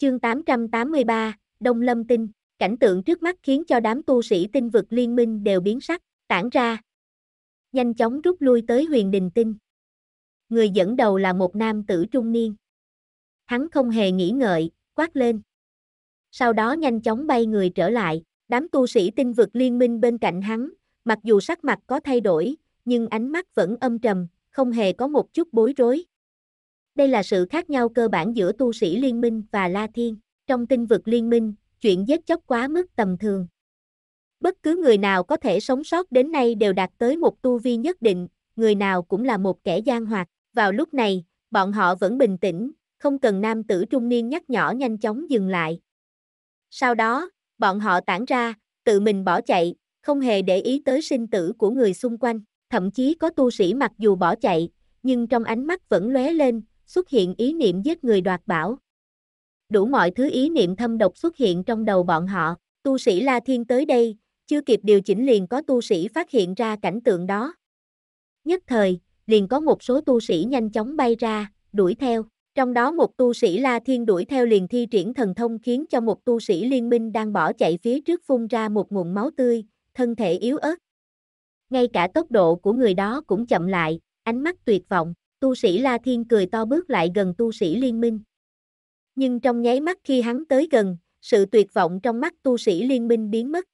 Chương 883, Đông Lâm Tinh, cảnh tượng trước mắt khiến cho đám tu sĩ tinh vực liên minh đều biến sắc, tản ra. Nhanh chóng rút lui tới huyền đình tinh. Người dẫn đầu là một nam tử trung niên. Hắn không hề nghĩ ngợi, quát lên. Sau đó nhanh chóng bay người trở lại, đám tu sĩ tinh vực liên minh bên cạnh hắn, mặc dù sắc mặt có thay đổi, nhưng ánh mắt vẫn âm trầm, không hề có một chút bối rối. Đây là sự khác nhau cơ bản giữa tu sĩ liên minh và La Thiên. Trong tinh vực liên minh, chuyện giết chóc quá mức tầm thường. Bất cứ người nào có thể sống sót đến nay đều đạt tới một tu vi nhất định, người nào cũng là một kẻ gian hoạt. Vào lúc này, bọn họ vẫn bình tĩnh, không cần nam tử trung niên nhắc nhỏ nhanh chóng dừng lại. Sau đó, bọn họ tản ra, tự mình bỏ chạy, không hề để ý tới sinh tử của người xung quanh, thậm chí có tu sĩ mặc dù bỏ chạy, nhưng trong ánh mắt vẫn lóe lên, xuất hiện ý niệm giết người đoạt bảo. Đủ mọi thứ ý niệm thâm độc xuất hiện trong đầu bọn họ, tu sĩ La Thiên tới đây, chưa kịp điều chỉnh liền có tu sĩ phát hiện ra cảnh tượng đó. Nhất thời, liền có một số tu sĩ nhanh chóng bay ra, đuổi theo. Trong đó một tu sĩ La Thiên đuổi theo liền thi triển thần thông khiến cho một tu sĩ liên minh đang bỏ chạy phía trước phun ra một nguồn máu tươi, thân thể yếu ớt. Ngay cả tốc độ của người đó cũng chậm lại, ánh mắt tuyệt vọng. Tu sĩ La Thiên cười to bước lại gần tu sĩ liên minh. Nhưng trong nháy mắt khi hắn tới gần, sự tuyệt vọng trong mắt tu sĩ liên minh biến mất.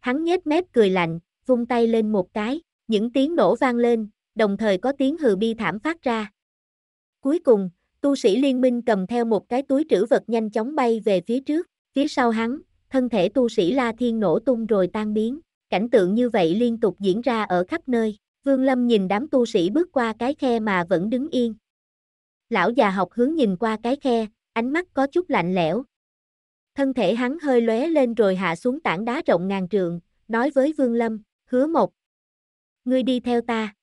Hắn nhếch mép cười lạnh, vung tay lên một cái, những tiếng nổ vang lên, đồng thời có tiếng hừ bi thảm phát ra. Cuối cùng, tu sĩ liên minh cầm theo một cái túi trữ vật nhanh chóng bay về phía trước, phía sau hắn, thân thể tu sĩ La Thiên nổ tung rồi tan biến, cảnh tượng như vậy liên tục diễn ra ở khắp nơi. Vương Lâm nhìn đám tu sĩ bước qua cái khe mà vẫn đứng yên. Lão già học hướng nhìn qua cái khe, ánh mắt có chút lạnh lẽo. Thân thể hắn hơi lóe lên rồi hạ xuống tảng đá rộng ngàn trượng, nói với Vương Lâm, hứa một. Ngươi đi theo ta.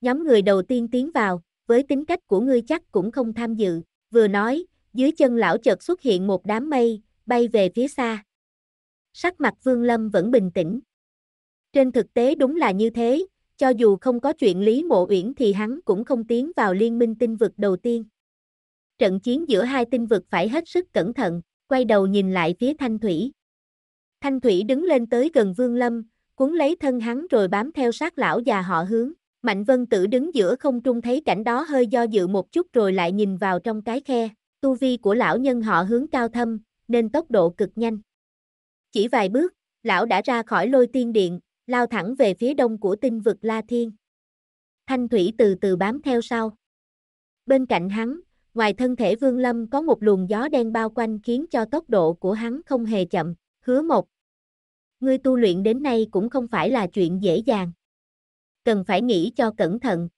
Nhóm người đầu tiên tiến vào, với tính cách của ngươi chắc cũng không tham dự, vừa nói, dưới chân lão chợt xuất hiện một đám mây, bay về phía xa. Sắc mặt Vương Lâm vẫn bình tĩnh. Trên thực tế đúng là như thế, cho dù không có chuyện Lý Mộ Uyển thì hắn cũng không tiến vào liên minh tinh vực đầu tiên. Trận chiến giữa hai tinh vực phải hết sức cẩn thận, quay đầu nhìn lại phía Thanh Thủy. Thanh Thủy đứng lên tới gần Vương Lâm, cuốn lấy thân hắn rồi bám theo sát lão già họ hướng. Mạnh Vân Tử đứng giữa không trung thấy cảnh đó hơi do dự một chút rồi lại nhìn vào trong cái khe. Tu vi của lão nhân họ hướng cao thâm, nên tốc độ cực nhanh. Chỉ vài bước, lão đã ra khỏi lôi tiên điện, lao thẳng về phía đông của tinh vực La Thiên. Thanh thủy từ từ bám theo sau. Bên cạnh hắn, ngoài thân thể Vương Lâm có một luồng gió đen bao quanh khiến cho tốc độ của hắn không hề chậm, hứa một. Ngươi tu luyện đến nay cũng không phải là chuyện dễ dàng. Cần phải nghĩ cho cẩn thận.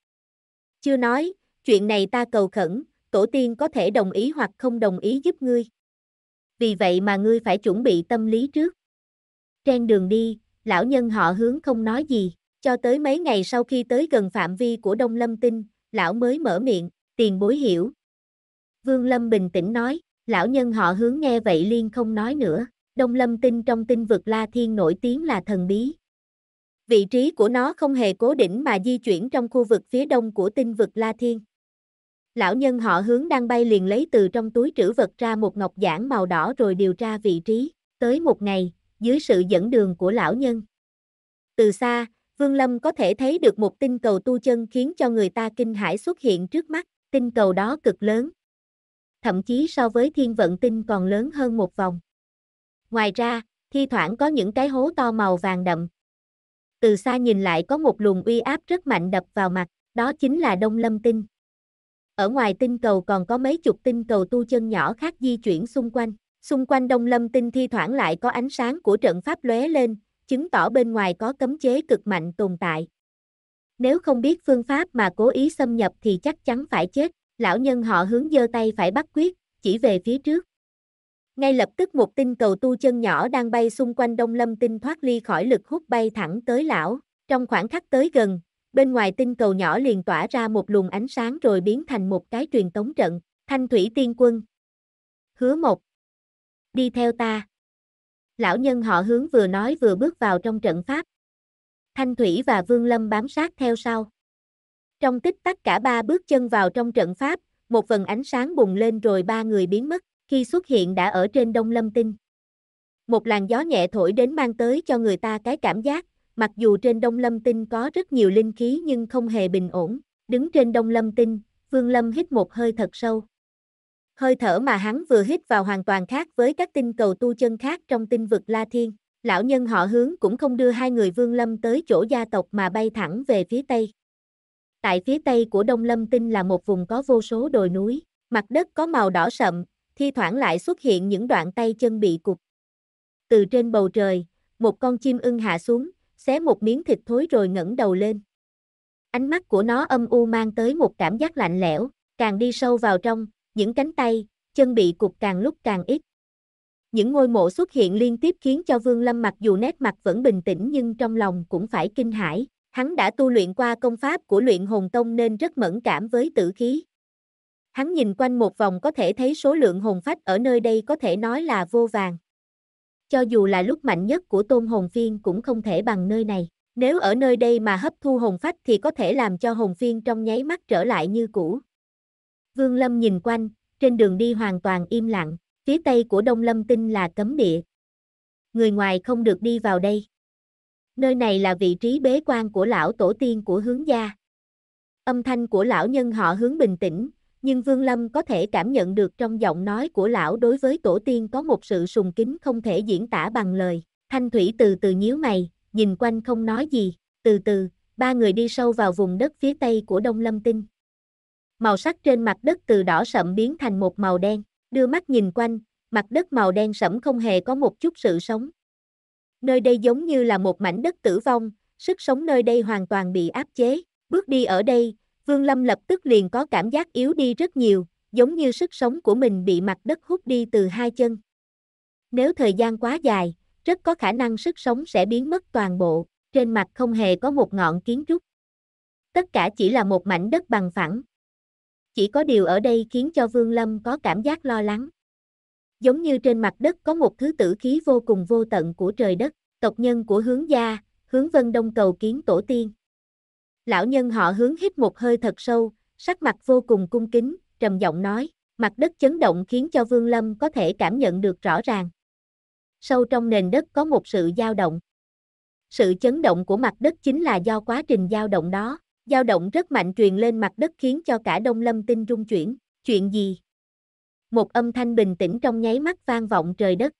Chưa nói, chuyện này ta cầu khẩn, tổ tiên có thể đồng ý hoặc không đồng ý giúp ngươi. Vì vậy mà ngươi phải chuẩn bị tâm lý trước. Trên đường đi, lão nhân họ hướng không nói gì, cho tới mấy ngày sau khi tới gần phạm vi của Đông Lâm Tinh, lão mới mở miệng, tiền bối hiểu. Vương Lâm bình tĩnh nói, lão nhân họ hướng nghe vậy liên không nói nữa, Đông Lâm Tinh trong tinh vực La Thiên nổi tiếng là thần bí. Vị trí của nó không hề cố định mà di chuyển trong khu vực phía đông của tinh vực La Thiên. Lão nhân họ hướng đang bay liền lấy từ trong túi trữ vật ra một ngọc giản màu đỏ rồi điều tra vị trí. Tới một ngày, dưới sự dẫn đường của lão nhân. Từ xa, Vương Lâm có thể thấy được một tinh cầu tu chân khiến cho người ta kinh hãi xuất hiện trước mắt, tinh cầu đó cực lớn. Thậm chí so với thiên vận tinh còn lớn hơn một vòng. Ngoài ra, thi thoảng có những cái hố to màu vàng đậm. Từ xa nhìn lại có một luồng uy áp rất mạnh đập vào mặt, đó chính là Đông Lâm Tinh. Ở ngoài tinh cầu còn có mấy chục tinh cầu tu chân nhỏ khác di chuyển xung quanh. Xung quanh Đông Lâm Tinh thi thoảng lại có ánh sáng của trận pháp lóe lên, chứng tỏ bên ngoài có cấm chế cực mạnh tồn tại. Nếu không biết phương pháp mà cố ý xâm nhập thì chắc chắn phải chết, lão nhân họ hướng giơ tay phải bắt quyết, chỉ về phía trước. Ngay lập tức một tinh cầu tu chân nhỏ đang bay xung quanh đông lâm tinh thoát ly khỏi lực hút bay thẳng tới lão, trong khoảng khắc tới gần, bên ngoài tinh cầu nhỏ liền tỏa ra một luồng ánh sáng rồi biến thành một cái truyền tống trận, thanh thủy tiên quân. Hứa một, đi theo ta. Lão nhân họ hướng vừa nói vừa bước vào trong trận pháp. Thanh Thủy và Vương Lâm bám sát theo sau. Trong tích tắc cả ba bước chân vào trong trận pháp, một vần ánh sáng bùng lên rồi ba người biến mất, khi xuất hiện đã ở trên Đông Lâm Tinh. Một làn gió nhẹ thổi đến mang tới cho người ta cái cảm giác, mặc dù trên Đông Lâm Tinh có rất nhiều linh khí nhưng không hề bình ổn, đứng trên Đông Lâm Tinh, Vương Lâm hít một hơi thật sâu. Hơi thở mà hắn vừa hít vào hoàn toàn khác với các tinh cầu tu chân khác trong tinh vực La Thiên. Lão nhân họ hướng cũng không đưa hai người Vương Lâm tới chỗ gia tộc mà bay thẳng về phía Tây. Tại phía Tây của Đông Lâm Tinh là một vùng có vô số đồi núi, mặt đất có màu đỏ sậm, thi thoảng lại xuất hiện những đoạn tay chân bị cục. Từ trên bầu trời, một con chim ưng hạ xuống, xé một miếng thịt thối rồi ngẩng đầu lên. Ánh mắt của nó âm u mang tới một cảm giác lạnh lẽo, càng đi sâu vào trong, những cánh tay, chân bị cụt càng lúc càng ít. Những ngôi mộ xuất hiện liên tiếp khiến cho Vương Lâm mặc dù nét mặt vẫn bình tĩnh nhưng trong lòng cũng phải kinh hãi. Hắn đã tu luyện qua công pháp của luyện hồn tông nên rất mẫn cảm với tử khí. Hắn nhìn quanh một vòng có thể thấy số lượng hồn phách ở nơi đây có thể nói là vô vàng. Cho dù là lúc mạnh nhất của tôn hồn phiên cũng không thể bằng nơi này. Nếu ở nơi đây mà hấp thu hồn phách thì có thể làm cho hồn phiên trong nháy mắt trở lại như cũ. Vương Lâm nhìn quanh, trên đường đi hoàn toàn im lặng, phía tây của Đông Lâm Tinh là cấm địa. Người ngoài không được đi vào đây. Nơi này là vị trí bế quan của lão tổ tiên của hướng gia. Âm thanh của lão nhân họ hướng bình tĩnh, nhưng Vương Lâm có thể cảm nhận được trong giọng nói của lão đối với tổ tiên có một sự sùng kính không thể diễn tả bằng lời. Thanh Thủy từ từ nhíu mày, nhìn quanh không nói gì, từ từ, ba người đi sâu vào vùng đất phía tây của Đông Lâm Tinh màu sắc trên mặt đất từ đỏ sậm biến thành một màu đen, đưa mắt nhìn quanh, mặt đất màu đen sẫm không hề có một chút sự sống. Nơi đây giống như là một mảnh đất tử vong, sức sống nơi đây hoàn toàn bị áp chế, bước đi ở đây, Vương Lâm lập tức liền có cảm giác yếu đi rất nhiều, giống như sức sống của mình bị mặt đất hút đi từ hai chân. Nếu thời gian quá dài, rất có khả năng sức sống sẽ biến mất toàn bộ, trên mặt không hề có một ngọn kiến trúc. Tất cả chỉ là một mảnh đất bằng phẳng chỉ có điều ở đây khiến cho Vương Lâm có cảm giác lo lắng. Giống như trên mặt đất có một thứ tử khí vô cùng vô tận của trời đất, tộc nhân của hướng gia, hướng vân đông cầu kiến tổ tiên. Lão nhân họ hướng hít một hơi thật sâu, sắc mặt vô cùng cung kính, trầm giọng nói, mặt đất chấn động khiến cho Vương Lâm có thể cảm nhận được rõ ràng. Sâu trong nền đất có một sự dao động. Sự chấn động của mặt đất chính là do quá trình dao động đó, dao động rất mạnh truyền lên mặt đất khiến cho cả Đông Lâm Tinh rung chuyển. Chuyện gì? Một âm thanh bình tĩnh trong nháy mắt vang vọng trời đất.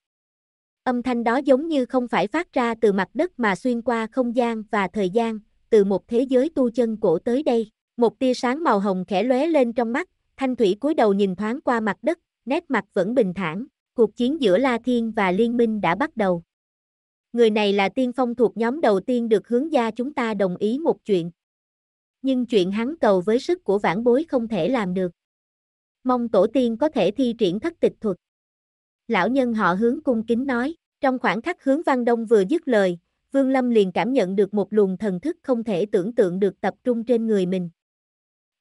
Âm thanh đó giống như không phải phát ra từ mặt đất mà xuyên qua không gian và thời gian, từ một thế giới tu chân cổ tới đây. Một tia sáng màu hồng khẽ lóe lên trong mắt, Thanh Thủy cúi đầu nhìn thoáng qua mặt đất, nét mặt vẫn bình thản. Cuộc chiến giữa La Thiên và Liên Minh đã bắt đầu. Người này là tiên phong thuộc nhóm đầu tiên được hướng gia chúng ta đồng ý một chuyện, nhưng chuyện hắn cầu với sức của vãn bối không thể làm được. Mong tổ tiên có thể thi triển thất tịch thuật. Lão nhân họ hướng cung kính nói, trong khoảng khắc hướng văn đông vừa dứt lời, Vương Lâm liền cảm nhận được một luồng thần thức không thể tưởng tượng được tập trung trên người mình.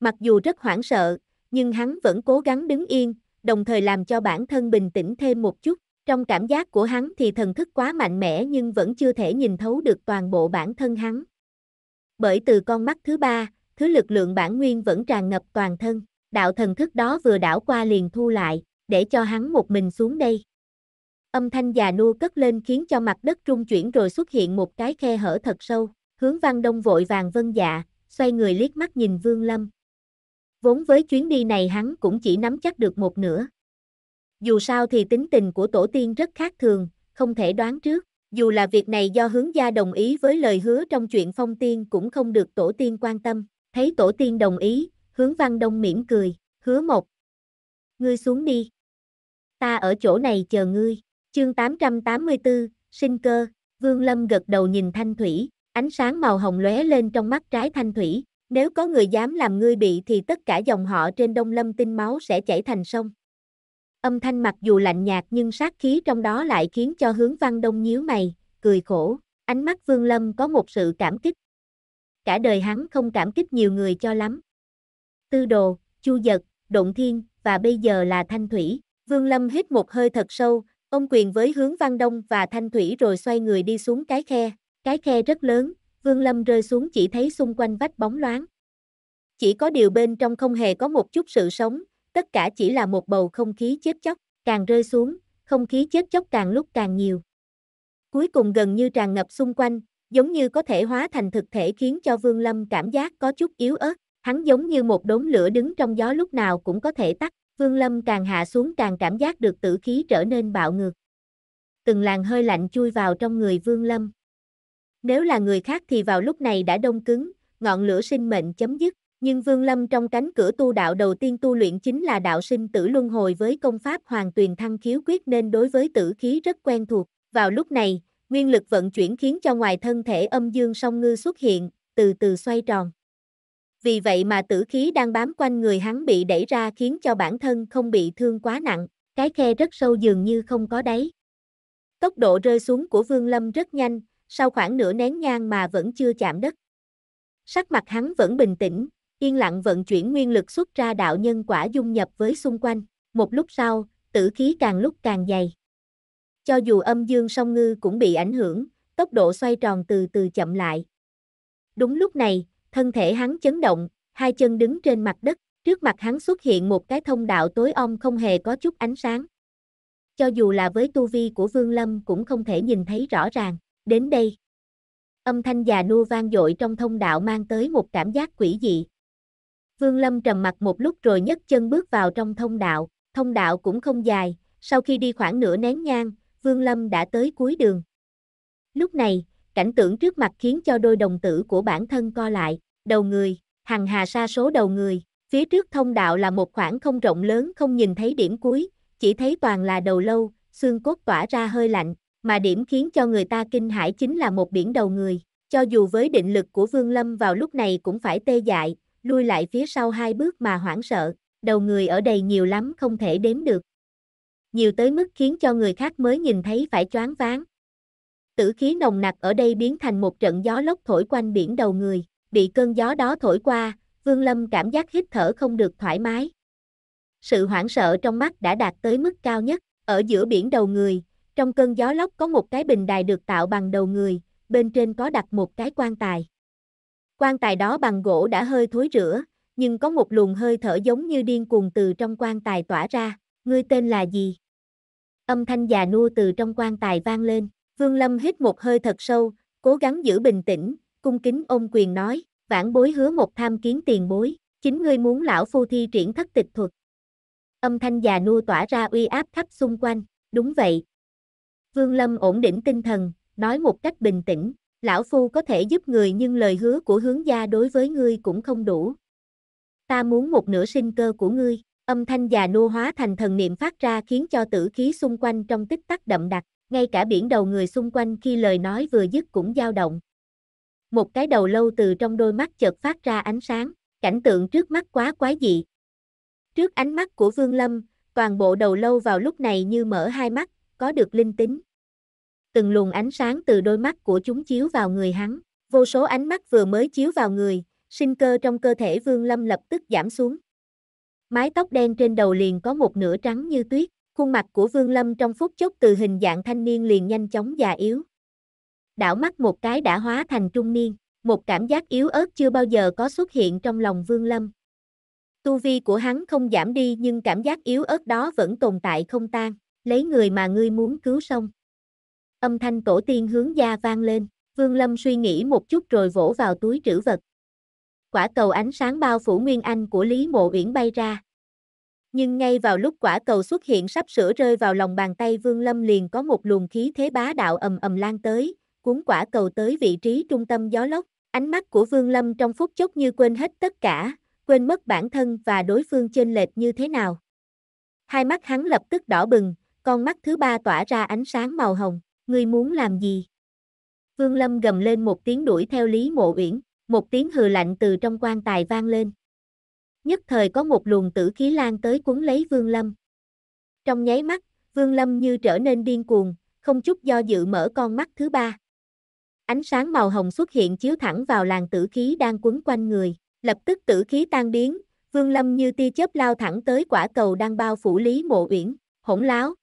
Mặc dù rất hoảng sợ, nhưng hắn vẫn cố gắng đứng yên, đồng thời làm cho bản thân bình tĩnh thêm một chút. Trong cảm giác của hắn thì thần thức quá mạnh mẽ nhưng vẫn chưa thể nhìn thấu được toàn bộ bản thân hắn. Bởi từ con mắt thứ ba, thứ lực lượng bản nguyên vẫn tràn ngập toàn thân, đạo thần thức đó vừa đảo qua liền thu lại, để cho hắn một mình xuống đây. Âm thanh già nua cất lên khiến cho mặt đất trung chuyển rồi xuất hiện một cái khe hở thật sâu, hướng văn đông vội vàng vân dạ, xoay người liếc mắt nhìn Vương Lâm. Vốn với chuyến đi này hắn cũng chỉ nắm chắc được một nửa. Dù sao thì tính tình của tổ tiên rất khác thường, không thể đoán trước, dù là việc này do hướng gia đồng ý với lời hứa trong chuyện phong tiên cũng không được tổ tiên quan tâm. Thấy tổ tiên đồng ý, hướng văn đông mỉm cười, hứa một. Ngươi xuống đi. Ta ở chỗ này chờ ngươi. Chương 884, sinh cơ, Vương Lâm gật đầu nhìn Thanh Thủy, ánh sáng màu hồng lóe lên trong mắt trái Thanh Thủy, nếu có người dám làm ngươi bị thì tất cả dòng họ trên Đông Lâm tinh máu sẽ chảy thành sông. Âm thanh mặc dù lạnh nhạt nhưng sát khí trong đó lại khiến cho hướng văn đông nhíu mày, cười khổ, ánh mắt Vương Lâm có một sự cảm kích, cả đời hắn không cảm kích nhiều người cho lắm. Tư đồ, chu giật, động thiên, và bây giờ là thanh thủy. Vương Lâm hít một hơi thật sâu, ông quyền với hướng Văn Đông và Thanh Thủy rồi xoay người đi xuống cái khe. Cái khe rất lớn, Vương Lâm rơi xuống chỉ thấy xung quanh vách bóng loáng. Chỉ có điều bên trong không hề có một chút sự sống, tất cả chỉ là một bầu không khí chết chóc, càng rơi xuống, không khí chết chóc càng lúc càng nhiều. Cuối cùng gần như tràn ngập xung quanh, giống như có thể hóa thành thực thể khiến cho Vương Lâm cảm giác có chút yếu ớt, hắn giống như một đốm lửa đứng trong gió lúc nào cũng có thể tắt, Vương Lâm càng hạ xuống càng cảm giác được tử khí trở nên bạo ngược. Từng làn hơi lạnh chui vào trong người Vương Lâm. Nếu là người khác thì vào lúc này đã đông cứng, ngọn lửa sinh mệnh chấm dứt, nhưng Vương Lâm trong cánh cửa tu đạo đầu tiên tu luyện chính là đạo sinh tử luân hồi với công pháp Hoàng Tuyền Thăng Khiếu Quyết nên đối với tử khí rất quen thuộc. Vào lúc này, nguyên lực vận chuyển khiến cho ngoài thân thể âm dương song ngư xuất hiện, từ từ xoay tròn. Vì vậy mà tử khí đang bám quanh người hắn bị đẩy ra khiến cho bản thân không bị thương quá nặng, cái khe rất sâu dường như không có đáy. Tốc độ rơi xuống của Vương Lâm rất nhanh, sau khoảng nửa nén nhang mà vẫn chưa chạm đất. Sắc mặt hắn vẫn bình tĩnh, yên lặng vận chuyển nguyên lực xuất ra đạo nhân quả dung nhập với xung quanh, một lúc sau, tử khí càng lúc càng dày cho dù âm dương song ngư cũng bị ảnh hưởng, tốc độ xoay tròn từ từ chậm lại. Đúng lúc này, thân thể hắn chấn động, hai chân đứng trên mặt đất, trước mặt hắn xuất hiện một cái thông đạo tối om không hề có chút ánh sáng. Cho dù là với tu vi của Vương Lâm cũng không thể nhìn thấy rõ ràng, đến đây. Âm thanh già nua vang dội trong thông đạo mang tới một cảm giác quỷ dị. Vương Lâm trầm mặt một lúc rồi nhấc chân bước vào trong thông đạo, thông đạo cũng không dài, sau khi đi khoảng nửa nén nhang, Vương Lâm đã tới cuối đường. Lúc này, cảnh tượng trước mặt khiến cho đôi đồng tử của bản thân co lại, đầu người, hằng hà sa số đầu người, phía trước thông đạo là một khoảng không rộng lớn không nhìn thấy điểm cuối, chỉ thấy toàn là đầu lâu, xương cốt tỏa ra hơi lạnh, mà điểm khiến cho người ta kinh hãi chính là một biển đầu người, cho dù với định lực của Vương Lâm vào lúc này cũng phải tê dại, lui lại phía sau hai bước mà hoảng sợ, đầu người ở đây nhiều lắm không thể đếm được, nhiều tới mức khiến cho người khác mới nhìn thấy phải choáng váng. Tử khí nồng nặc ở đây biến thành một trận gió lốc thổi quanh biển đầu người, bị cơn gió đó thổi qua, Vương Lâm cảm giác hít thở không được thoải mái. Sự hoảng sợ trong mắt đã đạt tới mức cao nhất, ở giữa biển đầu người, trong cơn gió lốc có một cái bình đài được tạo bằng đầu người, bên trên có đặt một cái quan tài. Quan tài đó bằng gỗ đã hơi thối rữa, nhưng có một luồng hơi thở giống như điên cuồng từ trong quan tài tỏa ra, ngươi tên là gì? âm thanh già nua từ trong quan tài vang lên. Vương Lâm hít một hơi thật sâu, cố gắng giữ bình tĩnh, cung kính ôm quyền nói, vãn bối hứa một tham kiến tiền bối, chính ngươi muốn lão phu thi triển thất tịch thuật. Âm thanh già nua tỏa ra uy áp khắp xung quanh, đúng vậy. Vương Lâm ổn định tinh thần, nói một cách bình tĩnh, lão phu có thể giúp người nhưng lời hứa của hướng gia đối với ngươi cũng không đủ. Ta muốn một nửa sinh cơ của ngươi. Âm thanh già nua hóa thành thần niệm phát ra khiến cho tử khí xung quanh trong tích tắc đậm đặc, ngay cả biển đầu người xung quanh khi lời nói vừa dứt cũng dao động. Một cái đầu lâu từ trong đôi mắt chợt phát ra ánh sáng, cảnh tượng trước mắt quá quái dị. Trước ánh mắt của Vương Lâm, toàn bộ đầu lâu vào lúc này như mở hai mắt, có được linh tính. Từng luồng ánh sáng từ đôi mắt của chúng chiếu vào người hắn, vô số ánh mắt vừa mới chiếu vào người, sinh cơ trong cơ thể Vương Lâm lập tức giảm xuống mái tóc đen trên đầu liền có một nửa trắng như tuyết, khuôn mặt của Vương Lâm trong phút chốc từ hình dạng thanh niên liền nhanh chóng già yếu. Đảo mắt một cái đã hóa thành trung niên, một cảm giác yếu ớt chưa bao giờ có xuất hiện trong lòng Vương Lâm. Tu vi của hắn không giảm đi nhưng cảm giác yếu ớt đó vẫn tồn tại không tan, lấy người mà ngươi muốn cứu xong. Âm thanh tổ tiên hướng gia vang lên, Vương Lâm suy nghĩ một chút rồi vỗ vào túi trữ vật. Quả cầu ánh sáng bao phủ nguyên anh của Lý Mộ Uyển bay ra, nhưng ngay vào lúc quả cầu xuất hiện sắp sửa rơi vào lòng bàn tay Vương Lâm liền có một luồng khí thế bá đạo ầm ầm lan tới, cuốn quả cầu tới vị trí trung tâm gió lốc. Ánh mắt của Vương Lâm trong phút chốc như quên hết tất cả, quên mất bản thân và đối phương chênh lệch như thế nào. Hai mắt hắn lập tức đỏ bừng, con mắt thứ ba tỏa ra ánh sáng màu hồng, ngươi muốn làm gì? Vương Lâm gầm lên một tiếng đuổi theo Lý Mộ Uyển, một tiếng hừ lạnh từ trong quan tài vang lên nhất thời có một luồng tử khí lan tới cuốn lấy Vương Lâm. Trong nháy mắt, Vương Lâm như trở nên điên cuồng, không chút do dự mở con mắt thứ ba. Ánh sáng màu hồng xuất hiện chiếu thẳng vào làng tử khí đang quấn quanh người, lập tức tử khí tan biến, Vương Lâm như tia chớp lao thẳng tới quả cầu đang bao phủ Lý Mộ Uyển, hỗn láo.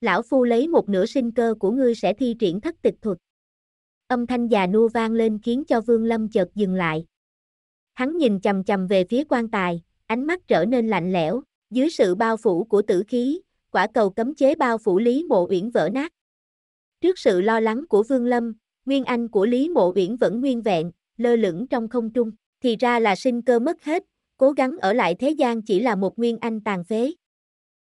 Lão phu lấy một nửa sinh cơ của ngươi sẽ thi triển thất tịch thuật. Âm thanh già nua vang lên khiến cho Vương Lâm chợt dừng lại. Hắn nhìn chầm chầm về phía quan tài, ánh mắt trở nên lạnh lẽo, dưới sự bao phủ của tử khí, quả cầu cấm chế bao phủ Lý Mộ Uyển vỡ nát. Trước sự lo lắng của Vương Lâm, nguyên anh của Lý Mộ Uyển vẫn nguyên vẹn, lơ lửng trong không trung, thì ra là sinh cơ mất hết, cố gắng ở lại thế gian chỉ là một nguyên anh tàn phế.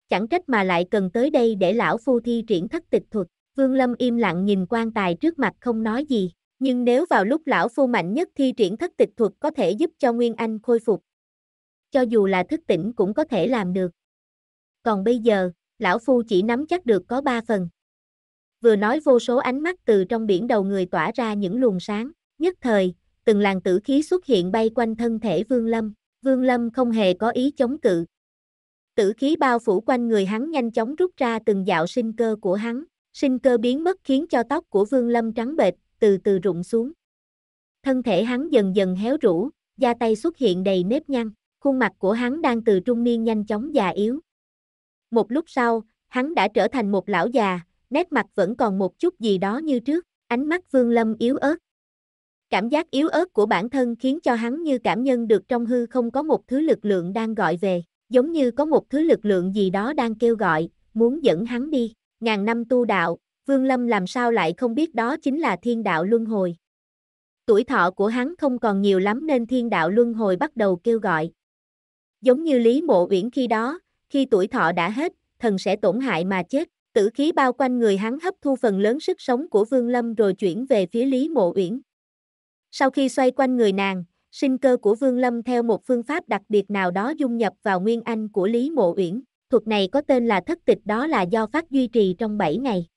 Chẳng trách mà lại cần tới đây để lão phu thi triển thất tịch thuật, Vương Lâm im lặng nhìn quan tài trước mặt không nói gì. Nhưng nếu vào lúc lão phu mạnh nhất thi triển thất tịch thuật có thể giúp cho Nguyên Anh khôi phục. Cho dù là thức tỉnh cũng có thể làm được. Còn bây giờ, lão phu chỉ nắm chắc được có ba phần. Vừa nói vô số ánh mắt từ trong biển đầu người tỏa ra những luồng sáng, nhất thời, từng làn tử khí xuất hiện bay quanh thân thể Vương Lâm, Vương Lâm không hề có ý chống cự. Tử khí bao phủ quanh người hắn nhanh chóng rút ra từng dạo sinh cơ của hắn, sinh cơ biến mất khiến cho tóc của Vương Lâm trắng bệch, từ từ rụng xuống. Thân thể hắn dần dần héo rũ, da tay xuất hiện đầy nếp nhăn, khuôn mặt của hắn đang từ trung niên nhanh chóng già yếu. Một lúc sau, hắn đã trở thành một lão già, nét mặt vẫn còn một chút gì đó như trước, ánh mắt Vương Lâm yếu ớt. Cảm giác yếu ớt của bản thân khiến cho hắn như cảm nhận được trong hư không có một thứ lực lượng đang gọi về, giống như có một thứ lực lượng gì đó đang kêu gọi, muốn dẫn hắn đi. Ngàn năm tu đạo, Vương Lâm làm sao lại không biết đó chính là thiên đạo luân hồi. Tuổi thọ của hắn không còn nhiều lắm nên thiên đạo luân hồi bắt đầu kêu gọi. Giống như Lý Mộ Uyển khi đó, khi tuổi thọ đã hết, thần sẽ tổn hại mà chết, tử khí bao quanh người hắn hấp thu phần lớn sức sống của Vương Lâm rồi chuyển về phía Lý Mộ Uyển. Sau khi xoay quanh người nàng, sinh cơ của Vương Lâm theo một phương pháp đặc biệt nào đó dung nhập vào nguyên anh của Lý Mộ Uyển, thuật này có tên là thất tịch đó là do phát duy trì trong 7 ngày.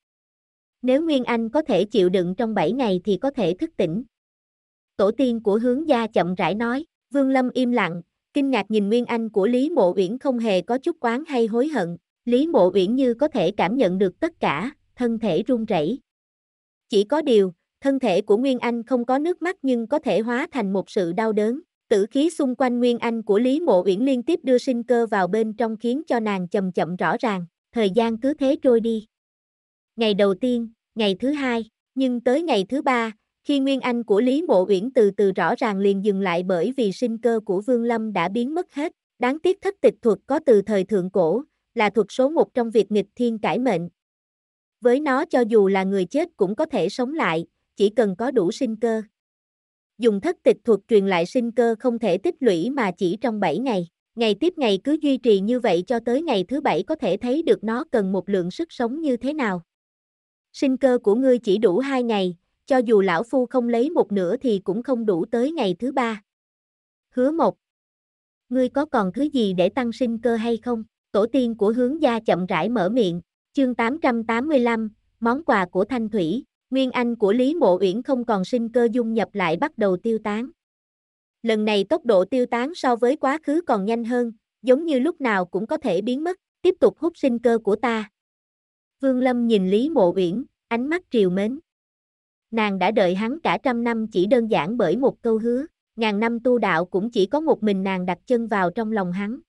Nếu Nguyên Anh có thể chịu đựng trong 7 ngày thì có thể thức tỉnh. Tổ tiên của hướng gia chậm rãi nói, Vương Lâm im lặng, kinh ngạc nhìn Nguyên Anh của Lý Mộ Uyển không hề có chút quán hay hối hận, Lý Mộ Uyển như có thể cảm nhận được tất cả, thân thể run rẩy. Chỉ có điều, thân thể của Nguyên Anh không có nước mắt nhưng có thể hóa thành một sự đau đớn. Tử khí xung quanh Nguyên Anh của Lý Mộ Uyển liên tiếp đưa sinh cơ vào bên trong khiến cho nàng chậm chậm rõ ràng, thời gian cứ thế trôi đi ngày đầu tiên, ngày thứ hai, nhưng tới ngày thứ ba, khi nguyên anh của Lý Mộ Uyển từ từ rõ ràng liền dừng lại bởi vì sinh cơ của Vương Lâm đã biến mất hết. Đáng tiếc thất tịch thuật có từ thời thượng cổ, là thuật số một trong việc nghịch thiên cải mệnh. Với nó cho dù là người chết cũng có thể sống lại, chỉ cần có đủ sinh cơ. Dùng thất tịch thuật truyền lại sinh cơ không thể tích lũy mà chỉ trong 7 ngày. Ngày tiếp ngày cứ duy trì như vậy cho tới ngày thứ bảy có thể thấy được nó cần một lượng sức sống như thế nào. Sinh cơ của ngươi chỉ đủ hai ngày, cho dù lão phu không lấy một nửa thì cũng không đủ tới ngày thứ ba. Hứa một. Ngươi có còn thứ gì để tăng sinh cơ hay không? Tổ tiên của hướng gia chậm rãi mở miệng, chương 885, món quà của Thanh Thủy, nguyên anh của Lý Mộ Uyển không còn sinh cơ dung nhập lại bắt đầu tiêu tán. Lần này tốc độ tiêu tán so với quá khứ còn nhanh hơn, giống như lúc nào cũng có thể biến mất, tiếp tục hút sinh cơ của ta, Vương Lâm nhìn Lý Mộ Uyển, ánh mắt triều mến. Nàng đã đợi hắn cả trăm năm chỉ đơn giản bởi một câu hứa, ngàn năm tu đạo cũng chỉ có một mình nàng đặt chân vào trong lòng hắn.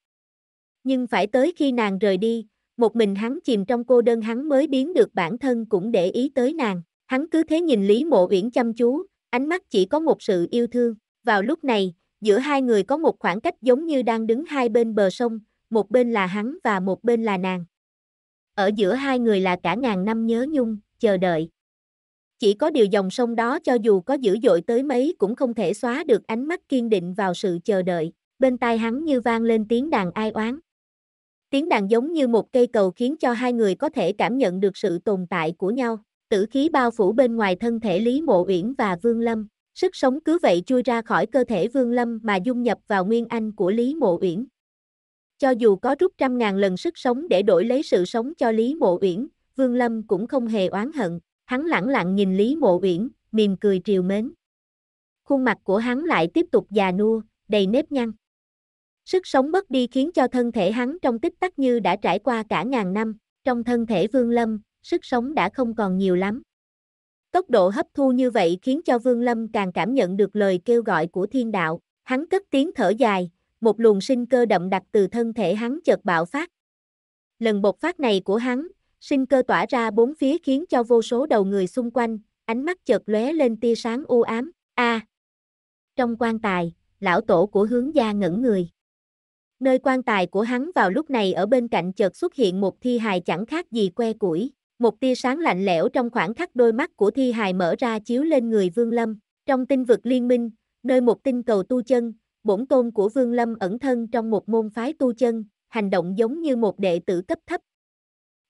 Nhưng phải tới khi nàng rời đi, một mình hắn chìm trong cô đơn hắn mới biến được bản thân cũng để ý tới nàng. Hắn cứ thế nhìn Lý Mộ Uyển chăm chú, ánh mắt chỉ có một sự yêu thương. Vào lúc này, giữa hai người có một khoảng cách giống như đang đứng hai bên bờ sông, một bên là hắn và một bên là nàng. Ở giữa hai người là cả ngàn năm nhớ nhung, chờ đợi. Chỉ có điều dòng sông đó cho dù có dữ dội tới mấy cũng không thể xóa được ánh mắt kiên định vào sự chờ đợi, bên tai hắn như vang lên tiếng đàn ai oán. Tiếng đàn giống như một cây cầu khiến cho hai người có thể cảm nhận được sự tồn tại của nhau, tử khí bao phủ bên ngoài thân thể Lý Mộ Uyển và Vương Lâm, sức sống cứ vậy chui ra khỏi cơ thể Vương Lâm mà dung nhập vào nguyên anh của Lý Mộ Uyển. Cho dù có rút trăm ngàn lần sức sống để đổi lấy sự sống cho Lý Mộ Uyển, Vương Lâm cũng không hề oán hận, hắn lẳng lặng nhìn Lý Mộ Uyển, mỉm cười triều mến. Khuôn mặt của hắn lại tiếp tục già nua, đầy nếp nhăn. Sức sống mất đi khiến cho thân thể hắn trong tích tắc như đã trải qua cả ngàn năm, trong thân thể Vương Lâm, sức sống đã không còn nhiều lắm. Tốc độ hấp thu như vậy khiến cho Vương Lâm càng cảm nhận được lời kêu gọi của thiên đạo, hắn cất tiếng thở dài, một luồng sinh cơ đậm đặc từ thân thể hắn chợt bạo phát. Lần bộc phát này của hắn, sinh cơ tỏa ra bốn phía khiến cho vô số đầu người xung quanh, ánh mắt chợt lóe lên tia sáng u ám, a. À, trong quan tài, lão tổ của hướng gia ngẩn người. Nơi quan tài của hắn vào lúc này ở bên cạnh chợt xuất hiện một thi hài chẳng khác gì que củi, một tia sáng lạnh lẽo trong khoảng khắc đôi mắt của thi hài mở ra chiếu lên người Vương Lâm, trong tinh vực liên minh, nơi một tinh cầu tu chân, bổn tôn của Vương Lâm ẩn thân trong một môn phái tu chân, hành động giống như một đệ tử cấp thấp.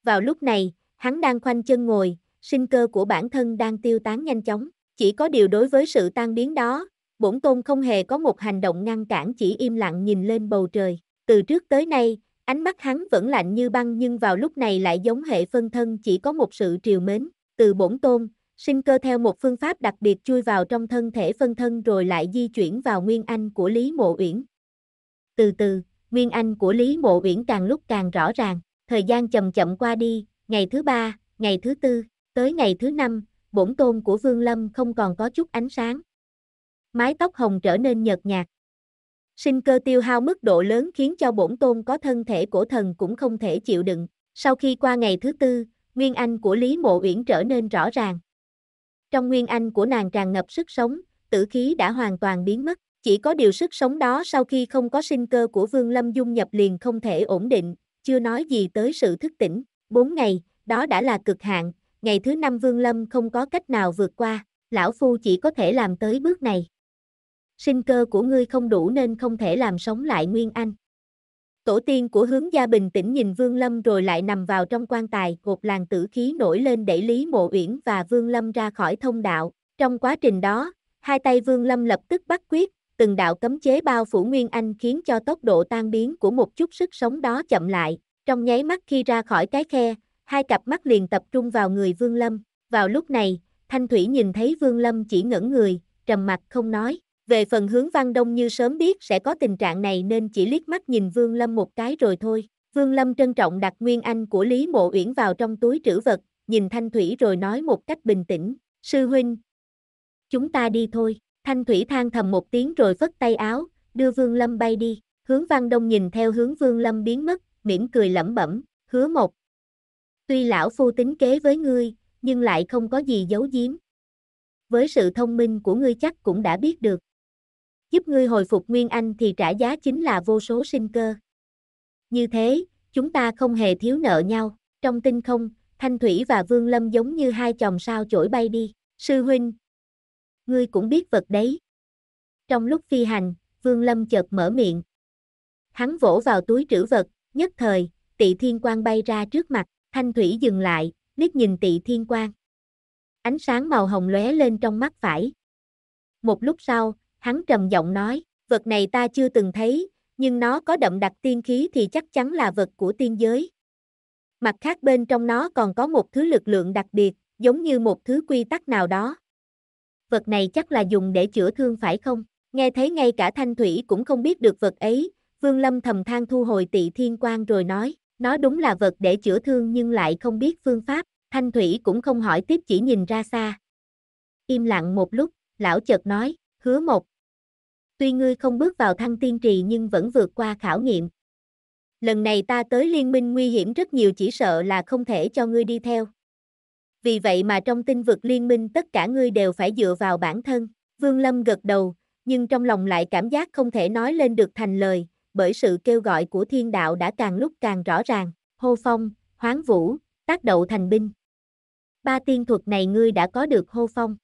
Vào lúc này, hắn đang khoanh chân ngồi, sinh cơ của bản thân đang tiêu tán nhanh chóng, chỉ có điều đối với sự tan biến đó, bổn tôn không hề có một hành động ngăn cản chỉ im lặng nhìn lên bầu trời. Từ trước tới nay, ánh mắt hắn vẫn lạnh như băng nhưng vào lúc này lại giống hệ phân thân chỉ có một sự triều mến. Từ bổn tôn, sinh cơ theo một phương pháp đặc biệt chui vào trong thân thể phân thân rồi lại di chuyển vào nguyên anh của Lý Mộ Uyển. Từ từ, nguyên anh của Lý Mộ Uyển càng lúc càng rõ ràng, thời gian chậm chậm qua đi, ngày thứ ba, ngày thứ tư, tới ngày thứ năm, bổn tôn của Vương Lâm không còn có chút ánh sáng. Mái tóc hồng trở nên nhợt nhạt. Sinh cơ tiêu hao mức độ lớn khiến cho bổn tôn có thân thể cổ thần cũng không thể chịu đựng. Sau khi qua ngày thứ tư, nguyên anh của Lý Mộ Uyển trở nên rõ ràng, trong nguyên anh của nàng tràn ngập sức sống, tử khí đã hoàn toàn biến mất. Chỉ có điều sức sống đó sau khi không có sinh cơ của Vương Lâm dung nhập liền không thể ổn định, chưa nói gì tới sự thức tỉnh. Bốn ngày, đó đã là cực hạn, ngày thứ năm Vương Lâm không có cách nào vượt qua, lão phu chỉ có thể làm tới bước này. Sinh cơ của ngươi không đủ nên không thể làm sống lại Nguyên Anh. Tổ tiên của hướng gia bình tĩnh nhìn Vương Lâm rồi lại nằm vào trong quan tài, một làng tử khí nổi lên đẩy Lý Mộ Uyển và Vương Lâm ra khỏi thông đạo. Trong quá trình đó, hai tay Vương Lâm lập tức bắt quyết, từng đạo cấm chế bao phủ Nguyên Anh khiến cho tốc độ tan biến của một chút sức sống đó chậm lại. Trong nháy mắt khi ra khỏi cái khe, hai cặp mắt liền tập trung vào người Vương Lâm. Vào lúc này, Thanh Thủy nhìn thấy Vương Lâm chỉ ngẩn người, trầm mặt không nói. Về phần hướng Văn Đông như sớm biết sẽ có tình trạng này nên chỉ liếc mắt nhìn Vương Lâm một cái rồi thôi. Vương Lâm trân trọng đặt nguyên anh của Lý Mộ Uyển vào trong túi trữ vật, nhìn Thanh Thủy rồi nói một cách bình tĩnh, "Sư huynh, chúng ta đi thôi." Thanh Thủy than thầm một tiếng rồi phất tay áo, đưa Vương Lâm bay đi. Hướng Văn Đông nhìn theo hướng Vương Lâm biến mất, mỉm cười lẩm bẩm, "Hứa một, tuy lão phu tính kế với ngươi, nhưng lại không có gì giấu giếm. Với sự thông minh của ngươi chắc cũng đã biết được giúp ngươi hồi phục nguyên anh thì trả giá chính là vô số sinh cơ. Như thế, chúng ta không hề thiếu nợ nhau, trong tinh không, Thanh Thủy và Vương Lâm giống như hai chòm sao chổi bay đi, sư huynh. Ngươi cũng biết vật đấy. Trong lúc phi hành, Vương Lâm chợt mở miệng. Hắn vỗ vào túi trữ vật, nhất thời, tị thiên quang bay ra trước mặt, Thanh Thủy dừng lại, liếc nhìn tị thiên quang. Ánh sáng màu hồng lóe lên trong mắt phải. Một lúc sau, hắn trầm giọng nói, vật này ta chưa từng thấy, nhưng nó có đậm đặc tiên khí thì chắc chắn là vật của tiên giới. Mặt khác bên trong nó còn có một thứ lực lượng đặc biệt, giống như một thứ quy tắc nào đó. Vật này chắc là dùng để chữa thương phải không? Nghe thấy ngay cả Thanh Thủy cũng không biết được vật ấy, Vương Lâm thầm than thu hồi tị thiên quan rồi nói, nó đúng là vật để chữa thương nhưng lại không biết phương pháp, Thanh Thủy cũng không hỏi tiếp chỉ nhìn ra xa. Im lặng một lúc, lão chợt nói, hứa một, tuy ngươi không bước vào thăng tiên trì nhưng vẫn vượt qua khảo nghiệm. Lần này ta tới liên minh nguy hiểm rất nhiều chỉ sợ là không thể cho ngươi đi theo. Vì vậy mà trong tinh vực liên minh tất cả ngươi đều phải dựa vào bản thân. Vương Lâm gật đầu, nhưng trong lòng lại cảm giác không thể nói lên được thành lời, bởi sự kêu gọi của thiên đạo đã càng lúc càng rõ ràng. Hô phong, hoáng vũ, tác đậu thành binh. Ba tiên thuật này ngươi đã có được hô phong.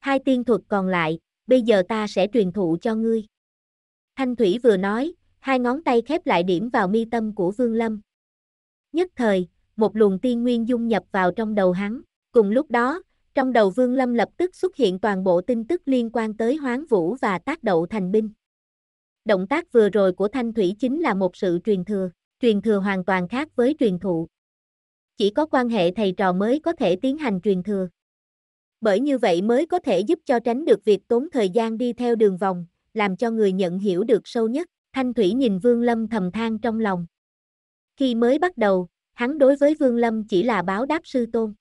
Hai tiên thuật còn lại, bây giờ ta sẽ truyền thụ cho ngươi. Thanh Thủy vừa nói, hai ngón tay khép lại điểm vào mi tâm của Vương Lâm. Nhất thời, một luồng tiên nguyên dung nhập vào trong đầu hắn, cùng lúc đó, trong đầu Vương Lâm lập tức xuất hiện toàn bộ tin tức liên quan tới Hoán Vũ và tác đậu thành binh. Động tác vừa rồi của Thanh Thủy chính là một sự truyền thừa, truyền thừa hoàn toàn khác với truyền thụ. Chỉ có quan hệ thầy trò mới có thể tiến hành truyền thừa bởi như vậy mới có thể giúp cho tránh được việc tốn thời gian đi theo đường vòng, làm cho người nhận hiểu được sâu nhất. Thanh Thủy nhìn Vương Lâm thầm than trong lòng. Khi mới bắt đầu, hắn đối với Vương Lâm chỉ là báo đáp sư tôn.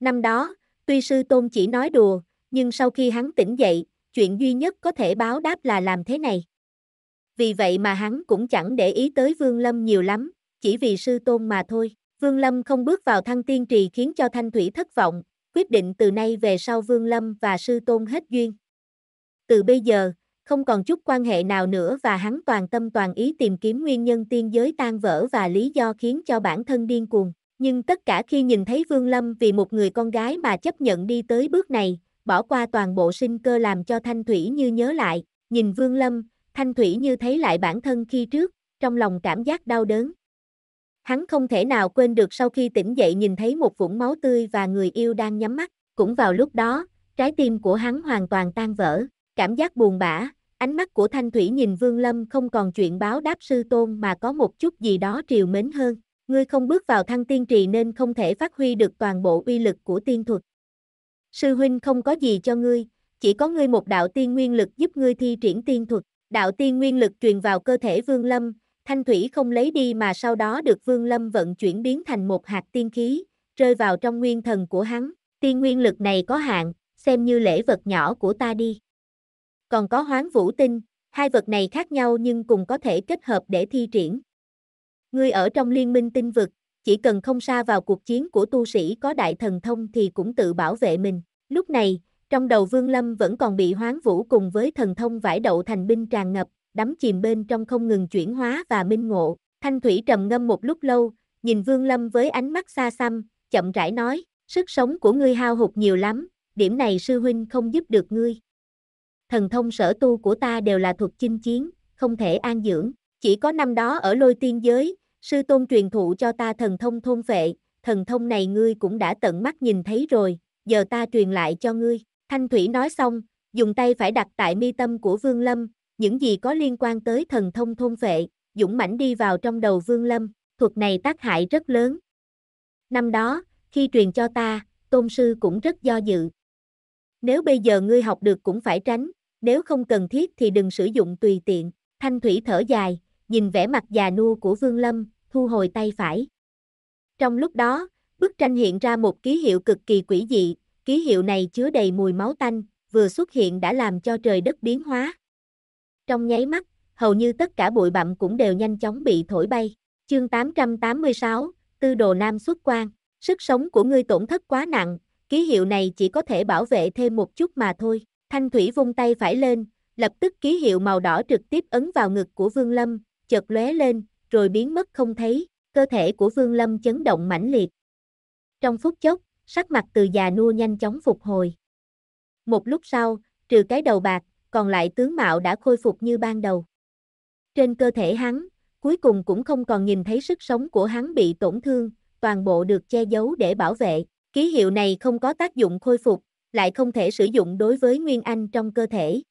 Năm đó, tuy sư tôn chỉ nói đùa, nhưng sau khi hắn tỉnh dậy, chuyện duy nhất có thể báo đáp là làm thế này. Vì vậy mà hắn cũng chẳng để ý tới Vương Lâm nhiều lắm, chỉ vì sư tôn mà thôi. Vương Lâm không bước vào thăng tiên trì khiến cho Thanh Thủy thất vọng, quyết định từ nay về sau Vương Lâm và Sư Tôn hết duyên. Từ bây giờ, không còn chút quan hệ nào nữa và hắn toàn tâm toàn ý tìm kiếm nguyên nhân tiên giới tan vỡ và lý do khiến cho bản thân điên cuồng. Nhưng tất cả khi nhìn thấy Vương Lâm vì một người con gái mà chấp nhận đi tới bước này, bỏ qua toàn bộ sinh cơ làm cho Thanh Thủy như nhớ lại, nhìn Vương Lâm, Thanh Thủy như thấy lại bản thân khi trước, trong lòng cảm giác đau đớn, Hắn không thể nào quên được sau khi tỉnh dậy nhìn thấy một vũng máu tươi và người yêu đang nhắm mắt, cũng vào lúc đó, trái tim của hắn hoàn toàn tan vỡ, cảm giác buồn bã, ánh mắt của Thanh Thủy nhìn Vương Lâm không còn chuyện báo đáp sư tôn mà có một chút gì đó triều mến hơn. Ngươi không bước vào thăng tiên trì nên không thể phát huy được toàn bộ uy lực của tiên thuật. Sư huynh không có gì cho ngươi, chỉ có ngươi một đạo tiên nguyên lực giúp ngươi thi triển tiên thuật. Đạo tiên nguyên lực truyền vào cơ thể Vương Lâm, Thanh thủy không lấy đi mà sau đó được Vương Lâm vận chuyển biến thành một hạt tiên khí, rơi vào trong nguyên thần của hắn. Tiên nguyên lực này có hạn, xem như lễ vật nhỏ của ta đi. Còn có hoán vũ tinh, hai vật này khác nhau nhưng cùng có thể kết hợp để thi triển. Ngươi ở trong liên minh tinh vực, chỉ cần không xa vào cuộc chiến của tu sĩ có đại thần thông thì cũng tự bảo vệ mình. Lúc này, trong đầu Vương Lâm vẫn còn bị hoán vũ cùng với thần thông vải đậu thành binh tràn ngập, đắm chìm bên trong không ngừng chuyển hóa và minh ngộ. Thanh Thủy trầm ngâm một lúc lâu, nhìn Vương Lâm với ánh mắt xa xăm, chậm rãi nói, sức sống của ngươi hao hụt nhiều lắm, điểm này sư huynh không giúp được ngươi. Thần thông sở tu của ta đều là thuật chinh chiến, không thể an dưỡng, chỉ có năm đó ở lôi tiên giới, sư tôn truyền thụ cho ta thần thông thôn vệ, thần thông này ngươi cũng đã tận mắt nhìn thấy rồi, giờ ta truyền lại cho ngươi. Thanh Thủy nói xong, dùng tay phải đặt tại mi tâm của Vương Lâm, những gì có liên quan tới thần thông thôn vệ, dũng mãnh đi vào trong đầu Vương Lâm, thuật này tác hại rất lớn. Năm đó, khi truyền cho ta, tôn sư cũng rất do dự. Nếu bây giờ ngươi học được cũng phải tránh, nếu không cần thiết thì đừng sử dụng tùy tiện. Thanh Thủy thở dài, nhìn vẻ mặt già nua của Vương Lâm, thu hồi tay phải. Trong lúc đó, bức tranh hiện ra một ký hiệu cực kỳ quỷ dị, ký hiệu này chứa đầy mùi máu tanh, vừa xuất hiện đã làm cho trời đất biến hóa. Trong nháy mắt, hầu như tất cả bụi bặm cũng đều nhanh chóng bị thổi bay. Chương 886, Tư đồ Nam xuất quan, sức sống của ngươi tổn thất quá nặng, ký hiệu này chỉ có thể bảo vệ thêm một chút mà thôi. Thanh Thủy vung tay phải lên, lập tức ký hiệu màu đỏ trực tiếp ấn vào ngực của Vương Lâm, chợt lóe lên, rồi biến mất không thấy, cơ thể của Vương Lâm chấn động mãnh liệt. Trong phút chốc, sắc mặt từ già nua nhanh chóng phục hồi. Một lúc sau, trừ cái đầu bạc, còn lại tướng mạo đã khôi phục như ban đầu. Trên cơ thể hắn, cuối cùng cũng không còn nhìn thấy sức sống của hắn bị tổn thương, toàn bộ được che giấu để bảo vệ. Ký hiệu này không có tác dụng khôi phục, lại không thể sử dụng đối với Nguyên Anh trong cơ thể.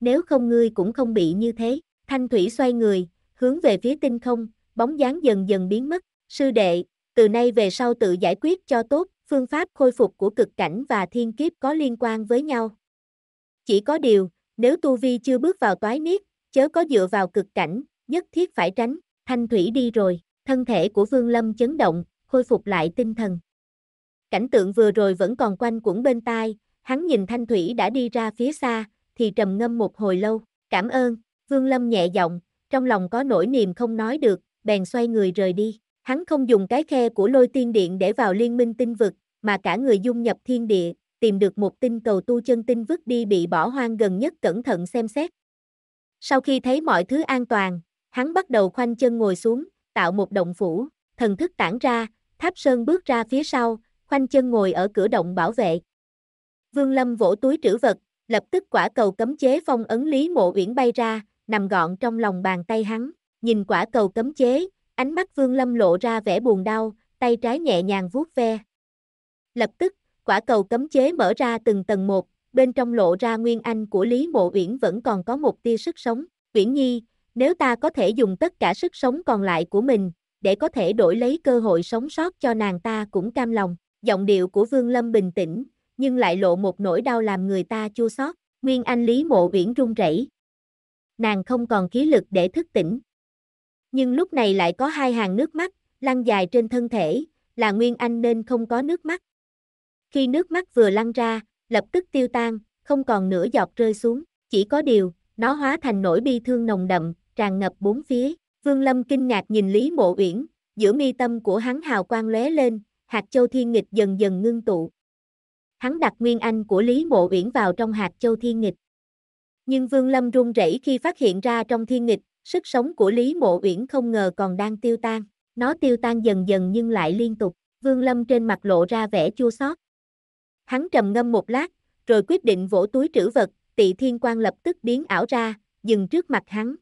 Nếu không ngươi cũng không bị như thế, Thanh Thủy xoay người, hướng về phía tinh không, bóng dáng dần dần biến mất, sư đệ, từ nay về sau tự giải quyết cho tốt, phương pháp khôi phục của cực cảnh và thiên kiếp có liên quan với nhau. Chỉ có điều, nếu tu vi chưa bước vào toái miết, chớ có dựa vào cực cảnh, nhất thiết phải tránh, thanh thủy đi rồi, thân thể của Vương Lâm chấn động, khôi phục lại tinh thần. Cảnh tượng vừa rồi vẫn còn quanh quẩn bên tai, hắn nhìn thanh thủy đã đi ra phía xa, thì trầm ngâm một hồi lâu, cảm ơn, Vương Lâm nhẹ giọng, trong lòng có nỗi niềm không nói được, bèn xoay người rời đi, hắn không dùng cái khe của lôi tiên điện để vào liên minh tinh vực, mà cả người dung nhập thiên địa, tìm được một tinh cầu tu chân tinh vứt đi bị bỏ hoang gần nhất cẩn thận xem xét. Sau khi thấy mọi thứ an toàn, hắn bắt đầu khoanh chân ngồi xuống, tạo một động phủ, thần thức tản ra, tháp sơn bước ra phía sau, khoanh chân ngồi ở cửa động bảo vệ. Vương Lâm vỗ túi trữ vật, lập tức quả cầu cấm chế phong ấn Lý Mộ Uyển bay ra, nằm gọn trong lòng bàn tay hắn, nhìn quả cầu cấm chế, ánh mắt Vương Lâm lộ ra vẻ buồn đau, tay trái nhẹ nhàng vuốt ve. Lập tức, quả cầu cấm chế mở ra từng tầng một, bên trong lộ ra nguyên anh của Lý Mộ Uyển vẫn còn có một tia sức sống. Uyển Nhi, nếu ta có thể dùng tất cả sức sống còn lại của mình, để có thể đổi lấy cơ hội sống sót cho nàng ta cũng cam lòng. Giọng điệu của Vương Lâm bình tĩnh, nhưng lại lộ một nỗi đau làm người ta chua xót. Nguyên Anh Lý Mộ Uyển run rẩy. Nàng không còn khí lực để thức tỉnh. Nhưng lúc này lại có hai hàng nước mắt lăn dài trên thân thể, là Nguyên Anh nên không có nước mắt, khi nước mắt vừa lăn ra, lập tức tiêu tan, không còn nửa giọt rơi xuống, chỉ có điều, nó hóa thành nỗi bi thương nồng đậm, tràn ngập bốn phía. Vương Lâm kinh ngạc nhìn Lý Mộ Uyển, giữa mi tâm của hắn hào quang lóe lên, hạt châu thiên nghịch dần dần ngưng tụ. Hắn đặt nguyên anh của Lý Mộ Uyển vào trong hạt châu thiên nghịch. Nhưng Vương Lâm run rẩy khi phát hiện ra trong thiên nghịch, sức sống của Lý Mộ Uyển không ngờ còn đang tiêu tan. Nó tiêu tan dần dần nhưng lại liên tục, Vương Lâm trên mặt lộ ra vẻ chua xót. Hắn trầm ngâm một lát, rồi quyết định vỗ túi trữ vật, tị thiên quan lập tức biến ảo ra, dừng trước mặt hắn.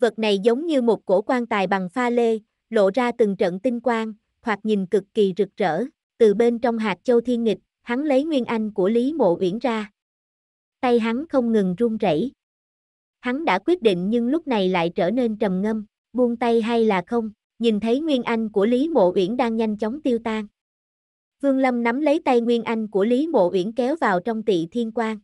Vật này giống như một cổ quan tài bằng pha lê, lộ ra từng trận tinh quang, hoặc nhìn cực kỳ rực rỡ, từ bên trong hạt châu thiên nghịch, hắn lấy nguyên anh của Lý Mộ Uyển ra. Tay hắn không ngừng run rẩy. Hắn đã quyết định nhưng lúc này lại trở nên trầm ngâm, buông tay hay là không, nhìn thấy nguyên anh của Lý Mộ Uyển đang nhanh chóng tiêu tan. Vương Lâm nắm lấy tay Nguyên Anh của Lý Mộ Uyển kéo vào trong tị thiên quan.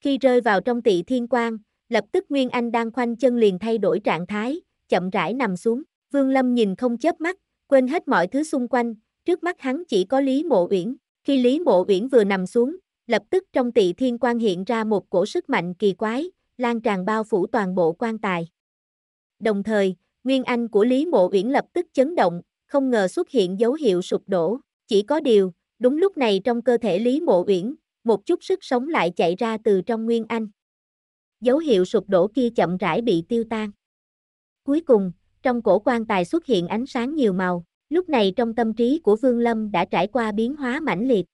Khi rơi vào trong tị thiên quan, lập tức Nguyên Anh đang khoanh chân liền thay đổi trạng thái, chậm rãi nằm xuống. Vương Lâm nhìn không chớp mắt, quên hết mọi thứ xung quanh, trước mắt hắn chỉ có Lý Mộ Uyển. Khi Lý Mộ Uyển vừa nằm xuống, lập tức trong tị thiên quan hiện ra một cổ sức mạnh kỳ quái, lan tràn bao phủ toàn bộ quan tài. Đồng thời, Nguyên Anh của Lý Mộ Uyển lập tức chấn động, không ngờ xuất hiện dấu hiệu sụp đổ. Chỉ có điều, đúng lúc này trong cơ thể Lý Mộ Uyển, một chút sức sống lại chạy ra từ trong Nguyên Anh. Dấu hiệu sụp đổ kia chậm rãi bị tiêu tan. Cuối cùng, trong cổ quan tài xuất hiện ánh sáng nhiều màu, lúc này trong tâm trí của Vương Lâm đã trải qua biến hóa mãnh liệt.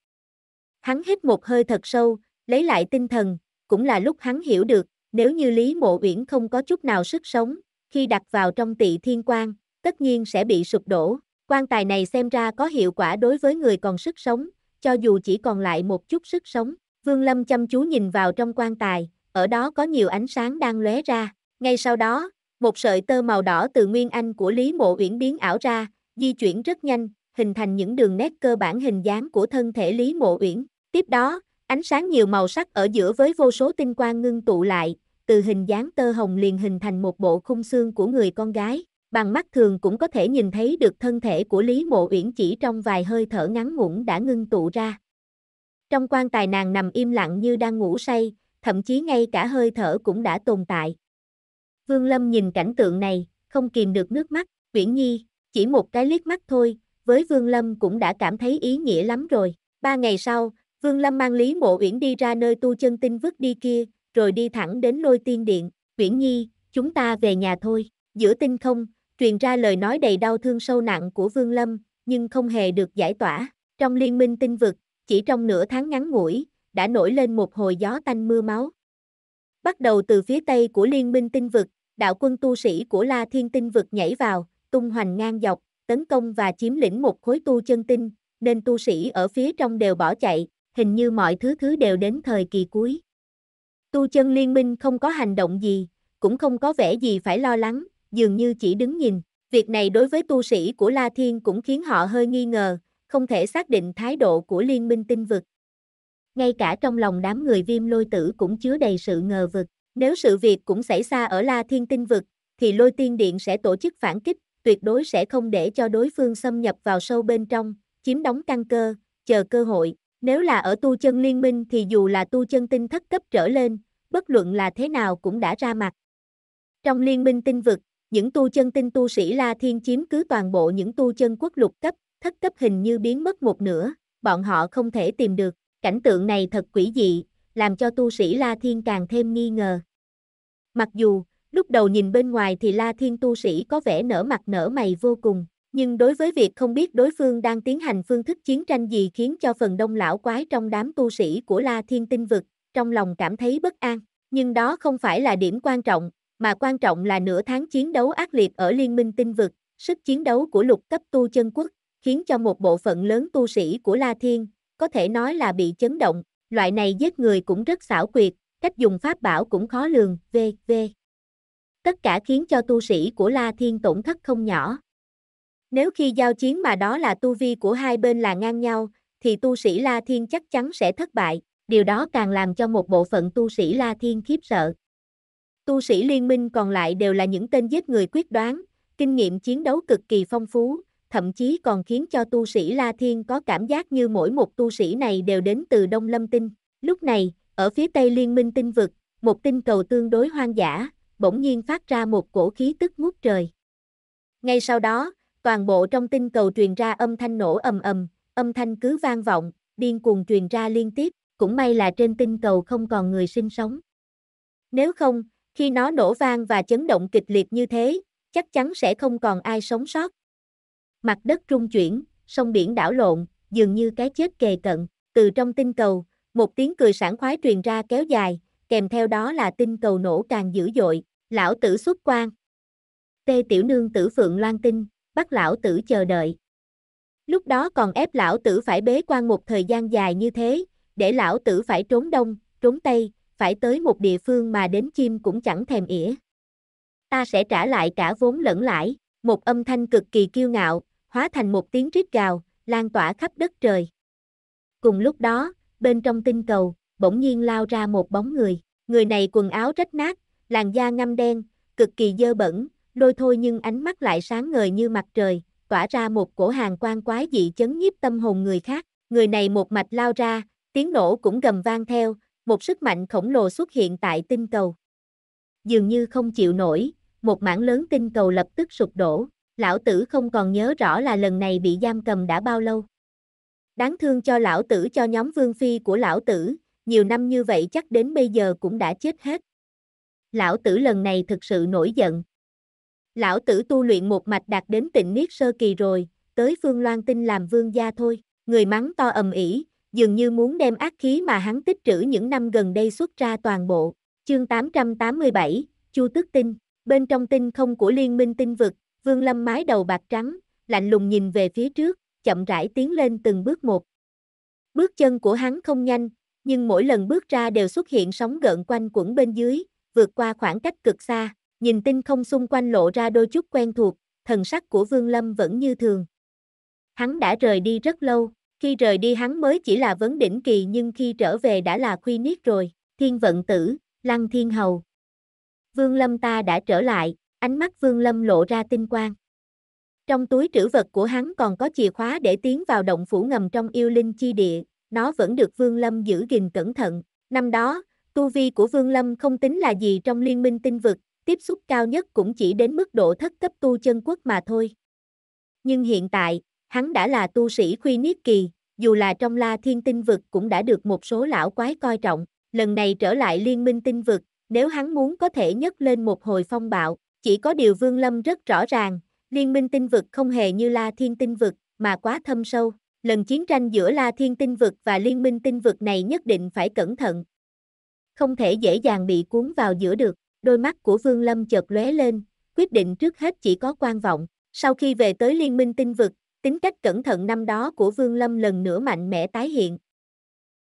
Hắn hít một hơi thật sâu, lấy lại tinh thần, cũng là lúc hắn hiểu được, nếu như Lý Mộ Uyển không có chút nào sức sống, khi đặt vào trong Tị thiên quan, tất nhiên sẽ bị sụp đổ, Quan tài này xem ra có hiệu quả đối với người còn sức sống, cho dù chỉ còn lại một chút sức sống. Vương Lâm chăm chú nhìn vào trong quan tài, ở đó có nhiều ánh sáng đang lóe ra. Ngay sau đó, một sợi tơ màu đỏ từ nguyên anh của Lý Mộ Uyển biến ảo ra, di chuyển rất nhanh, hình thành những đường nét cơ bản hình dáng của thân thể Lý Mộ Uyển. Tiếp đó, ánh sáng nhiều màu sắc ở giữa với vô số tinh quang ngưng tụ lại, từ hình dáng tơ hồng liền hình thành một bộ khung xương của người con gái. Bằng mắt thường cũng có thể nhìn thấy được thân thể của Lý Mộ Uyển chỉ trong vài hơi thở ngắn ngủn đã ngưng tụ ra. Trong quan tài nàng nằm im lặng như đang ngủ say, thậm chí ngay cả hơi thở cũng đã tồn tại. Vương Lâm nhìn cảnh tượng này, không kìm được nước mắt, Uyển Nhi, chỉ một cái liếc mắt thôi, với Vương Lâm cũng đã cảm thấy ý nghĩa lắm rồi. Ba ngày sau, Vương Lâm mang Lý Mộ Uyển đi ra nơi tu chân tinh vứt đi kia, rồi đi thẳng đến lôi tiên điện. Uyển Nhi, chúng ta về nhà thôi, giữa tinh không, truyền ra lời nói đầy đau thương sâu nặng của Vương Lâm, nhưng không hề được giải tỏa. Trong liên minh tinh vực, chỉ trong nửa tháng ngắn ngủi, đã nổi lên một hồi gió tanh mưa máu. Bắt đầu từ phía tây của liên minh tinh vực, đạo quân tu sĩ của La Thiên tinh vực nhảy vào, tung hoành ngang dọc, tấn công và chiếm lĩnh một khối tu chân tinh, nên tu sĩ ở phía trong đều bỏ chạy, hình như mọi thứ thứ đều đến thời kỳ cuối. Tu chân liên minh không có hành động gì, cũng không có vẻ gì phải lo lắng, dường như chỉ đứng nhìn. Việc này đối với tu sĩ của La Thiên cũng khiến họ hơi nghi ngờ, không thể xác định thái độ của liên minh tinh vực. Ngay cả trong lòng đám người viêm lôi tử cũng chứa đầy sự ngờ vực. Nếu sự việc cũng xảy ra ở La Thiên tinh vực, thì lôi tiên điện sẽ tổ chức phản kích, tuyệt đối sẽ không để cho đối phương xâm nhập vào sâu bên trong, chiếm đóng căn cơ, chờ cơ hội. Nếu là ở tu chân liên minh thì dù là tu chân tinh thất cấp trở lên, bất luận là thế nào cũng đã ra mặt. Trong liên minh tinh vực, những tu chân tinh tu sĩ La Thiên chiếm cứ toàn bộ những tu chân quốc lục cấp, thất cấp hình như biến mất một nửa, bọn họ không thể tìm được, cảnh tượng này thật quỷ dị, làm cho tu sĩ La Thiên càng thêm nghi ngờ. Mặc dù, lúc đầu nhìn bên ngoài thì La Thiên tu sĩ có vẻ nở mặt nở mày vô cùng, nhưng đối với việc không biết đối phương đang tiến hành phương thức chiến tranh gì khiến cho phần đông lão quái trong đám tu sĩ của La Thiên tinh vực, trong lòng cảm thấy bất an, nhưng đó không phải là điểm quan trọng, mà quan trọng là nửa tháng chiến đấu ác liệt ở Liên minh tinh vực, sức chiến đấu của lục cấp tu chân quốc, khiến cho một bộ phận lớn tu sĩ của La Thiên, có thể nói là bị chấn động, loại này giết người cũng rất xảo quyệt, cách dùng pháp bảo cũng khó lường, v.v. Tất cả khiến cho tu sĩ của La Thiên tổn thất không nhỏ. Nếu khi giao chiến mà đó là tu vi của hai bên là ngang nhau, thì tu sĩ La Thiên chắc chắn sẽ thất bại, điều đó càng làm cho một bộ phận tu sĩ La Thiên khiếp sợ. Tu sĩ liên minh còn lại đều là những tên giết người quyết đoán, kinh nghiệm chiến đấu cực kỳ phong phú, thậm chí còn khiến cho tu sĩ La Thiên có cảm giác như mỗi một tu sĩ này đều đến từ Đông Lâm Tinh. Lúc này, ở phía Tây Liên minh tinh vực, một tinh cầu tương đối hoang dã, bỗng nhiên phát ra một cổ khí tức ngút trời. Ngay sau đó, toàn bộ trong tinh cầu truyền ra âm thanh nổ ầm ầm, âm thanh cứ vang vọng, điên cuồng truyền ra liên tiếp, cũng may là trên tinh cầu không còn người sinh sống. Nếu không, khi nó nổ vang và chấn động kịch liệt như thế, chắc chắn sẽ không còn ai sống sót. Mặt đất trung chuyển, sông biển đảo lộn, dường như cái chết kề cận, từ trong tinh cầu, một tiếng cười sảng khoái truyền ra kéo dài, kèm theo đó là tinh cầu nổ càng dữ dội, lão tử xuất quan. Tê tiểu nương tử phượng loan tinh, bắt lão tử chờ đợi. Lúc đó còn ép lão tử phải bế quan một thời gian dài như thế, để lão tử phải trốn đông, trốn tây, phải tới một địa phương mà đến chim cũng chẳng thèm ỉa. Ta sẽ trả lại cả vốn lẫn lãi, một âm thanh cực kỳ kiêu ngạo, hóa thành một tiếng rít gào, lan tỏa khắp đất trời. Cùng lúc đó, bên trong tinh cầu, bỗng nhiên lao ra một bóng người, người này quần áo rách nát, làn da ngăm đen, cực kỳ dơ bẩn, lôi thôi nhưng ánh mắt lại sáng ngời như mặt trời, tỏa ra một cổ hàng quan quái dị chấn nhiếp tâm hồn người khác. Người này một mạch lao ra, tiếng nổ cũng gầm vang theo, một sức mạnh khổng lồ xuất hiện tại tinh cầu. Dường như không chịu nổi, một mảng lớn tinh cầu lập tức sụp đổ, lão tử không còn nhớ rõ là lần này bị giam cầm đã bao lâu. Đáng thương cho lão tử cho nhóm vương phi của lão tử, nhiều năm như vậy chắc đến bây giờ cũng đã chết hết. Lão tử lần này thực sự nổi giận. Lão tử tu luyện một mạch đạt đến tịnh niết sơ kỳ rồi, tới Phương Loan Tinh làm vương gia thôi, người mắng to ầm ĩ, dường như muốn đem ác khí mà hắn tích trữ những năm gần đây xuất ra toàn bộ. Chương 887, Chu Tức Tinh, bên trong tinh không của liên minh tinh vực, Vương Lâm mái đầu bạc trắng, lạnh lùng nhìn về phía trước, chậm rãi tiến lên từng bước một. Bước chân của hắn không nhanh, nhưng mỗi lần bước ra đều xuất hiện sóng gợn quanh quẩn bên dưới, vượt qua khoảng cách cực xa, nhìn tinh không xung quanh lộ ra đôi chút quen thuộc, thần sắc của Vương Lâm vẫn như thường. Hắn đã rời đi rất lâu. Khi rời đi hắn mới chỉ là vấn đỉnh kỳ nhưng khi trở về đã là khuy niết rồi, thiên vận tử, lăng thiên hầu. Vương Lâm ta đã trở lại, ánh mắt Vương Lâm lộ ra tinh quang. Trong túi trữ vật của hắn còn có chìa khóa để tiến vào động phủ ngầm trong yêu linh chi địa, nó vẫn được Vương Lâm giữ gìn cẩn thận. Năm đó, tu vi của Vương Lâm không tính là gì trong liên minh tinh vực, tiếp xúc cao nhất cũng chỉ đến mức độ thất cấp tu chân quốc mà thôi. Nhưng hiện tại, Hắn đã là tu sĩ khuy niết kỳ, dù là trong la thiên tinh vực cũng đã được một số lão quái coi trọng, lần này trở lại liên minh tinh vực, nếu hắn muốn có thể nhấc lên một hồi phong bạo, chỉ có điều Vương Lâm rất rõ ràng, liên minh tinh vực không hề như La Thiên tinh vực, mà quá thâm sâu. Lần chiến tranh giữa La Thiên tinh vực và liên minh tinh vực này nhất định phải cẩn thận. Không thể dễ dàng bị cuốn vào giữa được, đôi mắt của Vương Lâm chợt lóe lên, quyết định trước hết chỉ có quan vọng. Sau khi về tới liên minh tinh vực, tính cách cẩn thận năm đó của Vương Lâm lần nữa mạnh mẽ tái hiện.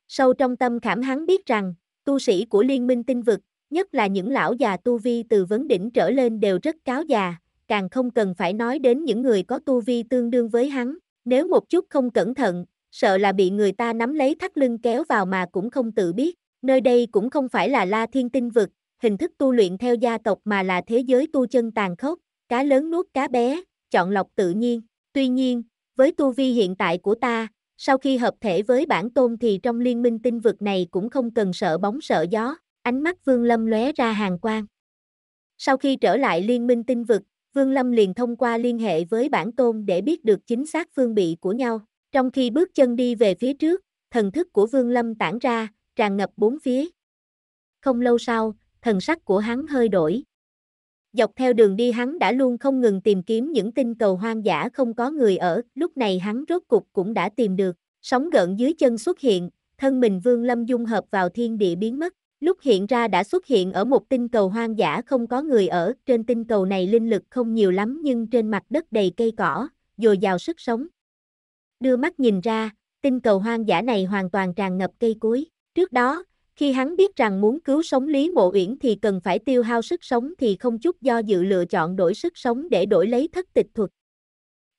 Sâu trong tâm khảm hắn biết rằng, tu sĩ của liên minh tinh vực, nhất là những lão già tu vi từ vấn đỉnh trở lên đều rất cáo già, càng không cần phải nói đến những người có tu vi tương đương với hắn, nếu một chút không cẩn thận, sợ là bị người ta nắm lấy thắt lưng kéo vào mà cũng không tự biết, nơi đây cũng không phải là La Thiên tinh vực, hình thức tu luyện theo gia tộc mà là thế giới tu chân tàn khốc, cá lớn nuốt cá bé, chọn lọc tự nhiên. Tuy nhiên, với tu vi hiện tại của ta, sau khi hợp thể với bản tôn thì trong liên minh tinh vực này cũng không cần sợ bóng sợ gió, ánh mắt Vương Lâm lóe ra hàng quang. Sau khi trở lại liên minh tinh vực, Vương Lâm liền thông qua liên hệ với bản tôn để biết được chính xác phương bị của nhau. Trong khi bước chân đi về phía trước, thần thức của Vương Lâm tản ra, tràn ngập bốn phía. Không lâu sau, thần sắc của hắn hơi đổi, Dọc theo đường đi hắn đã luôn không ngừng tìm kiếm những tinh cầu hoang dã không có người ở, lúc này hắn rốt cục cũng đã tìm được, sóng gợn dưới chân xuất hiện, thân mình vương lâm dung hợp vào thiên địa biến mất, lúc hiện ra đã xuất hiện ở một tinh cầu hoang dã không có người ở, trên tinh cầu này linh lực không nhiều lắm nhưng trên mặt đất đầy cây cỏ, dồi dào sức sống. Đưa mắt nhìn ra, tinh cầu hoang dã này hoàn toàn tràn ngập cây cối, trước đó, khi hắn biết rằng muốn cứu sống Lý Mộ Uyển thì cần phải tiêu hao sức sống thì không chút do dự lựa chọn đổi sức sống để đổi lấy thất tịch thuật.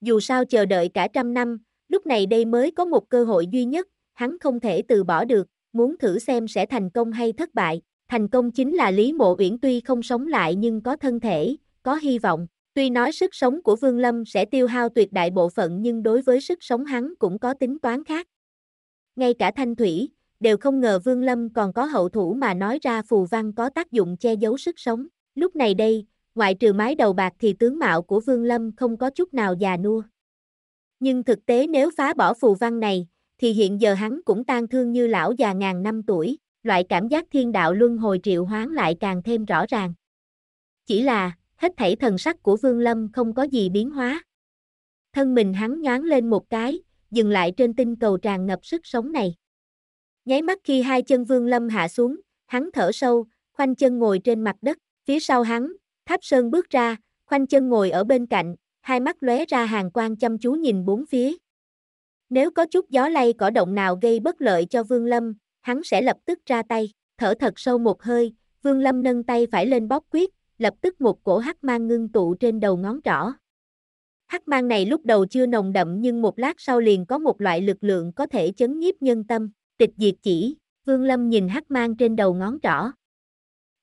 Dù sao chờ đợi cả trăm năm, lúc này đây mới có một cơ hội duy nhất, hắn không thể từ bỏ được, muốn thử xem sẽ thành công hay thất bại. Thành công chính là Lý Mộ Uyển tuy không sống lại nhưng có thân thể, có hy vọng. Tuy nói sức sống của Vương Lâm sẽ tiêu hao tuyệt đại bộ phận nhưng đối với sức sống hắn cũng có tính toán khác. Ngay cả Thanh Thủy, đều không ngờ Vương Lâm còn có hậu thủ mà nói ra phù văn có tác dụng che giấu sức sống. Lúc này đây, ngoại trừ mái đầu bạc thì tướng mạo của Vương Lâm không có chút nào già nua. Nhưng thực tế nếu phá bỏ phù văn này, thì hiện giờ hắn cũng tan thương như lão già ngàn năm tuổi, loại cảm giác thiên đạo luân hồi triệu hoán lại càng thêm rõ ràng. Chỉ là, hết thảy thần sắc của Vương Lâm không có gì biến hóa. Thân mình hắn nhoáng lên một cái, dừng lại trên tinh cầu tràn ngập sức sống này. Nháy mắt khi hai chân Vương Lâm hạ xuống, hắn thở sâu, khoanh chân ngồi trên mặt đất, phía sau hắn, Tháp Sơn bước ra, khoanh chân ngồi ở bên cạnh, hai mắt lóe ra hàng quang chăm chú nhìn bốn phía. Nếu có chút gió lay cỏ động nào gây bất lợi cho Vương Lâm, hắn sẽ lập tức ra tay, thở thật sâu một hơi, Vương Lâm nâng tay phải lên bóp quyết, lập tức một cổ hắc mang ngưng tụ trên đầu ngón trỏ. Hắc mang này lúc đầu chưa nồng đậm nhưng một lát sau liền có một loại lực lượng có thể chấn nhiếp nhân tâm tịch diệt chỉ, Vương Lâm nhìn hắc mang trên đầu ngón trỏ.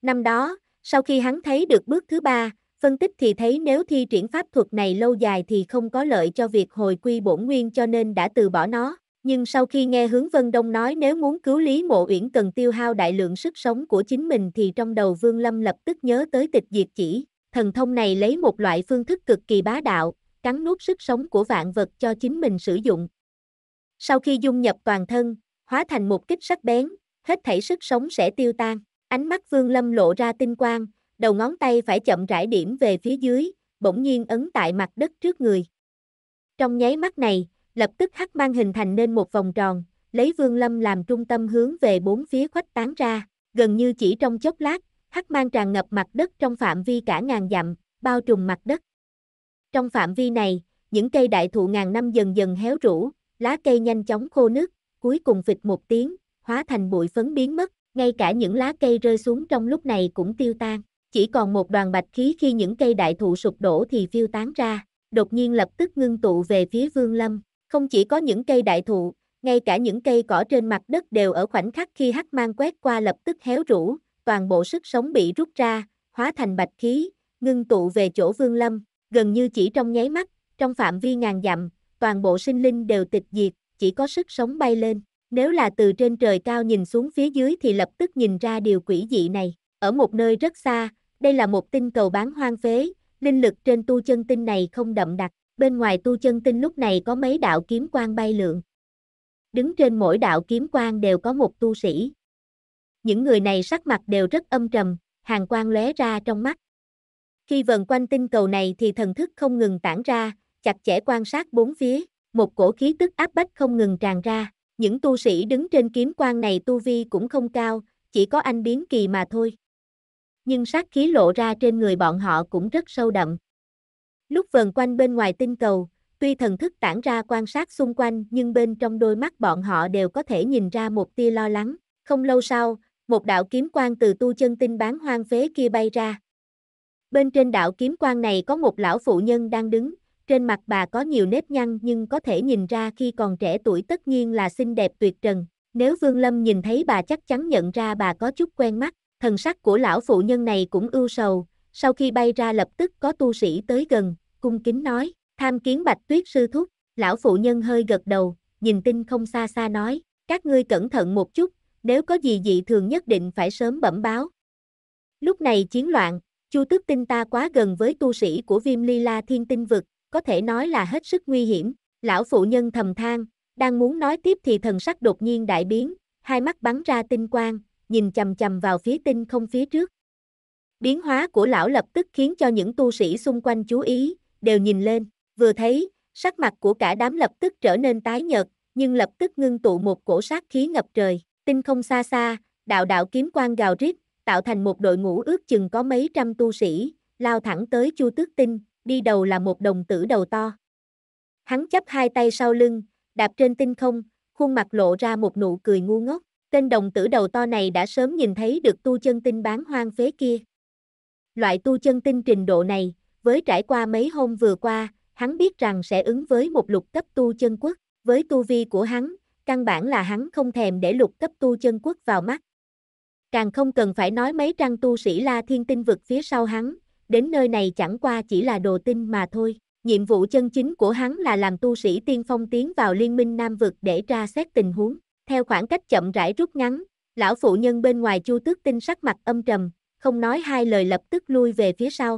Năm đó, sau khi hắn thấy được bước thứ ba, phân tích thì thấy nếu thi triển pháp thuật này lâu dài thì không có lợi cho việc hồi quy bổn nguyên cho nên đã từ bỏ nó. Nhưng sau khi nghe Hướng Vân Đông nói nếu muốn cứu Lý Mộ Uyển cần tiêu hao đại lượng sức sống của chính mình thì trong đầu Vương Lâm lập tức nhớ tới tịch diệt chỉ. Thần thông này lấy một loại phương thức cực kỳ bá đạo, cắn nuốt sức sống của vạn vật cho chính mình sử dụng. Sau khi dung nhập toàn thân, hóa thành một kích sắc bén, hết thảy sức sống sẽ tiêu tan. Ánh mắt Vương Lâm lộ ra tinh quang, đầu ngón tay phải chậm rãi điểm về phía dưới, bỗng nhiên ấn tại mặt đất trước người. Trong nháy mắt này, lập tức hắc mang hình thành nên một vòng tròn, lấy Vương Lâm làm trung tâm hướng về bốn phía khuếch tán ra, gần như chỉ trong chốc lát, hắc mang tràn ngập mặt đất trong phạm vi cả ngàn dặm, bao trùm mặt đất. Trong phạm vi này, những cây đại thụ ngàn năm dần dần héo rũ, lá cây nhanh chóng khô nứt, cuối cùng vịt một tiếng, hóa thành bụi phấn biến mất, ngay cả những lá cây rơi xuống trong lúc này cũng tiêu tan, chỉ còn một đoàn bạch khí khi những cây đại thụ sụp đổ thì phiêu tán ra, đột nhiên lập tức ngưng tụ về phía Vương Lâm, không chỉ có những cây đại thụ, ngay cả những cây cỏ trên mặt đất đều ở khoảnh khắc khi hắc mang quét qua lập tức héo rũ, toàn bộ sức sống bị rút ra, hóa thành bạch khí, ngưng tụ về chỗ Vương Lâm, gần như chỉ trong nháy mắt, trong phạm vi ngàn dặm, toàn bộ sinh linh đều tịch diệt, chỉ có sức sống bay lên. Nếu là từ trên trời cao nhìn xuống phía dưới thì lập tức nhìn ra điều quỷ dị này. Ở một nơi rất xa, đây là một tinh cầu bán hoang phế, linh lực trên tu chân tinh này không đậm đặc. Bên ngoài tu chân tinh lúc này có mấy đạo kiếm quang bay lượn. Đứng trên mỗi đạo kiếm quang đều có một tu sĩ. Những người này sắc mặt đều rất âm trầm, hàng quang lóe ra trong mắt. Khi vần quanh tinh cầu này thì thần thức không ngừng tản ra, chặt chẽ quan sát bốn phía một cổ khí tức áp bách không ngừng tràn ra, những tu sĩ đứng trên kiếm quan này tu vi cũng không cao, chỉ có anh biến kỳ mà thôi. Nhưng sát khí lộ ra trên người bọn họ cũng rất sâu đậm. Lúc vần quanh bên ngoài tinh cầu, tuy thần thức tản ra quan sát xung quanh nhưng bên trong đôi mắt bọn họ đều có thể nhìn ra một tia lo lắng. Không lâu sau, một đạo kiếm quan từ tu chân tinh bán hoang phế kia bay ra. Bên trên đạo kiếm quan này có một lão phụ nhân đang đứng, trên mặt bà có nhiều nếp nhăn nhưng có thể nhìn ra khi còn trẻ tuổi tất nhiên là xinh đẹp tuyệt trần. Nếu Vương Lâm nhìn thấy bà chắc chắn nhận ra bà có chút quen mắt, thần sắc của lão phụ nhân này cũng ưu sầu, sau khi bay ra lập tức có tu sĩ tới gần, cung kính nói, tham kiến bạch tuyết sư thúc, lão phụ nhân hơi gật đầu, nhìn tinh không xa xa nói, các ngươi cẩn thận một chút, nếu có gì dị thường nhất định phải sớm bẩm báo. Lúc này chiến loạn, Chu Tước Tinh ta quá gần với tu sĩ của Viêm Ly La Thiên Tinh vực, có thể nói là hết sức nguy hiểm, lão phụ nhân thầm than, đang muốn nói tiếp thì thần sắc đột nhiên đại biến, hai mắt bắn ra tinh quang, nhìn chầm chầm vào phía tinh không phía trước. Biến hóa của lão lập tức khiến cho những tu sĩ xung quanh chú ý, đều nhìn lên, vừa thấy, sắc mặt của cả đám lập tức trở nên tái nhợt, nhưng lập tức ngưng tụ một cổ sát khí ngập trời, tinh không xa xa, đạo đạo kiếm quang gào rít, tạo thành một đội ngũ ước chừng có mấy trăm tu sĩ, lao thẳng tới Chu Tước Tinh, đi đầu là một đồng tử đầu to. Hắn chấp hai tay sau lưng, đạp trên tinh không, khuôn mặt lộ ra một nụ cười ngu ngốc. Tên đồng tử đầu to này đã sớm nhìn thấy được tu chân tinh bán hoang phế kia. Loại tu chân tinh trình độ này, với trải qua mấy hôm vừa qua, hắn biết rằng sẽ ứng với một lục cấp tu chân quốc. Với tu vi của hắn, căn bản là hắn không thèm để lục cấp tu chân quốc vào mắt. Càng không cần phải nói mấy trang tu sĩ la thiên tinh vực phía sau hắn, đến nơi này chẳng qua chỉ là đồ tin mà thôi. Nhiệm vụ chân chính của hắn là làm tu sĩ tiên phong tiến vào liên minh Nam vực để tra xét tình huống. Theo khoảng cách chậm rãi rút ngắn, lão phụ nhân bên ngoài chu tước tinh sắc mặt âm trầm, không nói hai lời lập tức lui về phía sau.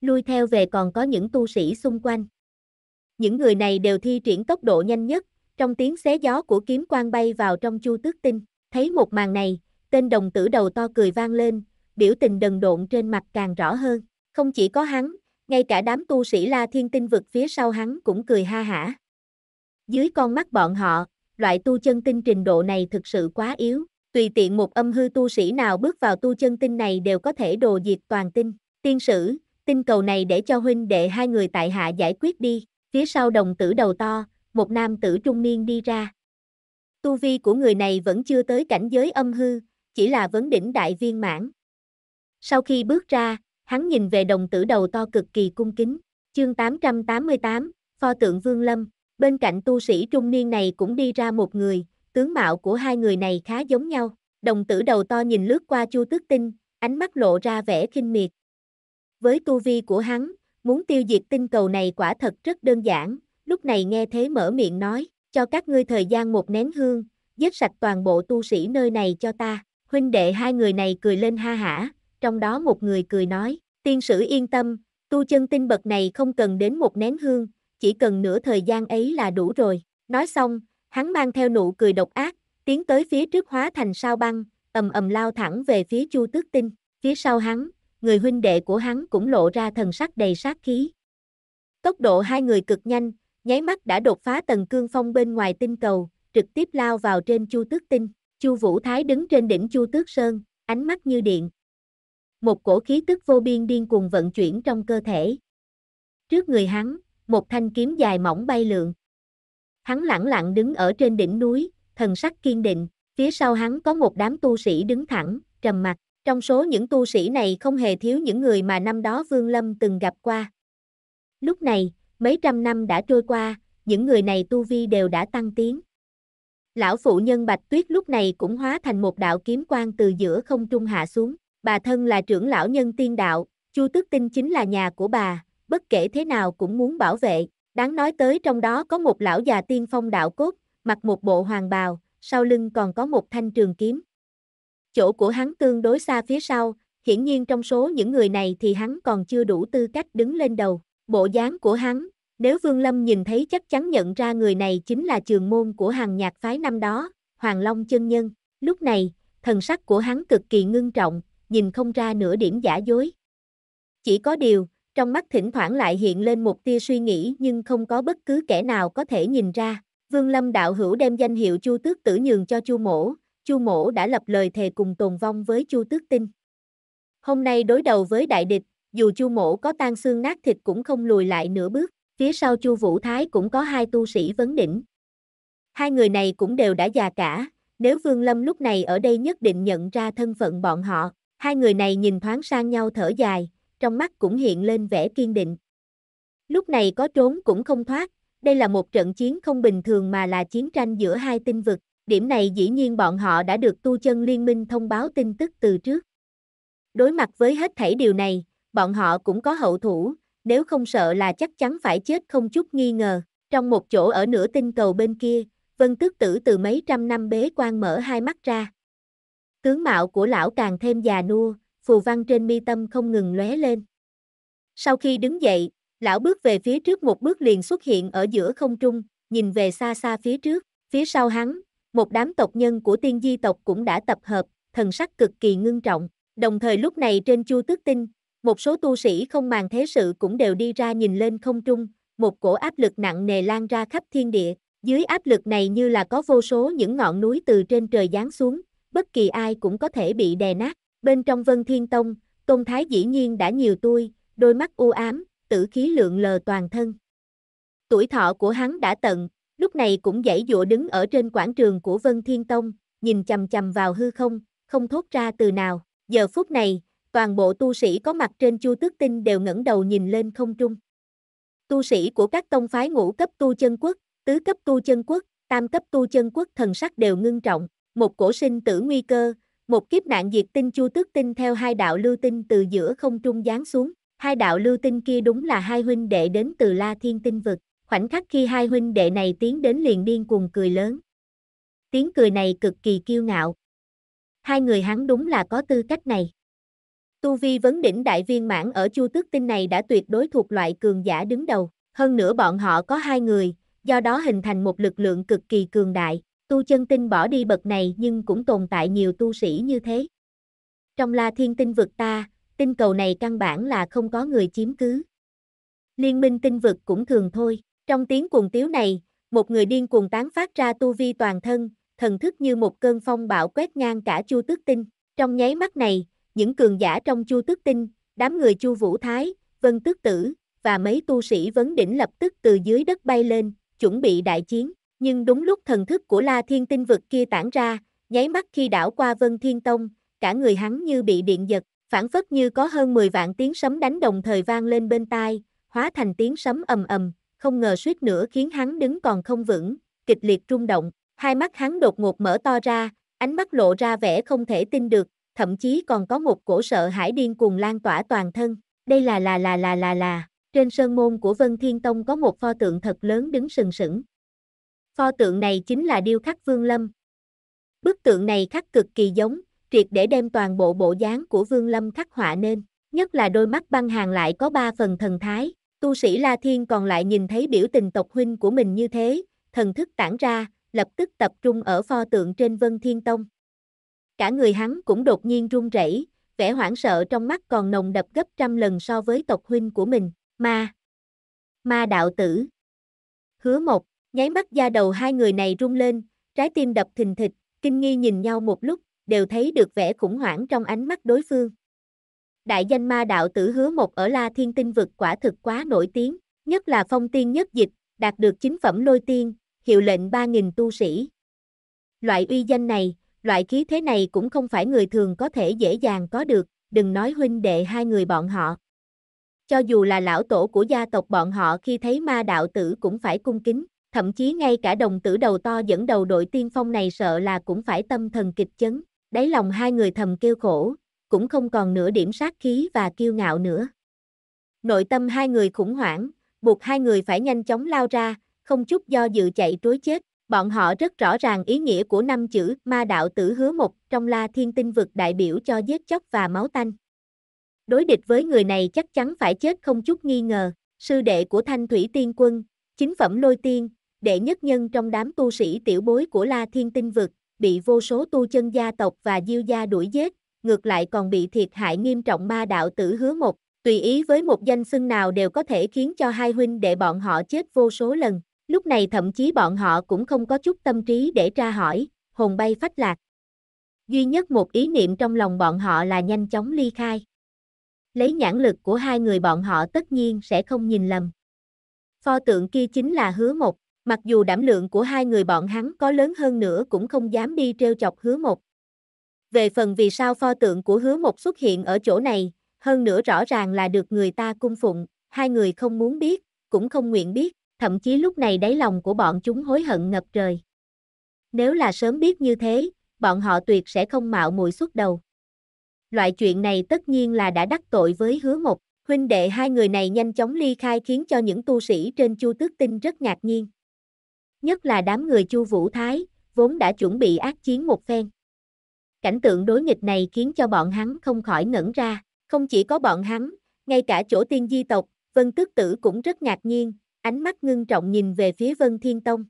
Lui theo về còn có những tu sĩ xung quanh. Những người này đều thi triển tốc độ nhanh nhất, trong tiếng xé gió của kiếm quang bay vào trong chu tước tinh. Thấy một màn này, tên đồng tử đầu to cười vang lên, biểu tình đần độn trên mặt càng rõ hơn. Không chỉ có hắn, ngay cả đám tu sĩ La Thiên Tinh vực phía sau hắn cũng cười ha hả. Dưới con mắt bọn họ, loại tu chân tinh trình độ này thực sự quá yếu, tùy tiện một âm hư tu sĩ nào bước vào tu chân tinh này đều có thể đồ diệt toàn tinh. Tiên sử, tinh cầu này để cho huynh đệ hai người tại hạ giải quyết đi, phía sau đồng tử đầu to, một nam tử trung niên đi ra. Tu vi của người này vẫn chưa tới cảnh giới âm hư, chỉ là vấn đỉnh đại viên mãn, sau khi bước ra, hắn nhìn về đồng tử đầu to cực kỳ cung kính. Chương 888, pho tượng Vương Lâm, bên cạnh tu sĩ trung niên này cũng đi ra một người, tướng mạo của hai người này khá giống nhau. Đồng tử đầu to nhìn lướt qua Chu Tức Tinh, ánh mắt lộ ra vẻ khinh miệt. Với tu vi của hắn, muốn tiêu diệt tinh cầu này quả thật rất đơn giản, lúc này nghe thế mở miệng nói, cho các ngươi thời gian một nén hương, giết sạch toàn bộ tu sĩ nơi này cho ta. Huynh đệ hai người này cười lên ha hả, trong đó một người cười nói, tiên sử yên tâm, tu chân tinh bậc này không cần đến một nén hương, chỉ cần nửa thời gian ấy là đủ rồi. Nói xong, hắn mang theo nụ cười độc ác, tiến tới phía trước hóa thành sao băng, ầm ầm lao thẳng về phía Chu Tước Tinh. Phía sau hắn, người huynh đệ của hắn cũng lộ ra thần sắc đầy sát khí. Tốc độ hai người cực nhanh, nháy mắt đã đột phá tầng cương phong bên ngoài tinh cầu, trực tiếp lao vào trên Chu Tước Tinh. Chu Vũ Thái đứng trên đỉnh Chu Tước Sơn, ánh mắt như điện, một cổ khí tức vô biên điên cuồng vận chuyển trong cơ thể. Trước người hắn, một thanh kiếm dài mỏng bay lượn. Hắn lặng lặng đứng ở trên đỉnh núi, thần sắc kiên định, phía sau hắn có một đám tu sĩ đứng thẳng, trầm mặt. Trong số những tu sĩ này không hề thiếu những người mà năm đó Vương Lâm từng gặp qua. Lúc này, mấy trăm năm đã trôi qua, những người này tu vi đều đã tăng tiến. Lão phụ nhân Bạch Tuyết lúc này cũng hóa thành một đạo kiếm quang từ giữa không trung hạ xuống bà thân là trưởng lão nhân tiên đạo, Chu Tước Tinh chính là nhà của bà, bất kể thế nào cũng muốn bảo vệ. Đáng nói tới trong đó có một lão già tiên phong đạo cốt, mặc một bộ hoàng bào, sau lưng còn có một thanh trường kiếm. Chỗ của hắn tương đối xa phía sau, hiển nhiên trong số những người này thì hắn còn chưa đủ tư cách đứng lên đầu. Bộ dáng của hắn, nếu Vương Lâm nhìn thấy chắc chắn nhận ra người này chính là trường môn của hàng nhạc phái năm đó, Hoàng Long Chân Nhân. Lúc này, thần sắc của hắn cực kỳ ngưng trọng, nhìn không ra nửa điểm giả dối. Chỉ có điều, trong mắt thỉnh thoảng lại hiện lên một tia suy nghĩ nhưng không có bất cứ kẻ nào có thể nhìn ra. Vương Lâm đạo hữu đem danh hiệu Chu Tước Tử nhường cho Chu Mỗ, Chu Mỗ đã lập lời thề cùng tồn vong với Chu Tước Tinh. Hôm nay đối đầu với đại địch, dù Chu Mỗ có tan xương nát thịt cũng không lùi lại nửa bước, phía sau Chu Vũ Thái cũng có hai tu sĩ vấn đỉnh. Hai người này cũng đều đã già cả, nếu Vương Lâm lúc này ở đây nhất định nhận ra thân phận bọn họ, Hai người này nhìn thoáng sang nhau thở dài, trong mắt cũng hiện lên vẻ kiên định. Lúc này có trốn cũng không thoát, đây là một trận chiến không bình thường mà là chiến tranh giữa hai tinh vực. Điểm này dĩ nhiên bọn họ đã được tu chân liên minh thông báo tin tức từ trước. Đối mặt với hết thảy điều này, bọn họ cũng có hậu thủ, nếu không sợ là chắc chắn phải chết không chút nghi ngờ. Trong một chỗ ở nửa tinh cầu bên kia, Vân Tước Tử từ mấy trăm năm bế quan mở hai mắt ra. Tướng mạo của lão càng thêm già nua, phù văn trên mi tâm không ngừng lóe lên. Sau khi đứng dậy, lão bước về phía trước một bước liền xuất hiện ở giữa không trung, nhìn về xa xa phía trước, phía sau hắn, một đám tộc nhân của tiên di tộc cũng đã tập hợp, thần sắc cực kỳ ngưng trọng. Đồng thời lúc này trên chu tước tinh, một số tu sĩ không màng thế sự cũng đều đi ra nhìn lên không trung, một cổ áp lực nặng nề lan ra khắp thiên địa. Dưới áp lực này như là có vô số những ngọn núi từ trên trời giáng xuống, bất kỳ ai cũng có thể bị đè nát. Bên trong Vân Thiên Tông, Tôn Thái dĩ nhiên đã nhiều tuổi, đôi mắt u ám, tử khí lượng lờ toàn thân. Tuổi thọ của hắn đã tận, lúc này cũng dãy dụa đứng ở trên quảng trường của Vân Thiên Tông, nhìn chầm chầm vào hư không, không thốt ra từ nào. Giờ phút này, toàn bộ tu sĩ có mặt trên chu tước tinh đều ngẩng đầu nhìn lên không trung. Tu sĩ của các tông phái ngũ cấp tu chân quốc, tứ cấp tu chân quốc, tam cấp tu chân quốc thần sắc đều ngưng trọng, một cổ sinh tử nguy cơ, một kiếp nạn diệt tinh chu tước tinh theo hai đạo lưu tinh từ giữa không trung giáng xuống. Hai đạo lưu tinh kia đúng là hai huynh đệ đến từ La Thiên Tinh Vực. Khoảnh khắc khi hai huynh đệ này tiến đến liền điên cuồng cười lớn. Tiếng cười này cực kỳ kiêu ngạo. Hai người hắn đúng là có tư cách này. Tu vi vấn đỉnh đại viên mãn ở Chu Tước Tinh này đã tuyệt đối thuộc loại cường giả đứng đầu. Hơn nữa bọn họ có hai người, do đó hình thành một lực lượng cực kỳ cường đại. Tu chân tinh bỏ đi bậc này nhưng cũng tồn tại nhiều tu sĩ như thế. Trong la thiên tinh vực ta, tinh cầu này căn bản là không có người chiếm cứ. Liên minh tinh vực cũng thường thôi. Trong tiếng cuồng tiếu này, một người điên cuồng tán phát ra tu vi toàn thân, thần thức như một cơn phong bão quét ngang cả chu tước tinh. Trong nháy mắt này, những cường giả trong chu tước tinh, đám người chu vũ thái, vân tước tử, và mấy tu sĩ vấn đỉnh lập tức từ dưới đất bay lên, chuẩn bị đại chiến nhưng đúng lúc thần thức của La Thiên Tinh vực kia tản ra, nháy mắt khi đảo qua Vân Thiên Tông, cả người hắn như bị điện giật, phản phất như có hơn 10 vạn tiếng sấm đánh đồng thời vang lên bên tai, hóa thành tiếng sấm ầm ầm, không ngờ suýt nữa khiến hắn đứng còn không vững, kịch liệt rung động, hai mắt hắn đột ngột mở to ra, ánh mắt lộ ra vẻ không thể tin được, thậm chí còn có một cổ sợ hãi điên cuồng lan tỏa toàn thân, đây là là là là là là, trên sơn môn của Vân Thiên Tông có một pho tượng thật lớn đứng sừng sững, Pho tượng này chính là điêu khắc Vương Lâm. Bức tượng này khắc cực kỳ giống, triệt để đem toàn bộ bộ dáng của Vương Lâm khắc họa nên, nhất là đôi mắt băng hàng lại có ba phần thần thái, tu sĩ La Thiên còn lại nhìn thấy biểu tình tộc huynh của mình như thế, thần thức tản ra, lập tức tập trung ở pho tượng trên Vân Thiên Tông. Cả người hắn cũng đột nhiên run rẩy, vẻ hoảng sợ trong mắt còn nồng đập gấp trăm lần so với tộc huynh của mình, ma. Ma đạo tử. Hứa một. Nháy mắt da đầu hai người này rung lên, trái tim đập thình thịch, kinh nghi nhìn nhau một lúc, đều thấy được vẻ khủng hoảng trong ánh mắt đối phương. Đại danh ma đạo tử hứa một ở La Thiên Tinh vực quả thực quá nổi tiếng, nhất là phong tiên nhất dịch, đạt được chính phẩm lôi tiên, hiệu lệnh 3.000 tu sĩ. Loại uy danh này, loại khí thế này cũng không phải người thường có thể dễ dàng có được, đừng nói huynh đệ hai người bọn họ. Cho dù là lão tổ của gia tộc bọn họ khi thấy ma đạo tử cũng phải cung kính thậm chí ngay cả đồng tử đầu to dẫn đầu đội tiên phong này sợ là cũng phải tâm thần kịch chấn, đáy lòng hai người thầm kêu khổ, cũng không còn nửa điểm sát khí và kiêu ngạo nữa. Nội tâm hai người khủng hoảng, buộc hai người phải nhanh chóng lao ra, không chút do dự chạy trối chết. Bọn họ rất rõ ràng ý nghĩa của năm chữ ma đạo tử hứa một trong la thiên tinh vực đại biểu cho giết chóc và máu tanh. Đối địch với người này chắc chắn phải chết không chút nghi ngờ, sư đệ của thanh thủy tiên quân, chính phẩm lôi tiên, đệ nhất nhân trong đám tu sĩ tiểu bối của La Thiên Tinh Vực, bị vô số tu chân gia tộc và diêu gia đuổi giết, ngược lại còn bị thiệt hại nghiêm trọng ma đạo tử hứa một, tùy ý với một danh xưng nào đều có thể khiến cho hai huynh đệ bọn họ chết vô số lần. Lúc này thậm chí bọn họ cũng không có chút tâm trí để tra hỏi, hồn bay phách lạc. Duy nhất một ý niệm trong lòng bọn họ là nhanh chóng ly khai. Lấy nhãn lực của hai người bọn họ tất nhiên sẽ không nhìn lầm. Pho tượng kia chính là hứa một, Mặc dù đảm lượng của hai người bọn hắn có lớn hơn nữa cũng không dám đi treo chọc hứa một. Về phần vì sao pho tượng của hứa một xuất hiện ở chỗ này, hơn nữa rõ ràng là được người ta cung phụng, hai người không muốn biết, cũng không nguyện biết, thậm chí lúc này đáy lòng của bọn chúng hối hận ngập trời. Nếu là sớm biết như thế, bọn họ tuyệt sẽ không mạo muội xuất đầu. Loại chuyện này tất nhiên là đã đắc tội với hứa một, huynh đệ hai người này nhanh chóng ly khai khiến cho những tu sĩ trên chu tước tinh rất ngạc nhiên nhất là đám người Chu Vũ Thái, vốn đã chuẩn bị ác chiến một phen. Cảnh tượng đối nghịch này khiến cho bọn hắn không khỏi ngẩn ra, không chỉ có bọn hắn, ngay cả chỗ tiên di tộc, Vân Tước Tử cũng rất ngạc nhiên, ánh mắt ngưng trọng nhìn về phía Vân Thiên Tông.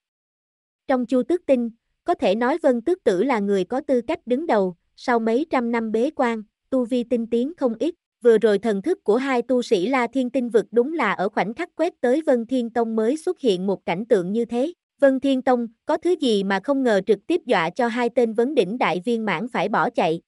Trong Chu Tước Tinh, có thể nói Vân Tước Tử là người có tư cách đứng đầu, sau mấy trăm năm bế quan, tu vi tinh tiến không ít, vừa rồi thần thức của hai tu sĩ La Thiên Tinh vực đúng là ở khoảnh khắc quét tới Vân Thiên Tông mới xuất hiện một cảnh tượng như thế. Vân Thiên Tông, có thứ gì mà không ngờ trực tiếp dọa cho hai tên vấn đỉnh đại viên mãn phải bỏ chạy.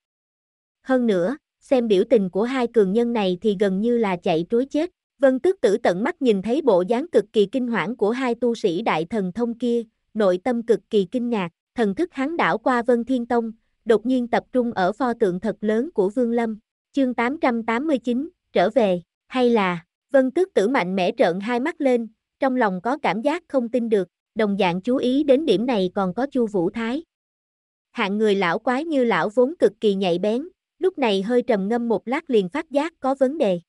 Hơn nữa, xem biểu tình của hai cường nhân này thì gần như là chạy trối chết. Vân Tước Tử tận mắt nhìn thấy bộ dáng cực kỳ kinh hoảng của hai tu sĩ đại thần thông kia, nội tâm cực kỳ kinh ngạc, thần thức hắn đảo qua Vân Thiên Tông, đột nhiên tập trung ở pho tượng thật lớn của Vương Lâm, chương 889, trở về, hay là, Vân Tước Tử mạnh mẽ trợn hai mắt lên, trong lòng có cảm giác không tin được, đồng dạng chú ý đến điểm này còn có Chu Vũ Thái. Hạng người lão quái như lão vốn cực kỳ nhạy bén, lúc này hơi trầm ngâm một lát liền phát giác có vấn đề.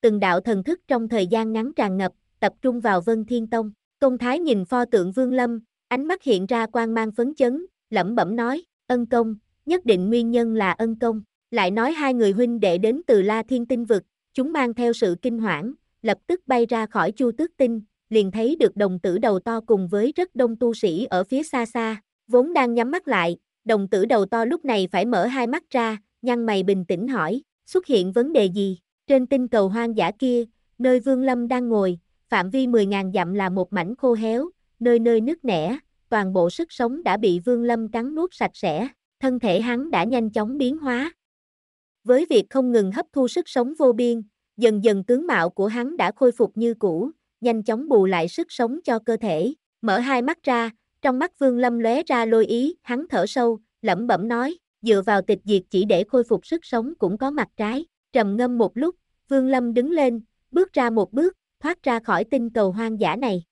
Từng đạo thần thức trong thời gian ngắn tràn ngập, tập trung vào Vân Thiên Tông, Công Thái nhìn pho tượng Vương Lâm, ánh mắt hiện ra quan mang phấn chấn, lẩm bẩm nói, ân công, nhất định nguyên nhân là ân công, lại nói hai người huynh đệ đến từ La Thiên Tinh Vực, chúng mang theo sự kinh hoảng, lập tức bay ra khỏi Chu Tước Tinh, liền thấy được đồng tử đầu to cùng với rất đông tu sĩ ở phía xa xa, vốn đang nhắm mắt lại, đồng tử đầu to lúc này phải mở hai mắt ra, nhăn mày bình tĩnh hỏi, xuất hiện vấn đề gì? Trên tinh cầu hoang dã kia, nơi Vương Lâm đang ngồi, phạm vi 10.000 dặm là một mảnh khô héo, nơi nơi nước nẻ, toàn bộ sức sống đã bị Vương Lâm cắn nuốt sạch sẽ, thân thể hắn đã nhanh chóng biến hóa. Với việc không ngừng hấp thu sức sống vô biên, dần dần tướng mạo của hắn đã khôi phục như cũ, nhanh chóng bù lại sức sống cho cơ thể. Mở hai mắt ra, trong mắt Vương Lâm lóe ra lôi ý, hắn thở sâu, lẩm bẩm nói, dựa vào tịch diệt chỉ để khôi phục sức sống cũng có mặt trái. Trầm ngâm một lúc, Vương Lâm đứng lên, bước ra một bước, thoát ra khỏi tinh cầu hoang dã này.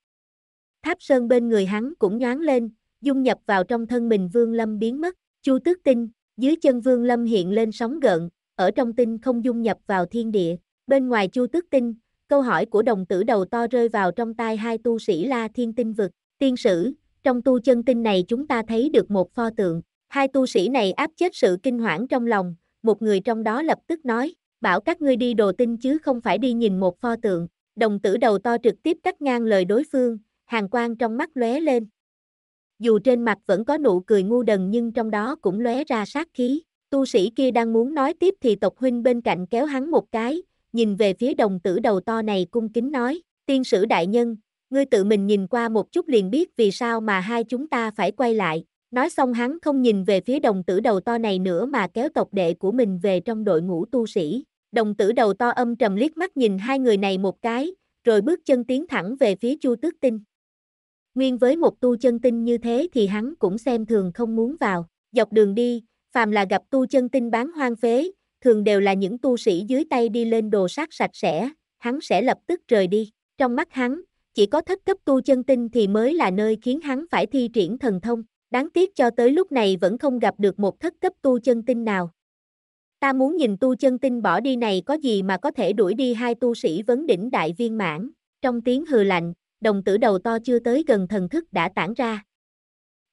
Tháp sơn bên người hắn cũng nhoáng lên, dung nhập vào trong thân mình Vương Lâm biến mất. Chu Tước Tinh, dưới chân Vương Lâm hiện lên sóng gợn, ở trong tinh không dung nhập vào thiên địa. Bên ngoài Chu Tước Tinh, Câu hỏi của đồng tử đầu to rơi vào trong tai hai tu sĩ La Thiên Tinh Vực, tiên sử, trong tu chân tinh này chúng ta thấy được một pho tượng, hai tu sĩ này áp chết sự kinh hoảng trong lòng, một người trong đó lập tức nói, bảo các ngươi đi đồ tinh chứ không phải đi nhìn một pho tượng, đồng tử đầu to trực tiếp cắt ngang lời đối phương, hàng quang trong mắt lóe lên. Dù trên mặt vẫn có nụ cười ngu đần nhưng trong đó cũng lóe ra sát khí, tu sĩ kia đang muốn nói tiếp thì tộc huynh bên cạnh kéo hắn một cái, nhìn về phía đồng tử đầu to này cung kính nói, tiên sử đại nhân, ngươi tự mình nhìn qua một chút liền biết vì sao mà hai chúng ta phải quay lại. Nói xong hắn không nhìn về phía đồng tử đầu to này nữa mà kéo tộc đệ của mình về trong đội ngũ tu sĩ. Đồng tử đầu to âm trầm liếc mắt nhìn hai người này một cái, rồi bước chân tiến thẳng về phía Chu Tước Tinh. Nguyên với một tu chân tinh như thế thì hắn cũng xem thường không muốn vào. Dọc đường đi, phàm là gặp tu chân tinh bán hoang phế, thường đều là những tu sĩ dưới tay đi lên đồ sát sạch sẽ, hắn sẽ lập tức rời đi. Trong mắt hắn, chỉ có thất cấp tu chân tinh thì mới là nơi khiến hắn phải thi triển thần thông. Đáng tiếc cho tới lúc này vẫn không gặp được một thất cấp tu chân tinh nào. Ta muốn nhìn tu chân tinh bỏ đi này có gì mà có thể đuổi đi hai tu sĩ vấn đỉnh đại viên mãn. Trong tiếng hừ lạnh, đồng tử đầu to chưa tới gần thần thức đã tản ra.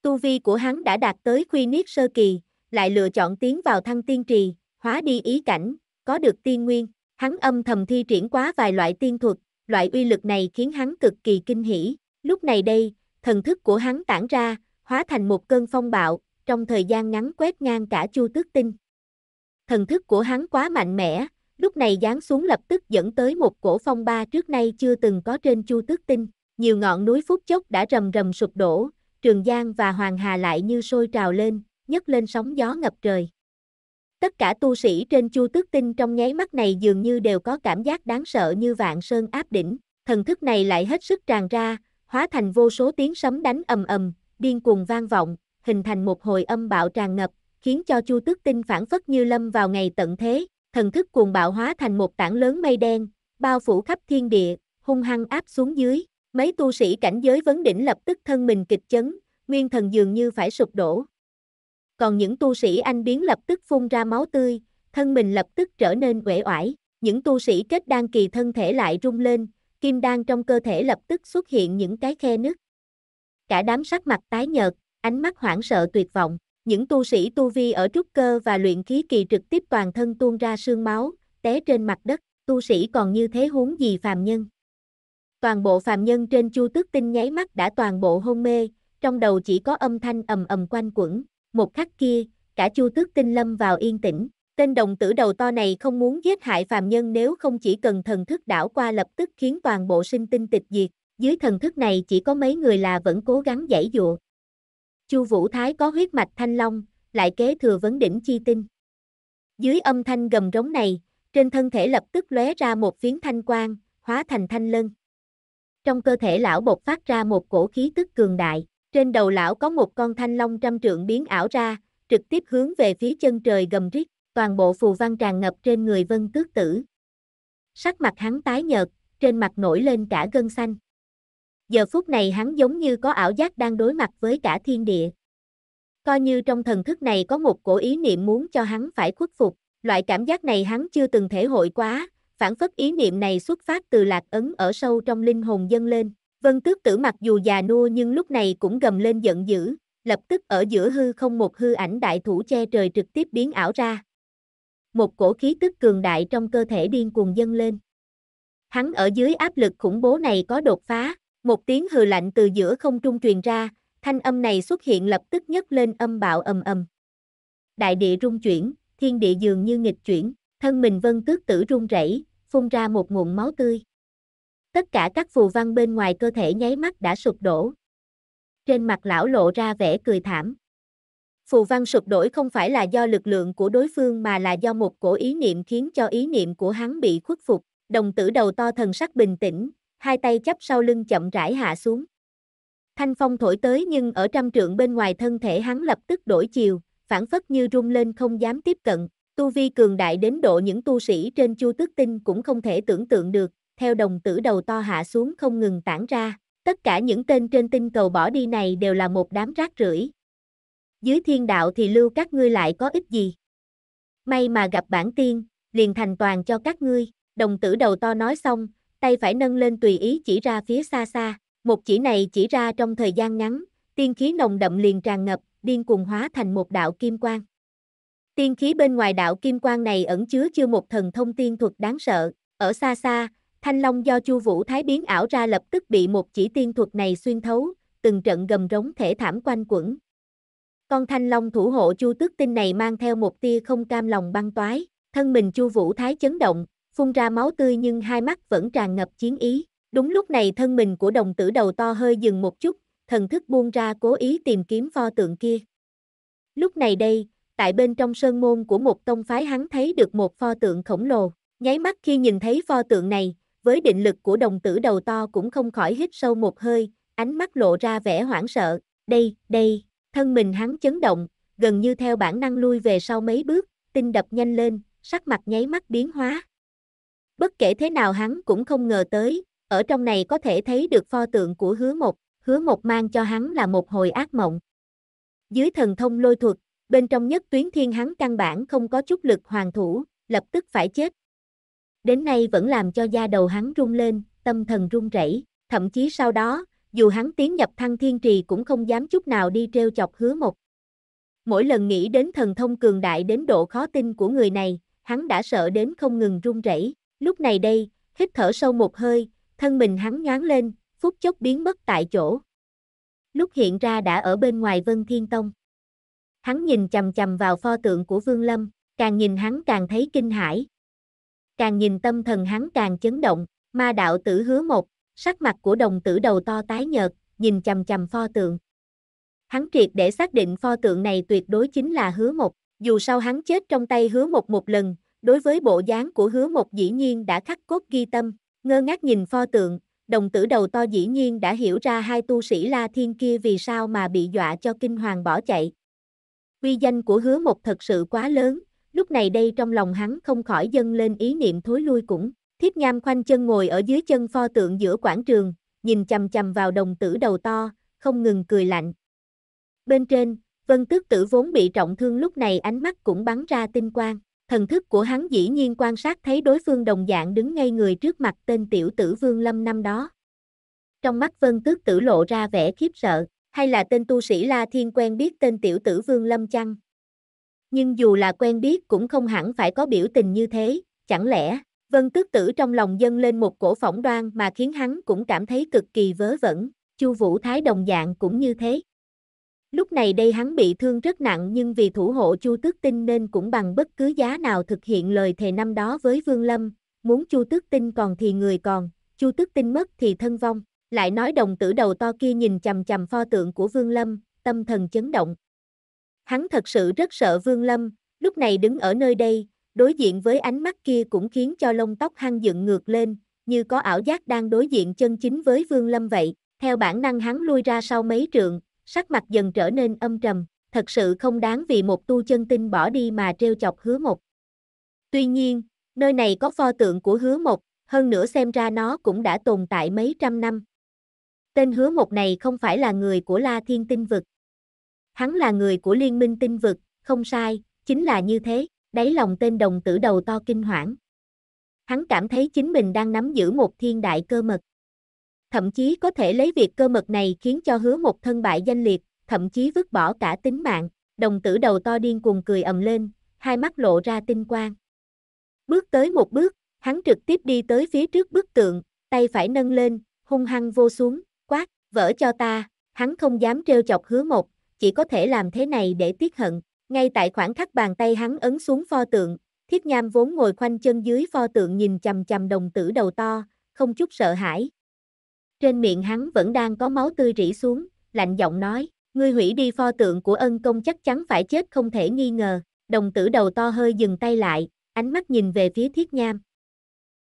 Tu vi của hắn đã đạt tới khuy niết sơ kỳ, lại lựa chọn tiến vào thăng tiên trì, hóa đi ý cảnh, có được tiên nguyên, hắn âm thầm thi triển quá vài loại tiên thuật, loại uy lực này khiến hắn cực kỳ kinh hỉ. Lúc này đây, thần thức của hắn tản ra, hóa thành một cơn phong bạo, trong thời gian ngắn quét ngang cả Chu Tước Tinh. Thần thức của hắn quá mạnh mẽ, lúc này giáng xuống lập tức dẫn tới một cổ phong ba trước nay chưa từng có trên Chu Tước Tinh. Nhiều ngọn núi phút chốc đã rầm rầm sụp đổ, Trường Giang và Hoàng Hà lại như sôi trào lên, nhấc lên sóng gió ngập trời. Tất cả tu sĩ trên chu tước tinh trong nháy mắt này dường như đều có cảm giác đáng sợ như vạn sơn áp đỉnh, thần thức này lại hết sức tràn ra, hóa thành vô số tiếng sấm đánh ầm ầm, điên cuồng vang vọng, hình thành một hồi âm bạo tràn ngập, khiến cho chu tước tinh phản phất như lâm vào ngày tận thế, thần thức cuồng bạo hóa thành một tảng lớn mây đen, bao phủ khắp thiên địa, hung hăng áp xuống dưới, mấy tu sĩ cảnh giới vấn đỉnh lập tức thân mình kịch chấn, nguyên thần dường như phải sụp đổ, còn những tu sĩ anh biến lập tức phun ra máu tươi, thân mình lập tức trở nên uể oải, những tu sĩ kết đan kỳ thân thể lại rung lên, kim đan trong cơ thể lập tức xuất hiện những cái khe nứt. Cả đám sắc mặt tái nhợt, ánh mắt hoảng sợ tuyệt vọng, những tu sĩ tu vi ở trúc cơ và luyện khí kỳ trực tiếp toàn thân tuôn ra sương máu, té trên mặt đất, tu sĩ còn như thế huống gì phàm nhân. Toàn bộ phàm nhân trên chu tước tinh nháy mắt đã toàn bộ hôn mê, trong đầu chỉ có âm thanh ầm ầm quanh quẩn, một khắc kia, cả Chu Tước Tinh lâm vào yên tĩnh. Tên đồng tử đầu to này không muốn giết hại phàm nhân nếu không chỉ cần thần thức đảo qua lập tức khiến toàn bộ sinh tinh tịch diệt, dưới thần thức này chỉ có mấy người là vẫn cố gắng giải dụa. Chu Vũ Thái có huyết mạch thanh long, lại kế thừa vấn đỉnh chi tinh. Dưới âm thanh gầm rống này, trên thân thể lập tức lóe ra một phiến thanh quang, hóa thành thanh lân. Trong cơ thể lão bột phát ra một cổ khí tức cường đại. Trên đầu lão có một con thanh long trăm trượng biến ảo ra, trực tiếp hướng về phía chân trời gầm rít, toàn bộ phù văn tràn ngập trên người vân tước tử. Sắc mặt hắn tái nhợt, trên mặt nổi lên cả gân xanh. Giờ phút này hắn giống như có ảo giác đang đối mặt với cả thiên địa. Coi như trong thần thức này có một cổ ý niệm muốn cho hắn phải khuất phục, loại cảm giác này hắn chưa từng thể hội quá, phản phất ý niệm này xuất phát từ lạc ấn ở sâu trong linh hồn dâng lên. Vân tước tử mặc dù già nua nhưng lúc này cũng gầm lên giận dữ, lập tức ở giữa hư không một hư ảnh đại thủ che trời trực tiếp biến ảo ra. Một cổ khí tức cường đại trong cơ thể điên cuồng dâng lên. Hắn ở dưới áp lực khủng bố này có đột phá, một tiếng hừ lạnh từ giữa không trung truyền ra, thanh âm này xuất hiện lập tức nhấc lên âm bạo ầm ầm. Đại địa rung chuyển, thiên địa dường như nghịch chuyển, thân mình vân tước tử rung rẩy, phun ra một nguồn máu tươi. Tất cả các phù văn bên ngoài cơ thể nháy mắt đã sụp đổ. Trên mặt lão lộ ra vẻ cười thảm. Phù văn sụp đổ không phải là do lực lượng của đối phương mà là do một cổ ý niệm khiến cho ý niệm của hắn bị khuất phục. Đồng tử đầu to thần sắc bình tĩnh, hai tay chắp sau lưng chậm rãi hạ xuống. Thanh phong thổi tới nhưng ở trăm trượng bên ngoài thân thể hắn lập tức đổi chiều, phản phất như rung lên không dám tiếp cận. Tu vi cường đại đến độ những tu sĩ trên chu tước tinh cũng không thể tưởng tượng được, theo đồng tử đầu to hạ xuống không ngừng tản ra. Tất cả những tên trên tinh cầu bỏ đi này đều là một đám rác rưởi. Dưới thiên đạo thì lưu các ngươi lại có ích gì? May mà gặp bản tiên, liền thành toàn cho các ngươi. Đồng tử đầu to nói xong, tay phải nâng lên tùy ý chỉ ra phía xa xa. Một chỉ này chỉ ra trong thời gian ngắn, tiên khí nồng đậm liền tràn ngập, điên cuồng hóa thành một đạo kim quang. Tiên khí bên ngoài đạo kim quang này ẩn chứa chưa một thần thông tiên thuật đáng sợ. Ở xa xa, Thanh long do Chu Vũ Thái biến ảo ra lập tức bị một chỉ tiên thuật này xuyên thấu, từng trận gầm rống thể thảm quanh quẩn. Con thanh long thủ hộ Chu Tước Tinh này mang theo một tia không cam lòng băng toái, thân mình Chu Vũ Thái chấn động, phun ra máu tươi nhưng hai mắt vẫn tràn ngập chiến ý. Đúng lúc này thân mình của đồng tử đầu to hơi dừng một chút, thần thức buông ra cố ý tìm kiếm pho tượng kia. Lúc này đây, tại bên trong sơn môn của một tông phái hắn thấy được một pho tượng khổng lồ. Nháy mắt khi nhìn thấy pho tượng này, với định lực của đồng tử đầu to cũng không khỏi hít sâu một hơi, ánh mắt lộ ra vẻ hoảng sợ, đây, đây, thân mình hắn chấn động, gần như theo bản năng lui về sau mấy bước, tim đập nhanh lên, sắc mặt nháy mắt biến hóa. Bất kể thế nào hắn cũng không ngờ tới, ở trong này có thể thấy được pho tượng của hứa một, hứa một mang cho hắn là một hồi ác mộng. Dưới thần thông lôi thuật, bên trong nhất tuyến thiên hắn căn bản không có chút lực hoàng thủ, lập tức phải chết đến nay vẫn làm cho da đầu hắn rung lên, tâm thần run rẩy, thậm chí sau đó, dù hắn tiến nhập thăng thiên trì cũng không dám chút nào đi treo chọc hứa một. Mỗi lần nghĩ đến thần thông cường đại đến độ khó tin của người này, hắn đã sợ đến không ngừng run rẩy. Lúc này đây, hít thở sâu một hơi, thân mình hắn nhoáng lên, phút chốc biến mất tại chỗ. Lúc hiện ra đã ở bên ngoài Vân Thiên Tông. Hắn nhìn chầm chầm vào pho tượng của Vương Lâm, càng nhìn hắn càng thấy kinh hãi, càng nhìn tâm thần hắn càng chấn động, ma đạo tử hứa một, sắc mặt của đồng tử đầu to tái nhợt, nhìn chầm chầm pho tượng. Hắn triệt để xác định pho tượng này tuyệt đối chính là hứa một, dù sao hắn chết trong tay hứa một một lần, đối với bộ dáng của hứa một dĩ nhiên đã khắc cốt ghi tâm, ngơ ngác nhìn pho tượng, đồng tử đầu to dĩ nhiên đã hiểu ra hai tu sĩ La Thiên kia vì sao mà bị dọa cho kinh hoàng bỏ chạy. Quy danh của hứa một thật sự quá lớn, lúc này đây trong lòng hắn không khỏi dâng lên ý niệm thối lui cũng. Thiếp nham khoanh chân ngồi ở dưới chân pho tượng giữa quảng trường, nhìn chầm chầm vào đồng tử đầu to, không ngừng cười lạnh. Bên trên, vân tước tử vốn bị trọng thương lúc này ánh mắt cũng bắn ra tinh quang. Thần thức của hắn dĩ nhiên quan sát thấy đối phương đồng dạng đứng ngay người trước mặt tên tiểu tử Vương Lâm năm đó. Trong mắt vân tước tử lộ ra vẻ khiếp sợ, hay là tên tu sĩ La Thiên quen biết tên tiểu tử Vương Lâm chăng? nhưng dù là quen biết cũng không hẳn phải có biểu tình như thế, chẳng lẽ, vân tước tử trong lòng dâng lên một cổ phỏng đoan mà khiến hắn cũng cảm thấy cực kỳ vớ vẩn, chu vũ thái đồng dạng cũng như thế. Lúc này đây hắn bị thương rất nặng nhưng vì thủ hộ Chu Tước Tinh nên cũng bằng bất cứ giá nào thực hiện lời thề năm đó với Vương Lâm, muốn Chu Tước Tinh còn thì người còn, Chu Tước Tinh mất thì thân vong, lại nói đồng tử đầu to kia nhìn chằm chằm pho tượng của Vương Lâm, tâm thần chấn động, hắn thật sự rất sợ Vương Lâm, lúc này đứng ở nơi đây, đối diện với ánh mắt kia cũng khiến cho lông tóc hăng dựng ngược lên, như có ảo giác đang đối diện chân chính với Vương Lâm vậy, theo bản năng hắn lui ra sau mấy trượng, sắc mặt dần trở nên âm trầm, thật sự không đáng vì một tu chân tinh bỏ đi mà treo chọc hứa một. Tuy nhiên, nơi này có pho tượng của hứa một, hơn nữa xem ra nó cũng đã tồn tại mấy trăm năm. Tên hứa một này không phải là người của La Thiên Tinh Vực, hắn là người của liên minh tinh vực, không sai, chính là như thế, đáy lòng tên đồng tử đầu to kinh hoảng. Hắn cảm thấy chính mình đang nắm giữ một thiên đại cơ mật. Thậm chí có thể lấy việc cơ mật này khiến cho hứa một thân bại danh liệt, thậm chí vứt bỏ cả tính mạng, đồng tử đầu to điên cuồng cười ầm lên, hai mắt lộ ra tinh quang. Bước tới một bước, hắn trực tiếp đi tới phía trước bức tượng, tay phải nâng lên, hung hăng vô xuống, quát, vỡ cho ta, hắn không dám trêu chọc hứa một, chỉ có thể làm thế này để tiết hận. Ngay tại khoảng khắc bàn tay hắn ấn xuống pho tượng, Thiết Nham vốn ngồi khoanh chân dưới pho tượng nhìn chằm chằm đồng tử đầu to, không chút sợ hãi. Trên miệng hắn vẫn đang có máu tươi rỉ xuống, lạnh giọng nói, ngươi hủy đi pho tượng của ân công chắc chắn phải chết không thể nghi ngờ. Đồng tử đầu to hơi dừng tay lại, ánh mắt nhìn về phía Thiết Nham.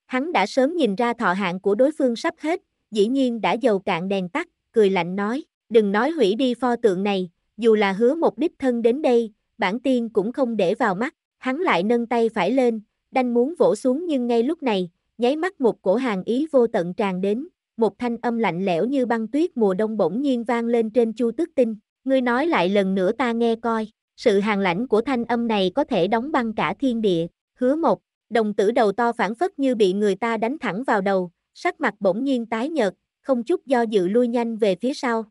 Hắn đã sớm nhìn ra thọ hạn của đối phương sắp hết, dĩ nhiên đã dầu cạn đèn tắt, cười lạnh nói, đừng nói hủy đi pho tượng này, dù là hứa một đích thân đến đây, bản tiên cũng không để vào mắt, hắn lại nâng tay phải lên, đanh muốn vỗ xuống nhưng ngay lúc này, nháy mắt một cổ hàng ý vô tận tràn đến, một thanh âm lạnh lẽo như băng tuyết mùa đông bỗng nhiên vang lên trên chu tước tinh, ngươi nói lại lần nữa ta nghe coi, sự hàng lãnh của thanh âm này có thể đóng băng cả thiên địa, hứa một, đồng tử đầu to phản phất như bị người ta đánh thẳng vào đầu, sắc mặt bỗng nhiên tái nhợt, không chút do dự lui nhanh về phía sau,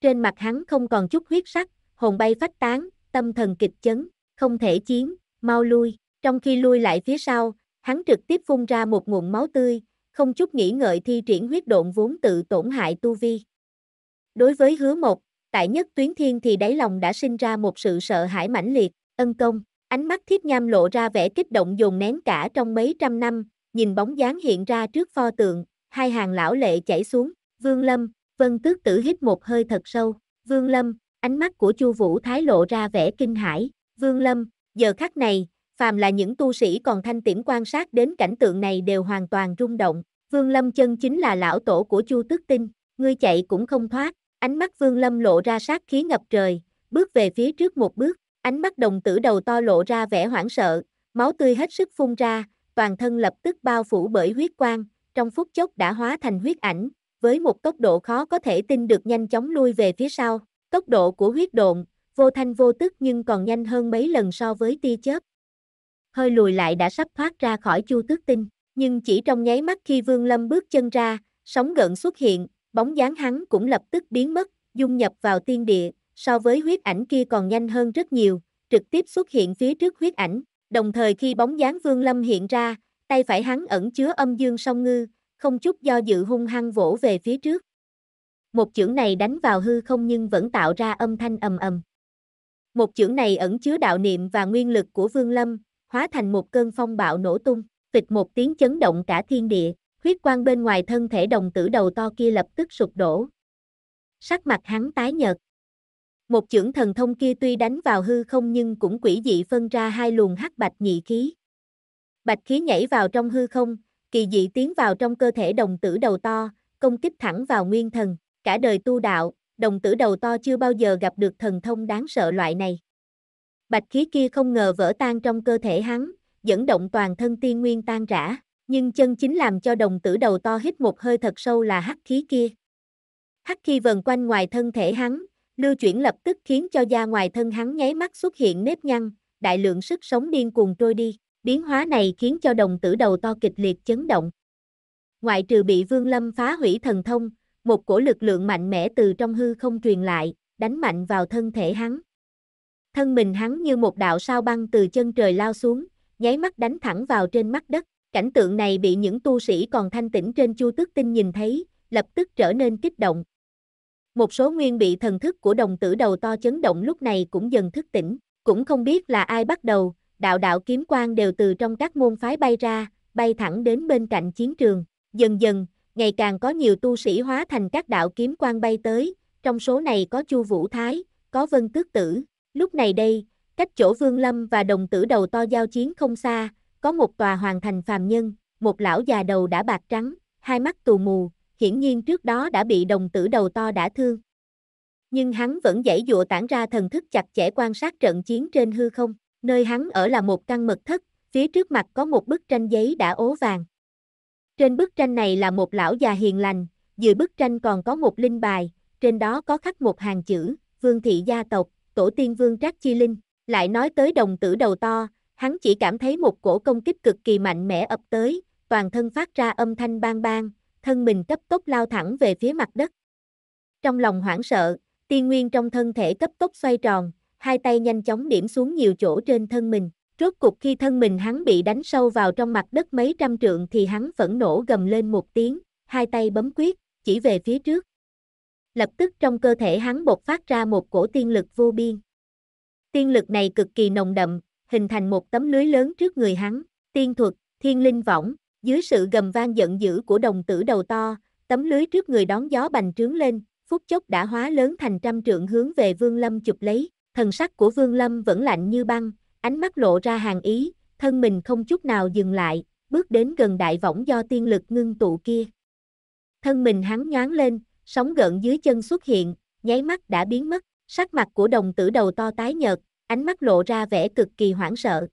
trên mặt hắn không còn chút huyết sắc, hồn bay phách tán, tâm thần kịch chấn, không thể chiến, mau lui. Trong khi lui lại phía sau, hắn trực tiếp phun ra một nguồn máu tươi, không chút nghĩ ngợi thi triển huyết độn vốn tự tổn hại tu vi. Đối với hứa một, tại nhất tuyến thiên thì đáy lòng đã sinh ra một sự sợ hãi mãnh liệt, ân công, ánh mắt thiếp nham lộ ra vẻ kích động dồn nén cả trong mấy trăm năm, nhìn bóng dáng hiện ra trước pho tượng, hai hàng lão lệ chảy xuống, vương lâm, Vân tước tử hít một hơi thật sâu, Vương Lâm, ánh mắt của Chu Vũ Thái lộ ra vẻ kinh hãi, Vương Lâm, giờ khắc này, phàm là những tu sĩ còn thanh tiểm quan sát đến cảnh tượng này đều hoàn toàn rung động, Vương Lâm chân chính là lão tổ của Chu Tước Tinh, ngươi chạy cũng không thoát, ánh mắt Vương Lâm lộ ra sát khí ngập trời, bước về phía trước một bước, ánh mắt đồng tử đầu to lộ ra vẻ hoảng sợ, máu tươi hết sức phun ra, toàn thân lập tức bao phủ bởi huyết quang, trong phút chốc đã hóa thành huyết ảnh, với một tốc độ khó có thể tin được nhanh chóng lui về phía sau. Tốc độ của huyết độn, vô thanh vô tức nhưng còn nhanh hơn mấy lần so với tia chớp. Hơi lùi lại đã sắp thoát ra khỏi chu tước tinh, nhưng chỉ trong nháy mắt khi Vương Lâm bước chân ra, sóng gợn xuất hiện, bóng dáng hắn cũng lập tức biến mất, dung nhập vào tiên địa, so với huyết ảnh kia còn nhanh hơn rất nhiều, trực tiếp xuất hiện phía trước huyết ảnh, đồng thời khi bóng dáng Vương Lâm hiện ra, tay phải hắn ẩn chứa âm dương song ngư, không chút do dự hung hăng vỗ về phía trước. Một chưởng này đánh vào hư không nhưng vẫn tạo ra âm thanh ầm ầm. Một chưởng này ẩn chứa đạo niệm và nguyên lực của Vương Lâm, hóa thành một cơn phong bạo nổ tung, tịch một tiếng chấn động cả thiên địa, huyết quang bên ngoài thân thể đồng tử đầu to kia lập tức sụp đổ. Sắc mặt hắn tái nhợt. Một chưởng thần thông kia tuy đánh vào hư không nhưng cũng quỷ dị phân ra hai luồng hắc bạch nhị khí. Bạch khí nhảy vào trong hư không, Kỳ dị tiến vào trong cơ thể đồng tử đầu to, công kích thẳng vào nguyên thần, cả đời tu đạo, đồng tử đầu to chưa bao giờ gặp được thần thông đáng sợ loại này. Bạch khí kia không ngờ vỡ tan trong cơ thể hắn, dẫn động toàn thân tiên nguyên tan rã, nhưng chân chính làm cho đồng tử đầu to hít một hơi thật sâu là hắc khí kia. Hắc khí vần quanh ngoài thân thể hắn, lưu chuyển lập tức khiến cho da ngoài thân hắn nháy mắt xuất hiện nếp nhăn, đại lượng sức sống điên cuồng trôi đi. Biến hóa này khiến cho đồng tử đầu to kịch liệt chấn động. Ngoại trừ bị Vương Lâm phá hủy thần thông, một cổ lực lượng mạnh mẽ từ trong hư không truyền lại, đánh mạnh vào thân thể hắn. Thân mình hắn như một đạo sao băng từ chân trời lao xuống, nháy mắt đánh thẳng vào trên mắt đất. Cảnh tượng này bị những tu sĩ còn thanh tỉnh trên chu tước tinh nhìn thấy, lập tức trở nên kích động. Một số nguyên bị thần thức của đồng tử đầu to chấn động lúc này cũng dần thức tỉnh, cũng không biết là ai bắt đầu, đạo đạo kiếm quang đều từ trong các môn phái bay ra, bay thẳng đến bên cạnh chiến trường. Dần dần, ngày càng có nhiều tu sĩ hóa thành các đạo kiếm quang bay tới, trong số này có Chu Vũ Thái, có Vân Tước Tử. Lúc này đây, cách chỗ Vương Lâm và đồng tử đầu to giao chiến không xa, có một tòa hoàng thành phàm nhân, một lão già đầu đã bạc trắng, hai mắt tù mù, hiển nhiên trước đó đã bị đồng tử đầu to đã thương. Nhưng hắn vẫn dãy dụa tản ra thần thức chặt chẽ quan sát trận chiến trên hư không. Nơi hắn ở là một căn mật thất, phía trước mặt có một bức tranh giấy đã ố vàng. Trên bức tranh này là một lão già hiền lành, dưới bức tranh còn có một linh bài, trên đó có khắc một hàng chữ, vương thị gia tộc, tổ tiên vương trác chi linh. Lại nói tới đồng tử đầu to, hắn chỉ cảm thấy một cổ công kích cực kỳ mạnh mẽ ập tới, toàn thân phát ra âm thanh bang bang, thân mình cấp tốc lao thẳng về phía mặt đất. Trong lòng hoảng sợ, tiên nguyên trong thân thể cấp tốc xoay tròn, hai tay nhanh chóng điểm xuống nhiều chỗ trên thân mình. Rốt cục khi thân mình hắn bị đánh sâu vào trong mặt đất mấy trăm trượng thì hắn phẫn nổ gầm lên một tiếng, hai tay bấm quyết, chỉ về phía trước. Lập tức trong cơ thể hắn bột phát ra một cổ tiên lực vô biên. Tiên lực này cực kỳ nồng đậm, hình thành một tấm lưới lớn trước người hắn, tiên thuật, thiên linh võng, dưới sự gầm vang giận dữ của đồng tử đầu to, tấm lưới trước người đón gió bành trướng lên, phút chốc đã hóa lớn thành trăm trượng hướng về Vương Lâm chụp lấy thần sắc của Vương Lâm vẫn lạnh như băng, ánh mắt lộ ra hàng ý, thân mình không chút nào dừng lại, bước đến gần đại võng do tiên lực ngưng tụ kia. Thân mình hắn nhoáng lên, sóng gợn dưới chân xuất hiện, nháy mắt đã biến mất, sắc mặt của đồng tử đầu to tái nhợt, ánh mắt lộ ra vẻ cực kỳ hoảng sợ.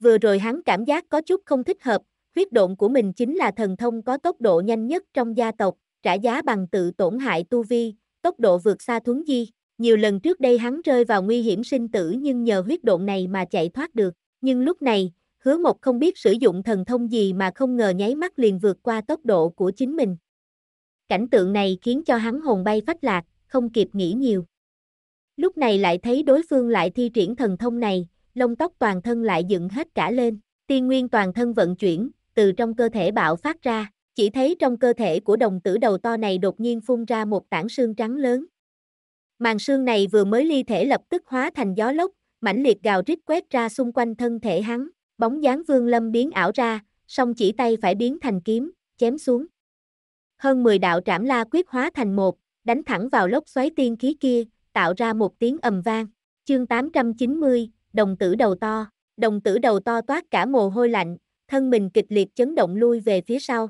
Vừa rồi hắn cảm giác có chút không thích hợp, huyết độn của mình chính là thần thông có tốc độ nhanh nhất trong gia tộc, trả giá bằng tự tổn hại tu vi, tốc độ vượt xa thuấn di. Nhiều lần trước đây hắn rơi vào nguy hiểm sinh tử nhưng nhờ huyết độn này mà chạy thoát được. Nhưng lúc này, hứa một không biết sử dụng thần thông gì mà không ngờ nháy mắt liền vượt qua tốc độ của chính mình. Cảnh tượng này khiến cho hắn hồn bay phách lạc, không kịp nghĩ nhiều. Lúc này lại thấy đối phương lại thi triển thần thông này, lông tóc toàn thân lại dựng hết cả lên, tiên nguyên toàn thân vận chuyển, từ trong cơ thể bạo phát ra, chỉ thấy trong cơ thể của đồng tử đầu to này đột nhiên phun ra một tảng xương trắng lớn, Màn sương này vừa mới ly thể lập tức hóa thành gió lốc, mãnh liệt gào rít quét ra xung quanh thân thể hắn, bóng dáng Vương Lâm biến ảo ra, song chỉ tay phải biến thành kiếm, chém xuống. Hơn 10 đạo trảm la quyết hóa thành một, đánh thẳng vào lốc xoáy tiên khí kia, tạo ra một tiếng ầm vang. Chương 890, đồng tử đầu to, đồng tử đầu to toát cả mồ hôi lạnh, thân mình kịch liệt chấn động lui về phía sau.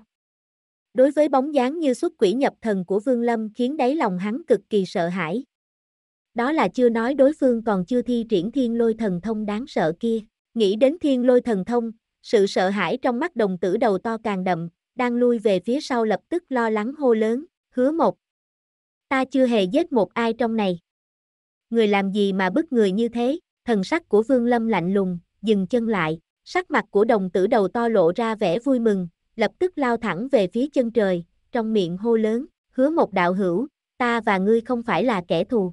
Đối với bóng dáng như xuất quỷ nhập thần của Vương Lâm khiến đáy lòng hắn cực kỳ sợ hãi, đó là chưa nói đối phương còn chưa thi triển thiên lôi thần thông đáng sợ kia. Nghĩ đến thiên lôi thần thông, sự sợ hãi trong mắt đồng tử đầu to càng đậm, đang lui về phía sau lập tức lo lắng hô lớn, hứa một. Ta chưa hề giết một ai trong này. Người làm gì mà bức người như thế, thần sắc của Vương Lâm lạnh lùng, dừng chân lại, sắc mặt của đồng tử đầu to lộ ra vẻ vui mừng, lập tức lao thẳng về phía chân trời, trong miệng hô lớn, hứa một đạo hữu, ta và ngươi không phải là kẻ thù,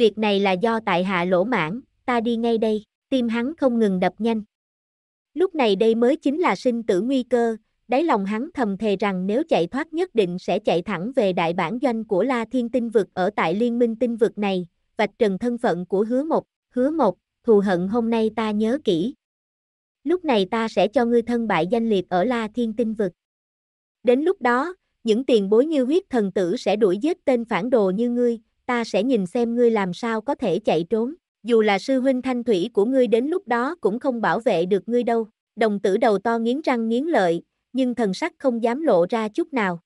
việc này là do tại hạ lỗ mãn, ta đi ngay đây, tim hắn không ngừng đập nhanh. Lúc này đây mới chính là sinh tử nguy cơ, đáy lòng hắn thầm thề rằng nếu chạy thoát nhất định sẽ chạy thẳng về đại bản doanh của La Thiên Tinh Vực ở tại Liên minh Tinh Vực này, vạch trần thân phận của hứa một, hứa một, thù hận hôm nay ta nhớ kỹ. Lúc này ta sẽ cho ngươi thân bại danh liệt ở La Thiên Tinh Vực. Đến lúc đó, những tiền bối như huyết thần tử sẽ đuổi giết tên phản đồ như ngươi, ta sẽ nhìn xem ngươi làm sao có thể chạy trốn. Dù là sư huynh thanh thủy của ngươi đến lúc đó cũng không bảo vệ được ngươi đâu. Đồng tử đầu to nghiến răng nghiến lợi, nhưng thần sắc không dám lộ ra chút nào.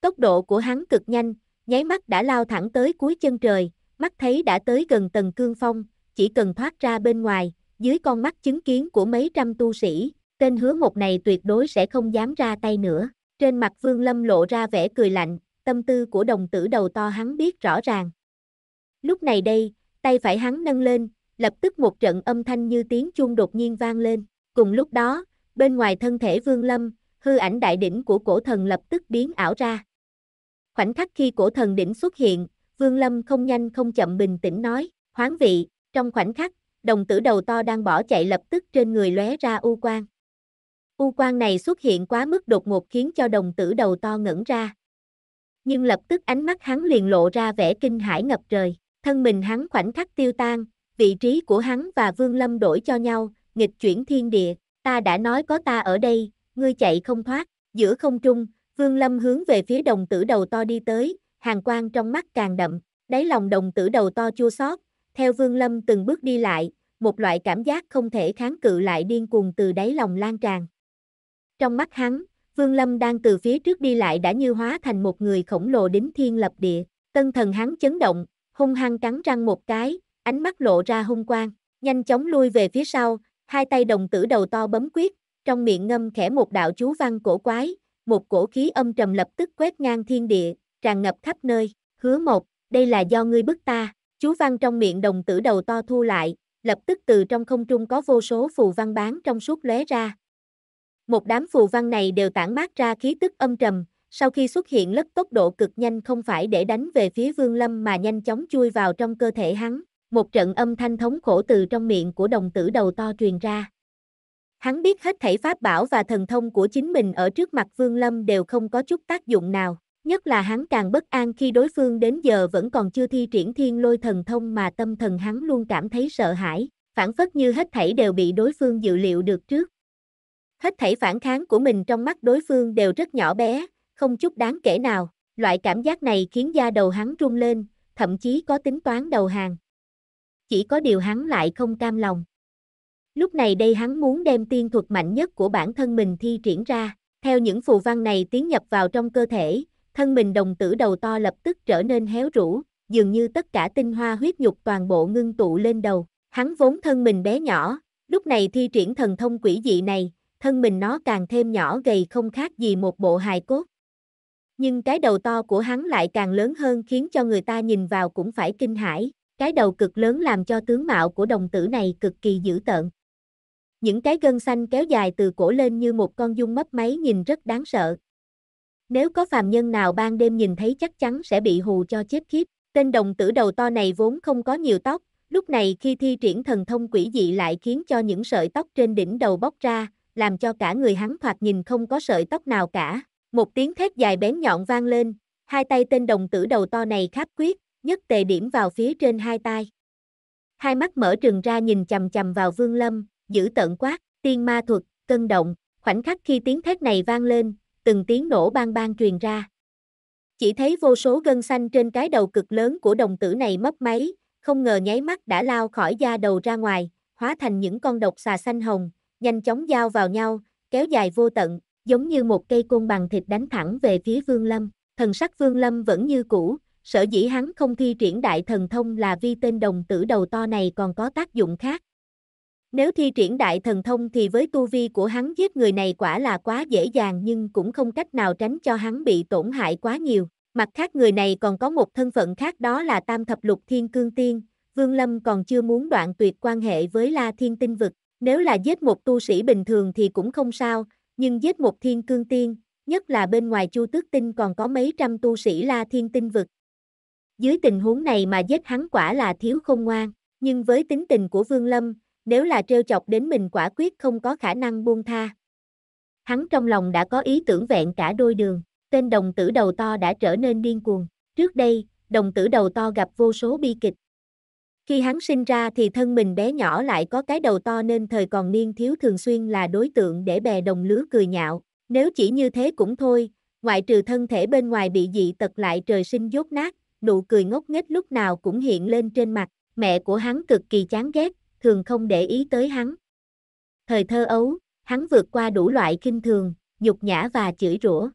Tốc độ của hắn cực nhanh, nháy mắt đã lao thẳng tới cuối chân trời, mắt thấy đã tới gần tầng cương phong, chỉ cần thoát ra bên ngoài, dưới con mắt chứng kiến của mấy trăm tu sĩ, tên hứa một này tuyệt đối sẽ không dám ra tay nữa. Trên mặt Vương Lâm lộ ra vẻ cười lạnh, tâm tư của đồng tử đầu to hắn biết rõ ràng. Lúc này đây, tay phải hắn nâng lên, lập tức một trận âm thanh như tiếng chuông đột nhiên vang lên. Cùng lúc đó, bên ngoài thân thể Vương Lâm, hư ảnh đại đỉnh của cổ thần lập tức biến ảo ra. Khoảnh khắc khi cổ thần đỉnh xuất hiện, Vương Lâm không nhanh không chậm bình tĩnh nói, hoáng vị, trong khoảnh khắc, đồng tử đầu to đang bỏ chạy lập tức trên người lóe ra u quang. U quang này xuất hiện quá mức đột ngột khiến cho đồng tử đầu to ngẩn ra nhưng lập tức ánh mắt hắn liền lộ ra vẻ kinh hãi ngập trời. Thân mình hắn khoảnh khắc tiêu tan, vị trí của hắn và Vương Lâm đổi cho nhau, nghịch chuyển thiên địa, ta đã nói có ta ở đây, ngươi chạy không thoát, giữa không trung, Vương Lâm hướng về phía đồng tử đầu to đi tới, hàng quang trong mắt càng đậm, đáy lòng đồng tử đầu to chua xót. theo Vương Lâm từng bước đi lại, một loại cảm giác không thể kháng cự lại điên cuồng từ đáy lòng lan tràn. Trong mắt hắn, Vương Lâm đang từ phía trước đi lại đã như hóa thành một người khổng lồ đính thiên lập địa, tân thần hắn chấn động, hung hăng cắn răng một cái, ánh mắt lộ ra hung quang, nhanh chóng lui về phía sau, hai tay đồng tử đầu to bấm quyết, trong miệng ngâm khẽ một đạo chú văn cổ quái, một cổ khí âm trầm lập tức quét ngang thiên địa, tràn ngập khắp nơi, hứa một, đây là do ngươi bức ta, chú văn trong miệng đồng tử đầu to thu lại, lập tức từ trong không trung có vô số phù văn bán trong suốt lóe ra, một đám phù văn này đều tản mát ra khí tức âm trầm, sau khi xuất hiện lấp tốc độ cực nhanh không phải để đánh về phía Vương Lâm mà nhanh chóng chui vào trong cơ thể hắn. Một trận âm thanh thống khổ từ trong miệng của đồng tử đầu to truyền ra. Hắn biết hết thảy pháp bảo và thần thông của chính mình ở trước mặt Vương Lâm đều không có chút tác dụng nào. Nhất là hắn càng bất an khi đối phương đến giờ vẫn còn chưa thi triển thiên lôi thần thông mà tâm thần hắn luôn cảm thấy sợ hãi, phản phất như hết thảy đều bị đối phương dự liệu được trước hết thảy phản kháng của mình trong mắt đối phương đều rất nhỏ bé, không chút đáng kể nào. Loại cảm giác này khiến da đầu hắn rung lên, thậm chí có tính toán đầu hàng. Chỉ có điều hắn lại không cam lòng. Lúc này đây hắn muốn đem tiên thuật mạnh nhất của bản thân mình thi triển ra, theo những phù văn này tiến nhập vào trong cơ thể, thân mình đồng tử đầu to lập tức trở nên héo rũ, dường như tất cả tinh hoa huyết nhục toàn bộ ngưng tụ lên đầu. Hắn vốn thân mình bé nhỏ, lúc này thi triển thần thông quỷ dị này, thân mình nó càng thêm nhỏ gầy không khác gì một bộ hài cốt. Nhưng cái đầu to của hắn lại càng lớn hơn khiến cho người ta nhìn vào cũng phải kinh hãi, cái đầu cực lớn làm cho tướng mạo của đồng tử này cực kỳ dữ tợn. Những cái gân xanh kéo dài từ cổ lên như một con dung mấp máy nhìn rất đáng sợ. Nếu có phàm nhân nào ban đêm nhìn thấy chắc chắn sẽ bị hù cho chết khiếp, tên đồng tử đầu to này vốn không có nhiều tóc, lúc này khi thi triển thần thông quỷ dị lại khiến cho những sợi tóc trên đỉnh đầu bóc ra, làm cho cả người hắn thoạt nhìn không có sợi tóc nào cả. Một tiếng thét dài bén nhọn vang lên, hai tay tên đồng tử đầu to này kháp quyết, nhất tề điểm vào phía trên hai tay. Hai mắt mở trừng ra nhìn chầm chầm vào vương lâm, giữ tận quát, tiên ma thuật, cân động, khoảnh khắc khi tiếng thét này vang lên, từng tiếng nổ bang bang truyền ra. Chỉ thấy vô số gân xanh trên cái đầu cực lớn của đồng tử này mất máy, không ngờ nháy mắt đã lao khỏi da đầu ra ngoài, hóa thành những con độc xà xanh hồng, nhanh chóng giao vào nhau, kéo dài vô tận, giống như một cây côn bằng thịt đánh thẳng về phía Vương Lâm. Thần sắc Vương Lâm vẫn như cũ, sở dĩ hắn không thi triển đại thần thông là vi tên đồng tử đầu to này còn có tác dụng khác. Nếu thi triển đại thần thông thì với tu vi của hắn giết người này quả là quá dễ dàng nhưng cũng không cách nào tránh cho hắn bị tổn hại quá nhiều. Mặt khác người này còn có một thân phận khác đó là tam thập lục thiên cương tiên, Vương Lâm còn chưa muốn đoạn tuyệt quan hệ với La Thiên Tinh Vực, nếu là giết một tu sĩ bình thường thì cũng không sao, nhưng giết một thiên cương tiên, nhất là bên ngoài chu tước tinh còn có mấy trăm tu sĩ la thiên tinh vực. Dưới tình huống này mà giết hắn quả là thiếu không ngoan, nhưng với tính tình của Vương Lâm, nếu là trêu chọc đến mình quả quyết không có khả năng buông tha. Hắn trong lòng đã có ý tưởng vẹn cả đôi đường, tên đồng tử đầu to đã trở nên điên cuồng. Trước đây, đồng tử đầu to gặp vô số bi kịch, khi hắn sinh ra thì thân mình bé nhỏ lại có cái đầu to nên thời còn niên thiếu thường xuyên là đối tượng để bè đồng lứa cười nhạo. Nếu chỉ như thế cũng thôi, ngoại trừ thân thể bên ngoài bị dị tật lại trời sinh dốt nát, nụ cười ngốc nghếch lúc nào cũng hiện lên trên mặt. Mẹ của hắn cực kỳ chán ghét, thường không để ý tới hắn. Thời thơ ấu, hắn vượt qua đủ loại kinh thường, nhục nhã và chửi rủa.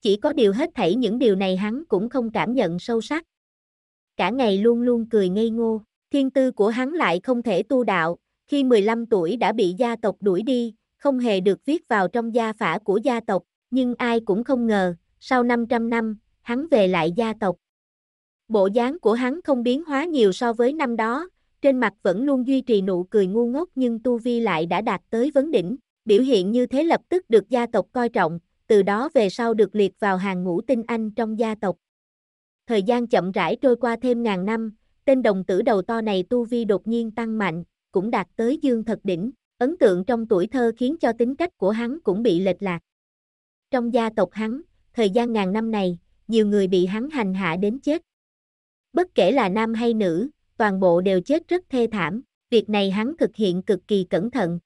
Chỉ có điều hết thảy những điều này hắn cũng không cảm nhận sâu sắc, cả ngày luôn luôn cười ngây ngô. Thiên tư của hắn lại không thể tu đạo, khi 15 tuổi đã bị gia tộc đuổi đi, không hề được viết vào trong gia phả của gia tộc, nhưng ai cũng không ngờ, sau 500 năm, hắn về lại gia tộc. Bộ dáng của hắn không biến hóa nhiều so với năm đó, trên mặt vẫn luôn duy trì nụ cười ngu ngốc nhưng tu vi lại đã đạt tới vấn đỉnh, biểu hiện như thế lập tức được gia tộc coi trọng, từ đó về sau được liệt vào hàng ngũ tinh anh trong gia tộc thời gian chậm rãi trôi qua thêm ngàn năm, tên đồng tử đầu to này tu vi đột nhiên tăng mạnh, cũng đạt tới dương thật đỉnh, ấn tượng trong tuổi thơ khiến cho tính cách của hắn cũng bị lệch lạc. Trong gia tộc hắn, thời gian ngàn năm này, nhiều người bị hắn hành hạ đến chết. Bất kể là nam hay nữ, toàn bộ đều chết rất thê thảm, việc này hắn thực hiện cực kỳ cẩn thận.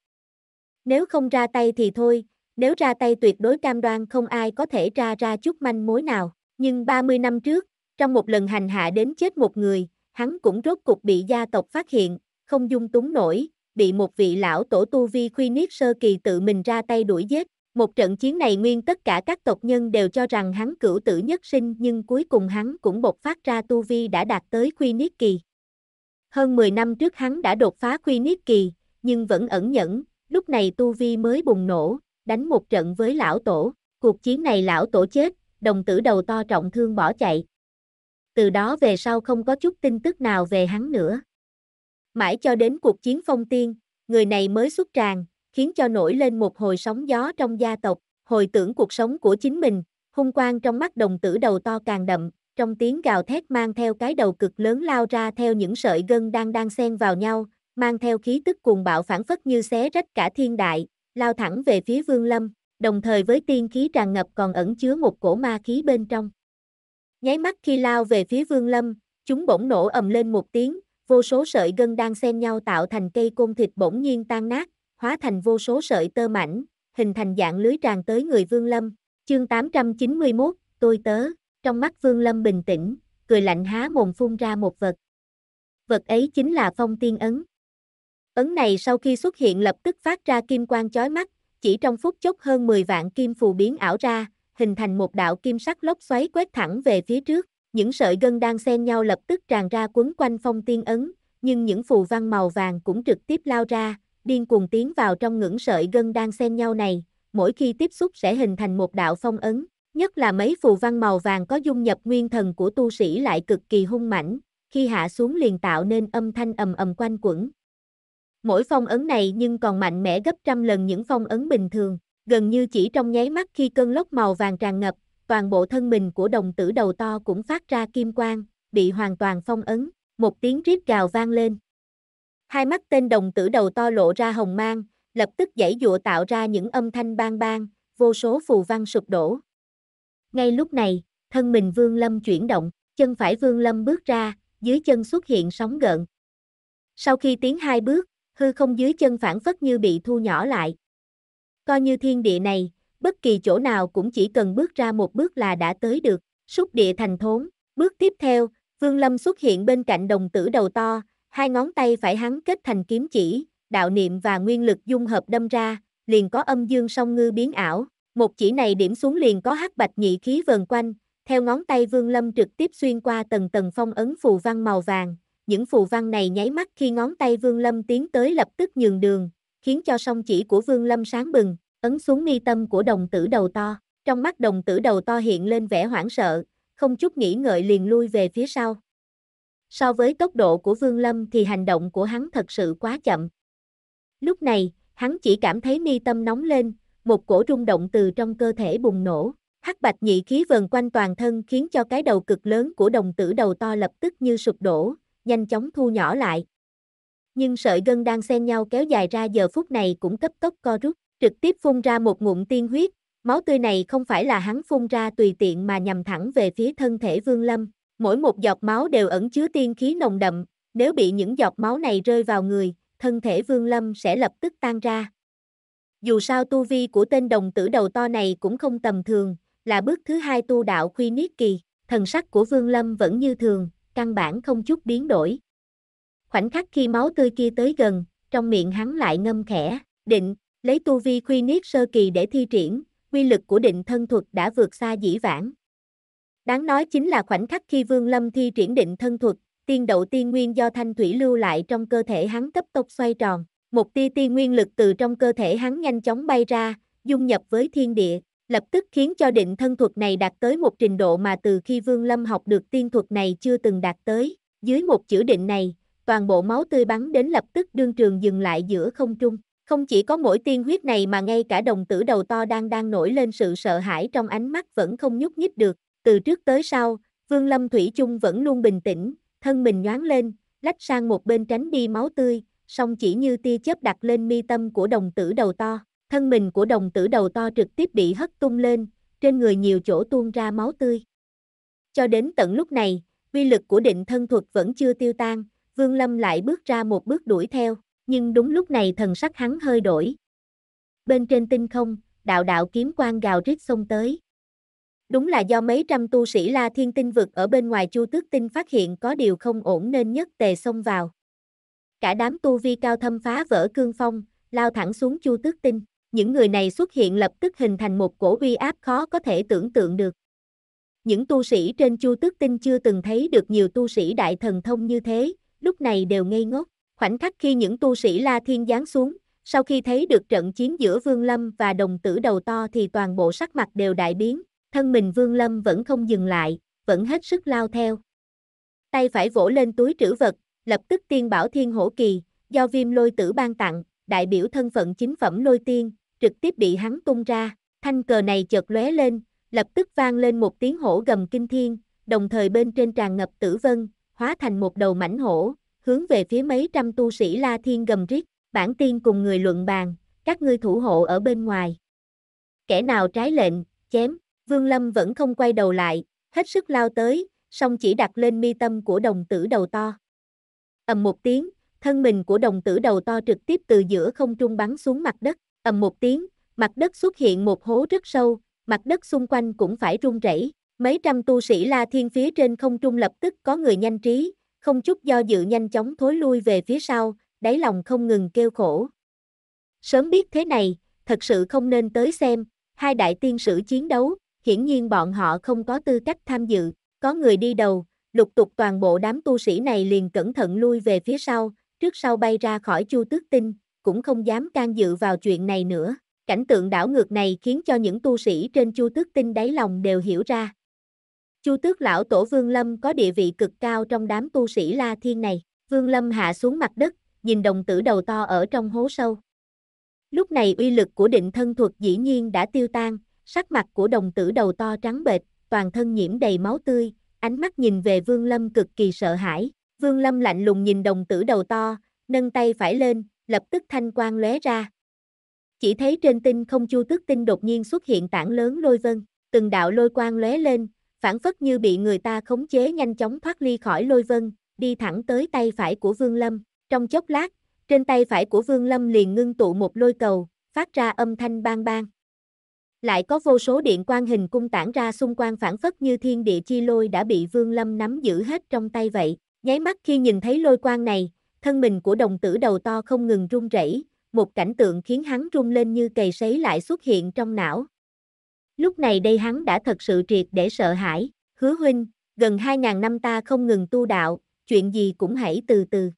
Nếu không ra tay thì thôi, nếu ra tay tuyệt đối cam đoan không ai có thể ra ra chút manh mối nào. Nhưng 30 năm trước, trong một lần hành hạ đến chết một người, hắn cũng rốt cục bị gia tộc phát hiện, không dung túng nổi, bị một vị lão tổ tu vi khuy niết sơ kỳ tự mình ra tay đuổi giết. Một trận chiến này nguyên tất cả các tộc nhân đều cho rằng hắn cửu tử nhất sinh nhưng cuối cùng hắn cũng bộc phát ra tu vi đã đạt tới khuy niết kỳ. Hơn 10 năm trước hắn đã đột phá khuy niết kỳ, nhưng vẫn ẩn nhẫn, lúc này tu vi mới bùng nổ, đánh một trận với lão tổ. Cuộc chiến này lão tổ chết, đồng tử đầu to trọng thương bỏ chạy, từ đó về sau không có chút tin tức nào về hắn nữa. Mãi cho đến cuộc chiến phong tiên, người này mới xuất tràng, khiến cho nổi lên một hồi sóng gió trong gia tộc, hồi tưởng cuộc sống của chính mình, hung quang trong mắt đồng tử đầu to càng đậm, trong tiếng gào thét mang theo cái đầu cực lớn lao ra theo những sợi gân đang đang xen vào nhau, mang theo khí tức cuồng bạo phản phất như xé rách cả thiên đại, lao thẳng về phía Vương Lâm, đồng thời với tiên khí tràn ngập còn ẩn chứa một cổ ma khí bên trong. Nháy mắt khi lao về phía Vương Lâm, chúng bỗng nổ ầm lên một tiếng, vô số sợi gân đang xen nhau tạo thành cây côn thịt bỗng nhiên tan nát, hóa thành vô số sợi tơ mảnh, hình thành dạng lưới tràn tới người Vương Lâm. Chương 891, tôi tớ, trong mắt Vương Lâm bình tĩnh, cười lạnh há mồm phun ra một vật. Vật ấy chính là phong tiên ấn. Ấn này sau khi xuất hiện lập tức phát ra kim quang chói mắt, chỉ trong phút chốc hơn 10 vạn kim phù biến ảo ra, hình thành một đạo kim sắc lốc xoáy quét thẳng về phía trước. Những sợi gân đang xen nhau lập tức tràn ra quấn quanh phong tiên ấn, nhưng những phù văn màu vàng cũng trực tiếp lao ra, điên cuồng tiến vào trong ngưỡng sợi gân đang xen nhau này, mỗi khi tiếp xúc sẽ hình thành một đạo phong ấn, nhất là mấy phù văn màu vàng có dung nhập nguyên thần của tu sĩ lại cực kỳ hung mãnh, khi hạ xuống liền tạo nên âm thanh ầm ầm quanh quẩn. Mỗi phong ấn này nhưng còn mạnh mẽ gấp trăm lần những phong ấn bình thường gần như chỉ trong nháy mắt khi cơn lốc màu vàng tràn ngập, toàn bộ thân mình của đồng tử đầu to cũng phát ra kim quang, bị hoàn toàn phong ấn, một tiếng rít gào vang lên. Hai mắt tên đồng tử đầu to lộ ra hồng mang, lập tức dãy dụa tạo ra những âm thanh bang bang, vô số phù văn sụp đổ. Ngay lúc này, thân mình Vương Lâm chuyển động, chân phải Vương Lâm bước ra, dưới chân xuất hiện sóng gợn. Sau khi tiến hai bước, hư không dưới chân phản phất như bị thu nhỏ lại, Coi như thiên địa này, bất kỳ chỗ nào cũng chỉ cần bước ra một bước là đã tới được, xúc địa thành thốn. Bước tiếp theo, Vương Lâm xuất hiện bên cạnh đồng tử đầu to, hai ngón tay phải hắn kết thành kiếm chỉ, đạo niệm và nguyên lực dung hợp đâm ra, liền có âm dương song ngư biến ảo, một chỉ này điểm xuống liền có hắc bạch nhị khí vờn quanh, theo ngón tay Vương Lâm trực tiếp xuyên qua tầng tầng phong ấn phù văn màu vàng, những phù văn này nháy mắt khi ngón tay Vương Lâm tiến tới lập tức nhường đường, khiến cho song chỉ của Vương Lâm sáng bừng, ấn xuống mi tâm của đồng tử đầu to. Trong mắt đồng tử đầu to hiện lên vẻ hoảng sợ, không chút nghĩ ngợi liền lui về phía sau. So với tốc độ của Vương Lâm thì hành động của hắn thật sự quá chậm. Lúc này, hắn chỉ cảm thấy mi tâm nóng lên, một cổ rung động từ trong cơ thể bùng nổ. Hắc bạch nhị khí vần quanh toàn thân khiến cho cái đầu cực lớn của đồng tử đầu to lập tức như sụp đổ, nhanh chóng thu nhỏ lại, nhưng sợi gân đang xen nhau kéo dài ra giờ phút này cũng cấp tốc co rút, trực tiếp phun ra một ngụm tiên huyết, máu tươi này không phải là hắn phun ra tùy tiện mà nhằm thẳng về phía thân thể Vương Lâm, mỗi một giọt máu đều ẩn chứa tiên khí nồng đậm, nếu bị những giọt máu này rơi vào người, thân thể Vương Lâm sẽ lập tức tan ra. Dù sao tu vi của tên đồng tử đầu to này cũng không tầm thường, là bước thứ hai tu đạo khuy niết kỳ, thần sắc của Vương Lâm vẫn như thường, căn bản không chút biến đổi. Khoảnh khắc khi máu tươi kia tới gần, trong miệng hắn lại ngâm khẽ, định, lấy tu vi khuy niết sơ kỳ để thi triển, quy lực của định thân thuật đã vượt xa dĩ vãng. Đáng nói chính là khoảnh khắc khi Vương Lâm thi triển định thân thuật, tiên đậu tiên nguyên do thanh thủy lưu lại trong cơ thể hắn cấp tốc xoay tròn, một tia tiên nguyên lực từ trong cơ thể hắn nhanh chóng bay ra, dung nhập với thiên địa, lập tức khiến cho định thân thuật này đạt tới một trình độ mà từ khi Vương Lâm học được tiên thuật này chưa từng đạt tới. Dưới một chữ định này, toàn bộ máu tươi bắn đến lập tức đương trường dừng lại giữa không trung. Không chỉ có mỗi tiên huyết này mà ngay cả đồng tử đầu to đang đang nổi lên sự sợ hãi trong ánh mắt vẫn không nhúc nhích được. Từ trước tới sau, Vương Lâm Thủy chung vẫn luôn bình tĩnh, thân mình nhoáng lên, lách sang một bên tránh đi máu tươi, song chỉ như tia chớp đặt lên mi tâm của đồng tử đầu to. Thân mình của đồng tử đầu to trực tiếp bị hất tung lên, trên người nhiều chỗ tuôn ra máu tươi. Cho đến tận lúc này, uy lực của định thân thuật vẫn chưa tiêu tan, Vương Lâm lại bước ra một bước đuổi theo, nhưng đúng lúc này thần sắc hắn hơi đổi. Bên trên tinh không, đạo đạo kiếm quang gào rít xông tới. Đúng là do mấy trăm tu sĩ La Thiên Tinh vực ở bên ngoài Chu Tước Tinh phát hiện có điều không ổn nên nhất tề xông vào. Cả đám tu vi cao thâm phá vỡ cương phong, lao thẳng xuống Chu Tước Tinh, những người này xuất hiện lập tức hình thành một cổ uy áp khó có thể tưởng tượng được. Những tu sĩ trên Chu Tước Tinh chưa từng thấy được nhiều tu sĩ đại thần thông như thế, lúc này đều ngây ngốc. Khoảnh khắc khi những tu sĩ La Thiên giáng xuống, sau khi thấy được trận chiến giữa Vương Lâm và đồng tử đầu to thì toàn bộ sắc mặt đều đại biến, thân mình Vương Lâm vẫn không dừng lại, vẫn hết sức lao theo. Tay phải vỗ lên túi trữ vật, lập tức tiên bảo thiên hổ kỳ, do viêm lôi tử ban tặng, đại biểu thân phận chính phẩm lôi tiên, trực tiếp bị hắn tung ra, thanh cờ này chợt lóe lên, lập tức vang lên một tiếng hổ gầm kinh thiên, đồng thời bên trên tràn ngập tử vân, hóa thành một đầu mảnh hổ, hướng về phía mấy trăm tu sĩ La Thiên gầm rít, bản tiên cùng người luận bàn, các ngươi thủ hộ ở bên ngoài. Kẻ nào trái lệnh, chém, Vương Lâm vẫn không quay đầu lại, hết sức lao tới, song chỉ đặt lên mi tâm của đồng tử đầu to. ầm một tiếng, thân mình của đồng tử đầu to trực tiếp từ giữa không trung bắn xuống mặt đất, ầm một tiếng, mặt đất xuất hiện một hố rất sâu, mặt đất xung quanh cũng phải rung rẩy. Mấy trăm tu sĩ La Thiên phía trên không trung lập tức có người nhanh trí, không chút do dự nhanh chóng thối lui về phía sau, đáy lòng không ngừng kêu khổ. Sớm biết thế này, thật sự không nên tới xem, hai đại tiên sử chiến đấu, hiển nhiên bọn họ không có tư cách tham dự, có người đi đầu, lục tục toàn bộ đám tu sĩ này liền cẩn thận lui về phía sau, trước sau bay ra khỏi chu tước tinh, cũng không dám can dự vào chuyện này nữa. Cảnh tượng đảo ngược này khiến cho những tu sĩ trên chu tước tinh đáy lòng đều hiểu ra. Chu tước lão tổ Vương Lâm có địa vị cực cao trong đám tu sĩ La Thiên này. Vương Lâm hạ xuống mặt đất, nhìn đồng tử đầu to ở trong hố sâu. Lúc này uy lực của định thân thuật dĩ nhiên đã tiêu tan, sắc mặt của đồng tử đầu to trắng bệch, toàn thân nhiễm đầy máu tươi, ánh mắt nhìn về Vương Lâm cực kỳ sợ hãi. Vương Lâm lạnh lùng nhìn đồng tử đầu to, nâng tay phải lên, lập tức thanh quang lóe ra. Chỉ thấy trên tinh không chu tức tinh đột nhiên xuất hiện tảng lớn lôi vân, từng đạo lôi quang lóe lên, phản phất như bị người ta khống chế nhanh chóng thoát ly khỏi lôi vân, đi thẳng tới tay phải của Vương Lâm. Trong chốc lát, trên tay phải của Vương Lâm liền ngưng tụ một lôi cầu, phát ra âm thanh bang bang. Lại có vô số điện quang hình cung tản ra xung quanh phản phất như thiên địa chi lôi đã bị Vương Lâm nắm giữ hết trong tay vậy. Nháy mắt khi nhìn thấy lôi quang này, thân mình của đồng tử đầu to không ngừng run rẩy, một cảnh tượng khiến hắn run lên như cầy sấy lại xuất hiện trong não, Lúc này đây hắn đã thật sự triệt để sợ hãi, hứa huynh, gần 2.000 năm ta không ngừng tu đạo, chuyện gì cũng hãy từ từ.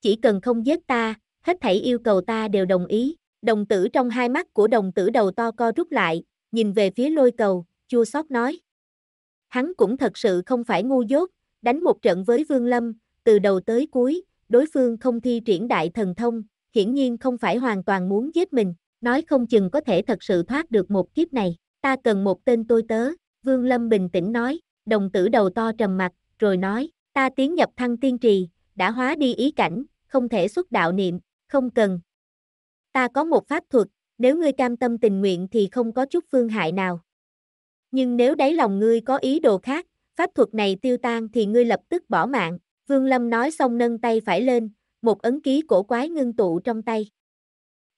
Chỉ cần không giết ta, hết thảy yêu cầu ta đều đồng ý, đồng tử trong hai mắt của đồng tử đầu to co rút lại, nhìn về phía lôi cầu, chua xót nói. Hắn cũng thật sự không phải ngu dốt, đánh một trận với Vương Lâm, từ đầu tới cuối, đối phương không thi triển đại thần thông, hiển nhiên không phải hoàn toàn muốn giết mình, nói không chừng có thể thật sự thoát được một kiếp này ta cần một tên tôi tớ, Vương Lâm bình tĩnh nói, đồng tử đầu to trầm mặt, rồi nói, ta tiến nhập thăng tiên trì, đã hóa đi ý cảnh, không thể xuất đạo niệm, không cần. Ta có một pháp thuật, nếu ngươi cam tâm tình nguyện thì không có chút phương hại nào. Nhưng nếu đáy lòng ngươi có ý đồ khác, pháp thuật này tiêu tan thì ngươi lập tức bỏ mạng. Vương Lâm nói xong nâng tay phải lên, một ấn ký cổ quái ngưng tụ trong tay.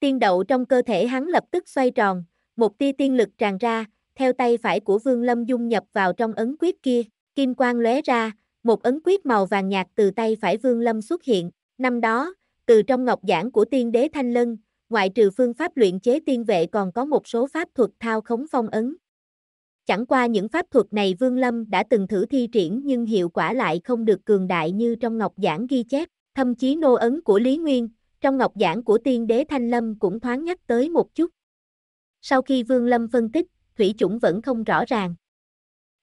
Tiên đậu trong cơ thể hắn lập tức xoay tròn, một tia tiên lực tràn ra, theo tay phải của Vương Lâm dung nhập vào trong ấn quyết kia, kim quang lóe ra, một ấn quyết màu vàng nhạt từ tay phải Vương Lâm xuất hiện. Năm đó, từ trong ngọc giảng của tiên đế Thanh Lân, ngoại trừ phương pháp luyện chế tiên vệ còn có một số pháp thuật thao khống phong ấn. Chẳng qua những pháp thuật này Vương Lâm đã từng thử thi triển nhưng hiệu quả lại không được cường đại như trong ngọc giảng ghi chép, thậm chí nô ấn của Lý Nguyên, trong ngọc giảng của tiên đế Thanh Lâm cũng thoáng nhắc tới một chút, sau khi Vương Lâm phân tích, Thủy chủng vẫn không rõ ràng.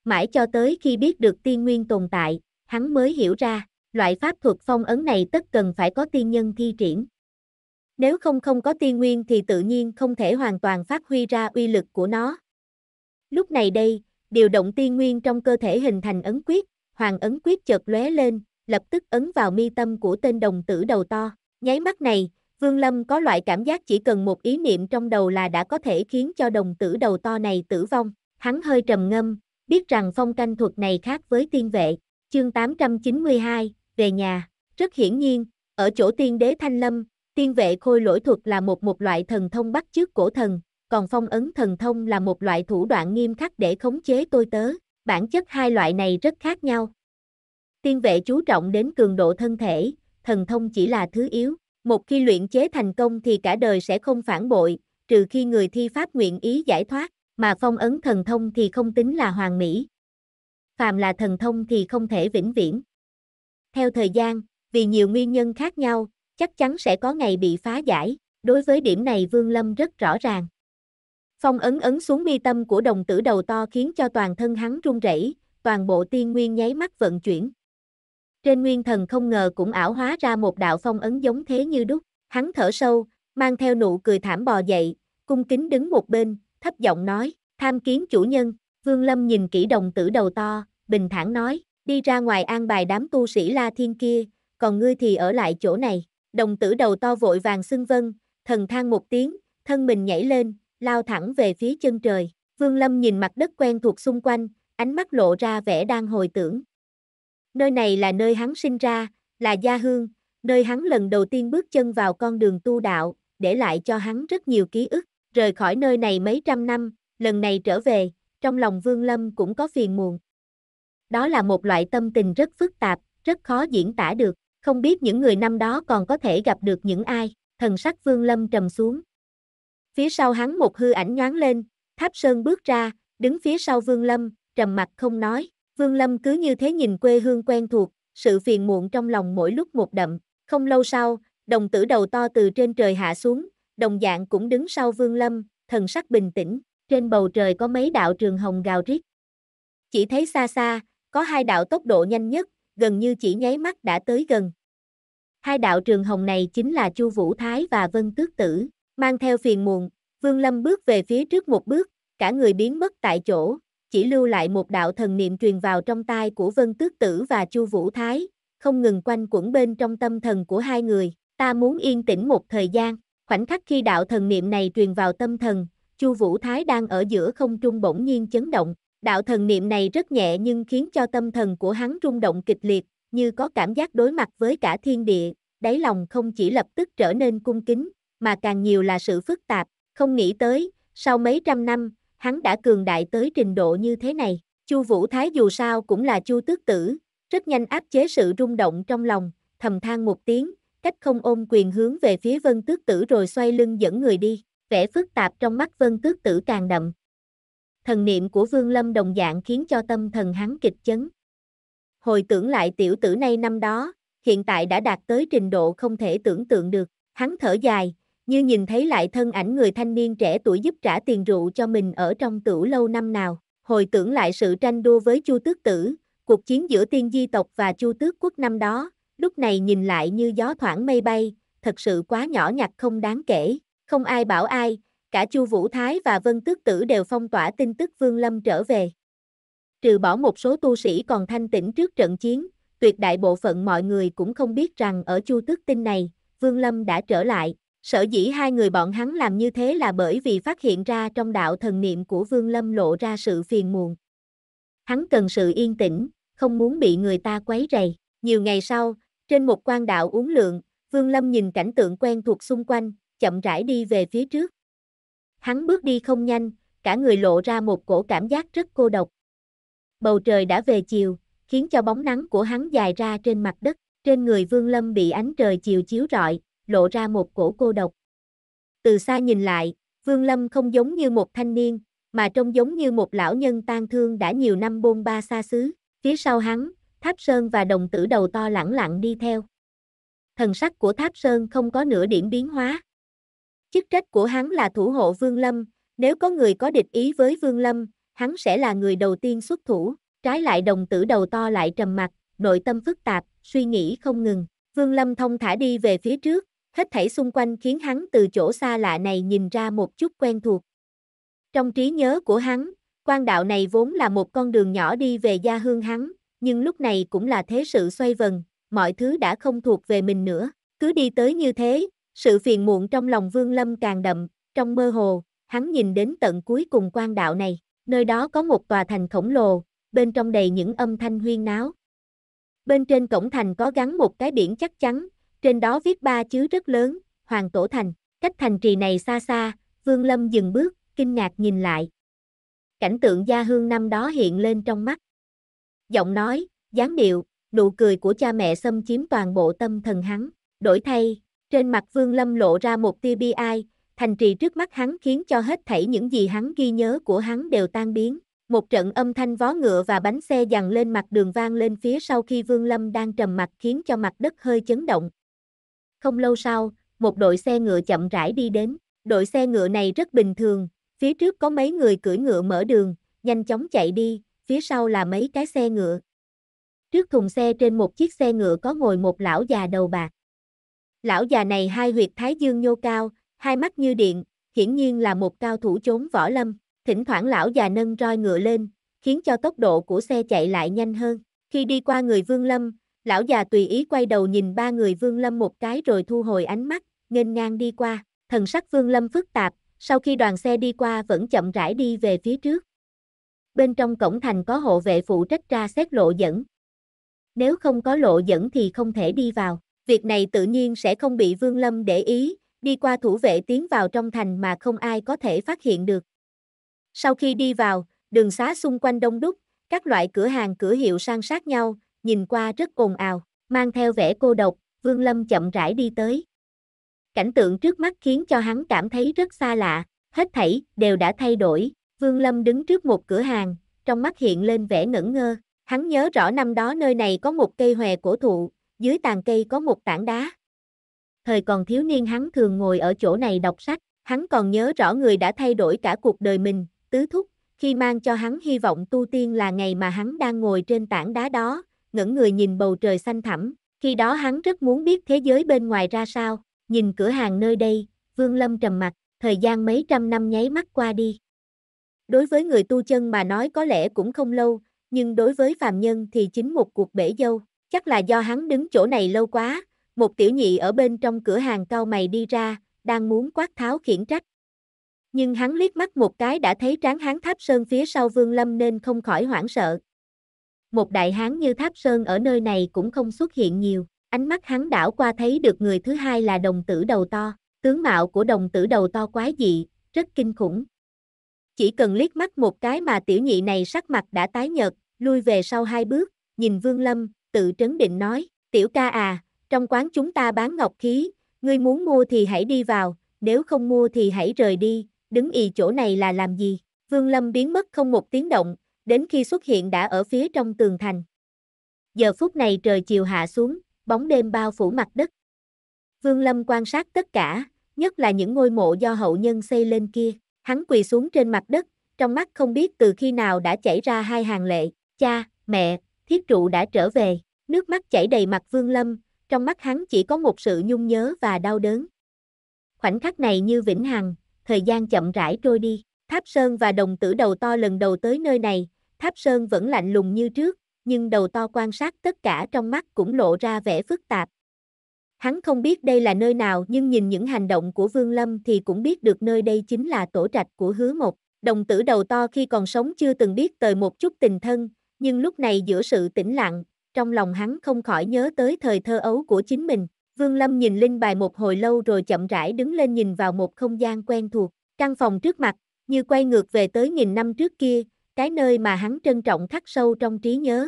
Mãi cho tới khi biết được tiên nguyên tồn tại, hắn mới hiểu ra, loại pháp thuật phong ấn này tất cần phải có tiên nhân thi triển. Nếu không không có tiên nguyên thì tự nhiên không thể hoàn toàn phát huy ra uy lực của nó. Lúc này đây, điều động tiên nguyên trong cơ thể hình thành ấn quyết, hoàng ấn quyết chợt lóe lên, lập tức ấn vào mi tâm của tên đồng tử đầu to. Nháy mắt này, Vương Lâm có loại cảm giác chỉ cần một ý niệm trong đầu là đã có thể khiến cho đồng tử đầu to này tử vong. Hắn hơi trầm ngâm, biết rằng phong canh thuật này khác với tiên vệ. Chương 892, về nhà. Rất hiển nhiên, ở chỗ tiên đế Thanh Lâm, tiên vệ khôi lỗi thuật là một một loại thần thông bắt chước cổ thần, còn phong ấn thần thông là một loại thủ đoạn nghiêm khắc để khống chế tôi tớ. Bản chất hai loại này rất khác nhau. Tiên vệ chú trọng đến cường độ thân thể, thần thông chỉ là thứ yếu. Một khi luyện chế thành công thì cả đời sẽ không phản bội, trừ khi người thi pháp nguyện ý giải thoát, mà phong ấn thần thông thì không tính là hoàn mỹ. Phàm là thần thông thì không thể vĩnh viễn. Theo thời gian, vì nhiều nguyên nhân khác nhau, chắc chắn sẽ có ngày bị phá giải, đối với điểm này Vương Lâm rất rõ ràng. Phong ấn ấn xuống mi tâm của đồng tử đầu to khiến cho toàn thân hắn run rẩy, toàn bộ tiên nguyên nháy mắt vận chuyển. Trên nguyên thần không ngờ cũng ảo hóa ra một đạo phong ấn giống thế như đúc, hắn thở sâu, mang theo nụ cười thảm bò dậy, cung kính đứng một bên, thấp giọng nói, tham kiến chủ nhân, Vương Lâm nhìn kỹ đồng tử đầu to, bình thản nói, đi ra ngoài an bài đám tu sĩ La Thiên kia, còn ngươi thì ở lại chỗ này, đồng tử đầu to vội vàng xưng vân, thần than một tiếng, thân mình nhảy lên, lao thẳng về phía chân trời, Vương Lâm nhìn mặt đất quen thuộc xung quanh, ánh mắt lộ ra vẻ đang hồi tưởng, Nơi này là nơi hắn sinh ra, là gia hương, nơi hắn lần đầu tiên bước chân vào con đường tu đạo, để lại cho hắn rất nhiều ký ức. Rời khỏi nơi này mấy trăm năm, lần này trở về, trong lòng Vương Lâm cũng có phiền muộn. Đó là một loại tâm tình rất phức tạp, rất khó diễn tả được, không biết những người năm đó còn có thể gặp được những ai, thần sắc Vương Lâm trầm xuống. Phía sau hắn một hư ảnh nhoáng lên, Tháp Sơn bước ra, đứng phía sau Vương Lâm, trầm mặt không nói, Vương Lâm cứ như thế nhìn quê hương quen thuộc, sự phiền muộn trong lòng mỗi lúc một đậm, không lâu sau, đồng tử đầu to từ trên trời hạ xuống, đồng dạng cũng đứng sau Vương Lâm, thần sắc bình tĩnh, trên bầu trời có mấy đạo trường hồng gào rít. Chỉ thấy xa xa, có hai đạo tốc độ nhanh nhất, gần như chỉ nháy mắt đã tới gần. Hai đạo trường hồng này chính là Chu Vũ Thái và Vân Tước Tử, mang theo phiền muộn, Vương Lâm bước về phía trước một bước, cả người biến mất tại chỗ, chỉ lưu lại một đạo thần niệm truyền vào trong tai của Vân Tước Tử và Chu Vũ Thái, không ngừng quanh quẩn bên trong tâm thần của hai người, ta muốn yên tĩnh một thời gian, khoảnh khắc khi đạo thần niệm này truyền vào tâm thần, Chu Vũ Thái đang ở giữa không trung bỗng nhiên chấn động, đạo thần niệm này rất nhẹ nhưng khiến cho tâm thần của hắn rung động kịch liệt, như có cảm giác đối mặt với cả thiên địa, đáy lòng không chỉ lập tức trở nên cung kính, mà càng nhiều là sự phức tạp, không nghĩ tới, sau mấy trăm năm, hắn đã cường đại tới trình độ như thế này. Chu Vũ Thái dù sao cũng là Chu Tước Tử, rất nhanh áp chế sự rung động trong lòng, thầm than một tiếng, cách không ôm quyền hướng về phía Vân Tước Tử rồi xoay lưng dẫn người đi, vẻ phức tạp trong mắt Vân Tước Tử càng đậm. Thần niệm của Vương Lâm đồng dạng khiến cho tâm thần hắn kịch chấn. Hồi tưởng lại tiểu tử này năm đó, hiện tại đã đạt tới trình độ không thể tưởng tượng được, hắn thở dài, như nhìn thấy lại thân ảnh người thanh niên trẻ tuổi giúp trả tiền rượu cho mình ở trong tửu lâu năm nào, hồi tưởng lại sự tranh đua với Chu Tước Tử, cuộc chiến giữa tiên di tộc và Chu Tước Quốc năm đó, lúc này nhìn lại như gió thoảng mây bay, thật sự quá nhỏ nhặt không đáng kể, không ai bảo ai, cả Chu Vũ Thái và Vân Tước Tử đều phong tỏa tin tức Vương Lâm trở về. Trừ bỏ một số tu sĩ còn thanh tĩnh trước trận chiến, tuyệt đại bộ phận mọi người cũng không biết rằng ở Chu Tước Tinh này, Vương Lâm đã trở lại, Sở dĩ hai người bọn hắn làm như thế là bởi vì phát hiện ra trong đạo thần niệm của Vương Lâm lộ ra sự phiền muộn. Hắn cần sự yên tĩnh, không muốn bị người ta quấy rầy. Nhiều ngày sau, trên một quan đạo uống lượng, Vương Lâm nhìn cảnh tượng quen thuộc xung quanh, chậm rãi đi về phía trước. Hắn bước đi không nhanh, cả người lộ ra một cổ cảm giác rất cô độc. Bầu trời đã về chiều, khiến cho bóng nắng của hắn dài ra trên mặt đất, trên người Vương Lâm bị ánh trời chiều chiếu rọi, lộ ra một cổ cô độc. Từ xa nhìn lại, Vương Lâm không giống như một thanh niên, mà trông giống như một lão nhân tan thương đã nhiều năm bôn ba xa xứ. Phía sau hắn, Tháp Sơn và đồng tử đầu to lẳng lặng đi theo. Thần sắc của Tháp Sơn không có nửa điểm biến hóa. Chức trách của hắn là thủ hộ Vương Lâm, nếu có người có địch ý với Vương Lâm, hắn sẽ là người đầu tiên xuất thủ. Trái lại đồng tử đầu to lại trầm mặt, nội tâm phức tạp, suy nghĩ không ngừng. Vương Lâm thông thả đi về phía trước, hết thảy xung quanh khiến hắn từ chỗ xa lạ này nhìn ra một chút quen thuộc. Trong trí nhớ của hắn, quan đạo này vốn là một con đường nhỏ đi về gia hương hắn, nhưng lúc này cũng là thế sự xoay vần, mọi thứ đã không thuộc về mình nữa, cứ đi tới như thế, sự phiền muộn trong lòng Vương Lâm càng đậm, trong mơ hồ, hắn nhìn đến tận cuối cùng quan đạo này, nơi đó có một tòa thành khổng lồ, bên trong đầy những âm thanh huyên náo. Bên trên cổng thành có gắn một cái biển chắc chắn, trên đó viết ba chữ rất lớn, Hoàng Tổ Thành. Cách thành trì này xa xa, Vương Lâm dừng bước, kinh ngạc nhìn lại. Cảnh tượng gia hương năm đó hiện lên trong mắt. Giọng nói, dáng điệu, nụ cười của cha mẹ xâm chiếm toàn bộ tâm thần hắn. Đổi thay, trên mặt Vương Lâm lộ ra một tia bi ai, thành trì trước mắt hắn khiến cho hết thảy những gì hắn ghi nhớ của hắn đều tan biến. Một trận âm thanh vó ngựa và bánh xe dằn lên mặt đường vang lên phía sau khi Vương Lâm đang trầm mặt khiến cho mặt đất hơi chấn động. Không lâu sau, một đội xe ngựa chậm rãi đi đến. Đội xe ngựa này rất bình thường, phía trước có mấy người cưỡi ngựa mở đường, nhanh chóng chạy đi, phía sau là mấy cái xe ngựa. Trước thùng xe trên một chiếc xe ngựa có ngồi một lão già đầu bạc. Lão già này hai huyệt thái dương nhô cao, hai mắt như điện, hiển nhiên là một cao thủ chốn võ lâm. Thỉnh thoảng lão già nâng roi ngựa lên, khiến cho tốc độ của xe chạy lại nhanh hơn. Khi đi qua người Vương Lâm, lão già tùy ý quay đầu nhìn ba người Vương Lâm một cái rồi thu hồi ánh mắt, nghênh ngang đi qua, thần sắc Vương Lâm phức tạp, sau khi đoàn xe đi qua vẫn chậm rãi đi về phía trước. Bên trong cổng thành có hộ vệ phụ trách ra xét lộ dẫn. Nếu không có lộ dẫn thì không thể đi vào, việc này tự nhiên sẽ không bị Vương Lâm để ý, đi qua thủ vệ tiến vào trong thành mà không ai có thể phát hiện được. Sau khi đi vào, đường xá xung quanh đông đúc, các loại cửa hàng cửa hiệu san sát nhau, nhìn qua rất ồn ào, mang theo vẻ cô độc, Vương Lâm chậm rãi đi tới. Cảnh tượng trước mắt khiến cho hắn cảm thấy rất xa lạ, hết thảy đều đã thay đổi, Vương Lâm đứng trước một cửa hàng, trong mắt hiện lên vẻ ngẩn ngơ, hắn nhớ rõ năm đó nơi này có một cây hòe cổ thụ, dưới tàn cây có một tảng đá. Thời còn thiếu niên hắn thường ngồi ở chỗ này đọc sách, hắn còn nhớ rõ người đã thay đổi cả cuộc đời mình, tứ thúc, khi mang cho hắn hy vọng tu tiên là ngày mà hắn đang ngồi trên tảng đá đó, ngẩng người nhìn bầu trời xanh thẳm, khi đó hắn rất muốn biết thế giới bên ngoài ra sao, nhìn cửa hàng nơi đây, Vương Lâm trầm mặt, thời gian mấy trăm năm nháy mắt qua đi. Đối với người tu chân mà nói có lẽ cũng không lâu, nhưng đối với phàm nhân thì chính một cuộc bể dâu, chắc là do hắn đứng chỗ này lâu quá, một tiểu nhị ở bên trong cửa hàng cao mày đi ra, đang muốn quát tháo khiển trách. Nhưng hắn liếc mắt một cái đã thấy tráng hắn tháp sơn phía sau Vương Lâm nên không khỏi hoảng sợ, một đại hán như Tháp Sơn ở nơi này cũng không xuất hiện nhiều, ánh mắt hắn đảo qua thấy được người thứ hai là đồng tử đầu to, tướng mạo của đồng tử đầu to quái dị, rất kinh khủng. Chỉ cần liếc mắt một cái mà tiểu nhị này sắc mặt đã tái nhợt, lui về sau hai bước, nhìn Vương Lâm, tự trấn định nói, tiểu ca à, trong quán chúng ta bán ngọc khí, ngươi muốn mua thì hãy đi vào, nếu không mua thì hãy rời đi, đứng y chỗ này là làm gì? Vương Lâm biến mất không một tiếng động, đến khi xuất hiện đã ở phía trong tường thành. Giờ phút này trời chiều hạ xuống, bóng đêm bao phủ mặt đất. Vương Lâm quan sát tất cả, nhất là những ngôi mộ do hậu nhân xây lên kia. Hắn quỳ xuống trên mặt đất, trong mắt không biết từ khi nào đã chảy ra hai hàng lệ. Cha, mẹ, thiết trụ đã trở về. Nước mắt chảy đầy mặt Vương Lâm, trong mắt hắn chỉ có một sự nhung nhớ và đau đớn. Khoảnh khắc này như vĩnh hằng, thời gian chậm rãi trôi đi. Tháp Sơn và đồng tử đầu to lần đầu tới nơi này, Tháp Sơn vẫn lạnh lùng như trước, nhưng đầu to quan sát tất cả trong mắt cũng lộ ra vẻ phức tạp. Hắn không biết đây là nơi nào nhưng nhìn những hành động của Vương Lâm thì cũng biết được nơi đây chính là tổ trạch của hứa Mộc Đồng tử đầu to khi còn sống chưa từng biết tới một chút tình thân, nhưng lúc này giữa sự tĩnh lặng, trong lòng hắn không khỏi nhớ tới thời thơ ấu của chính mình. Vương Lâm nhìn linh bài một hồi lâu rồi chậm rãi đứng lên nhìn vào một không gian quen thuộc. Căn phòng trước mặt, như quay ngược về tới nghìn năm trước kia, cái nơi mà hắn trân trọng khắc sâu trong trí nhớ.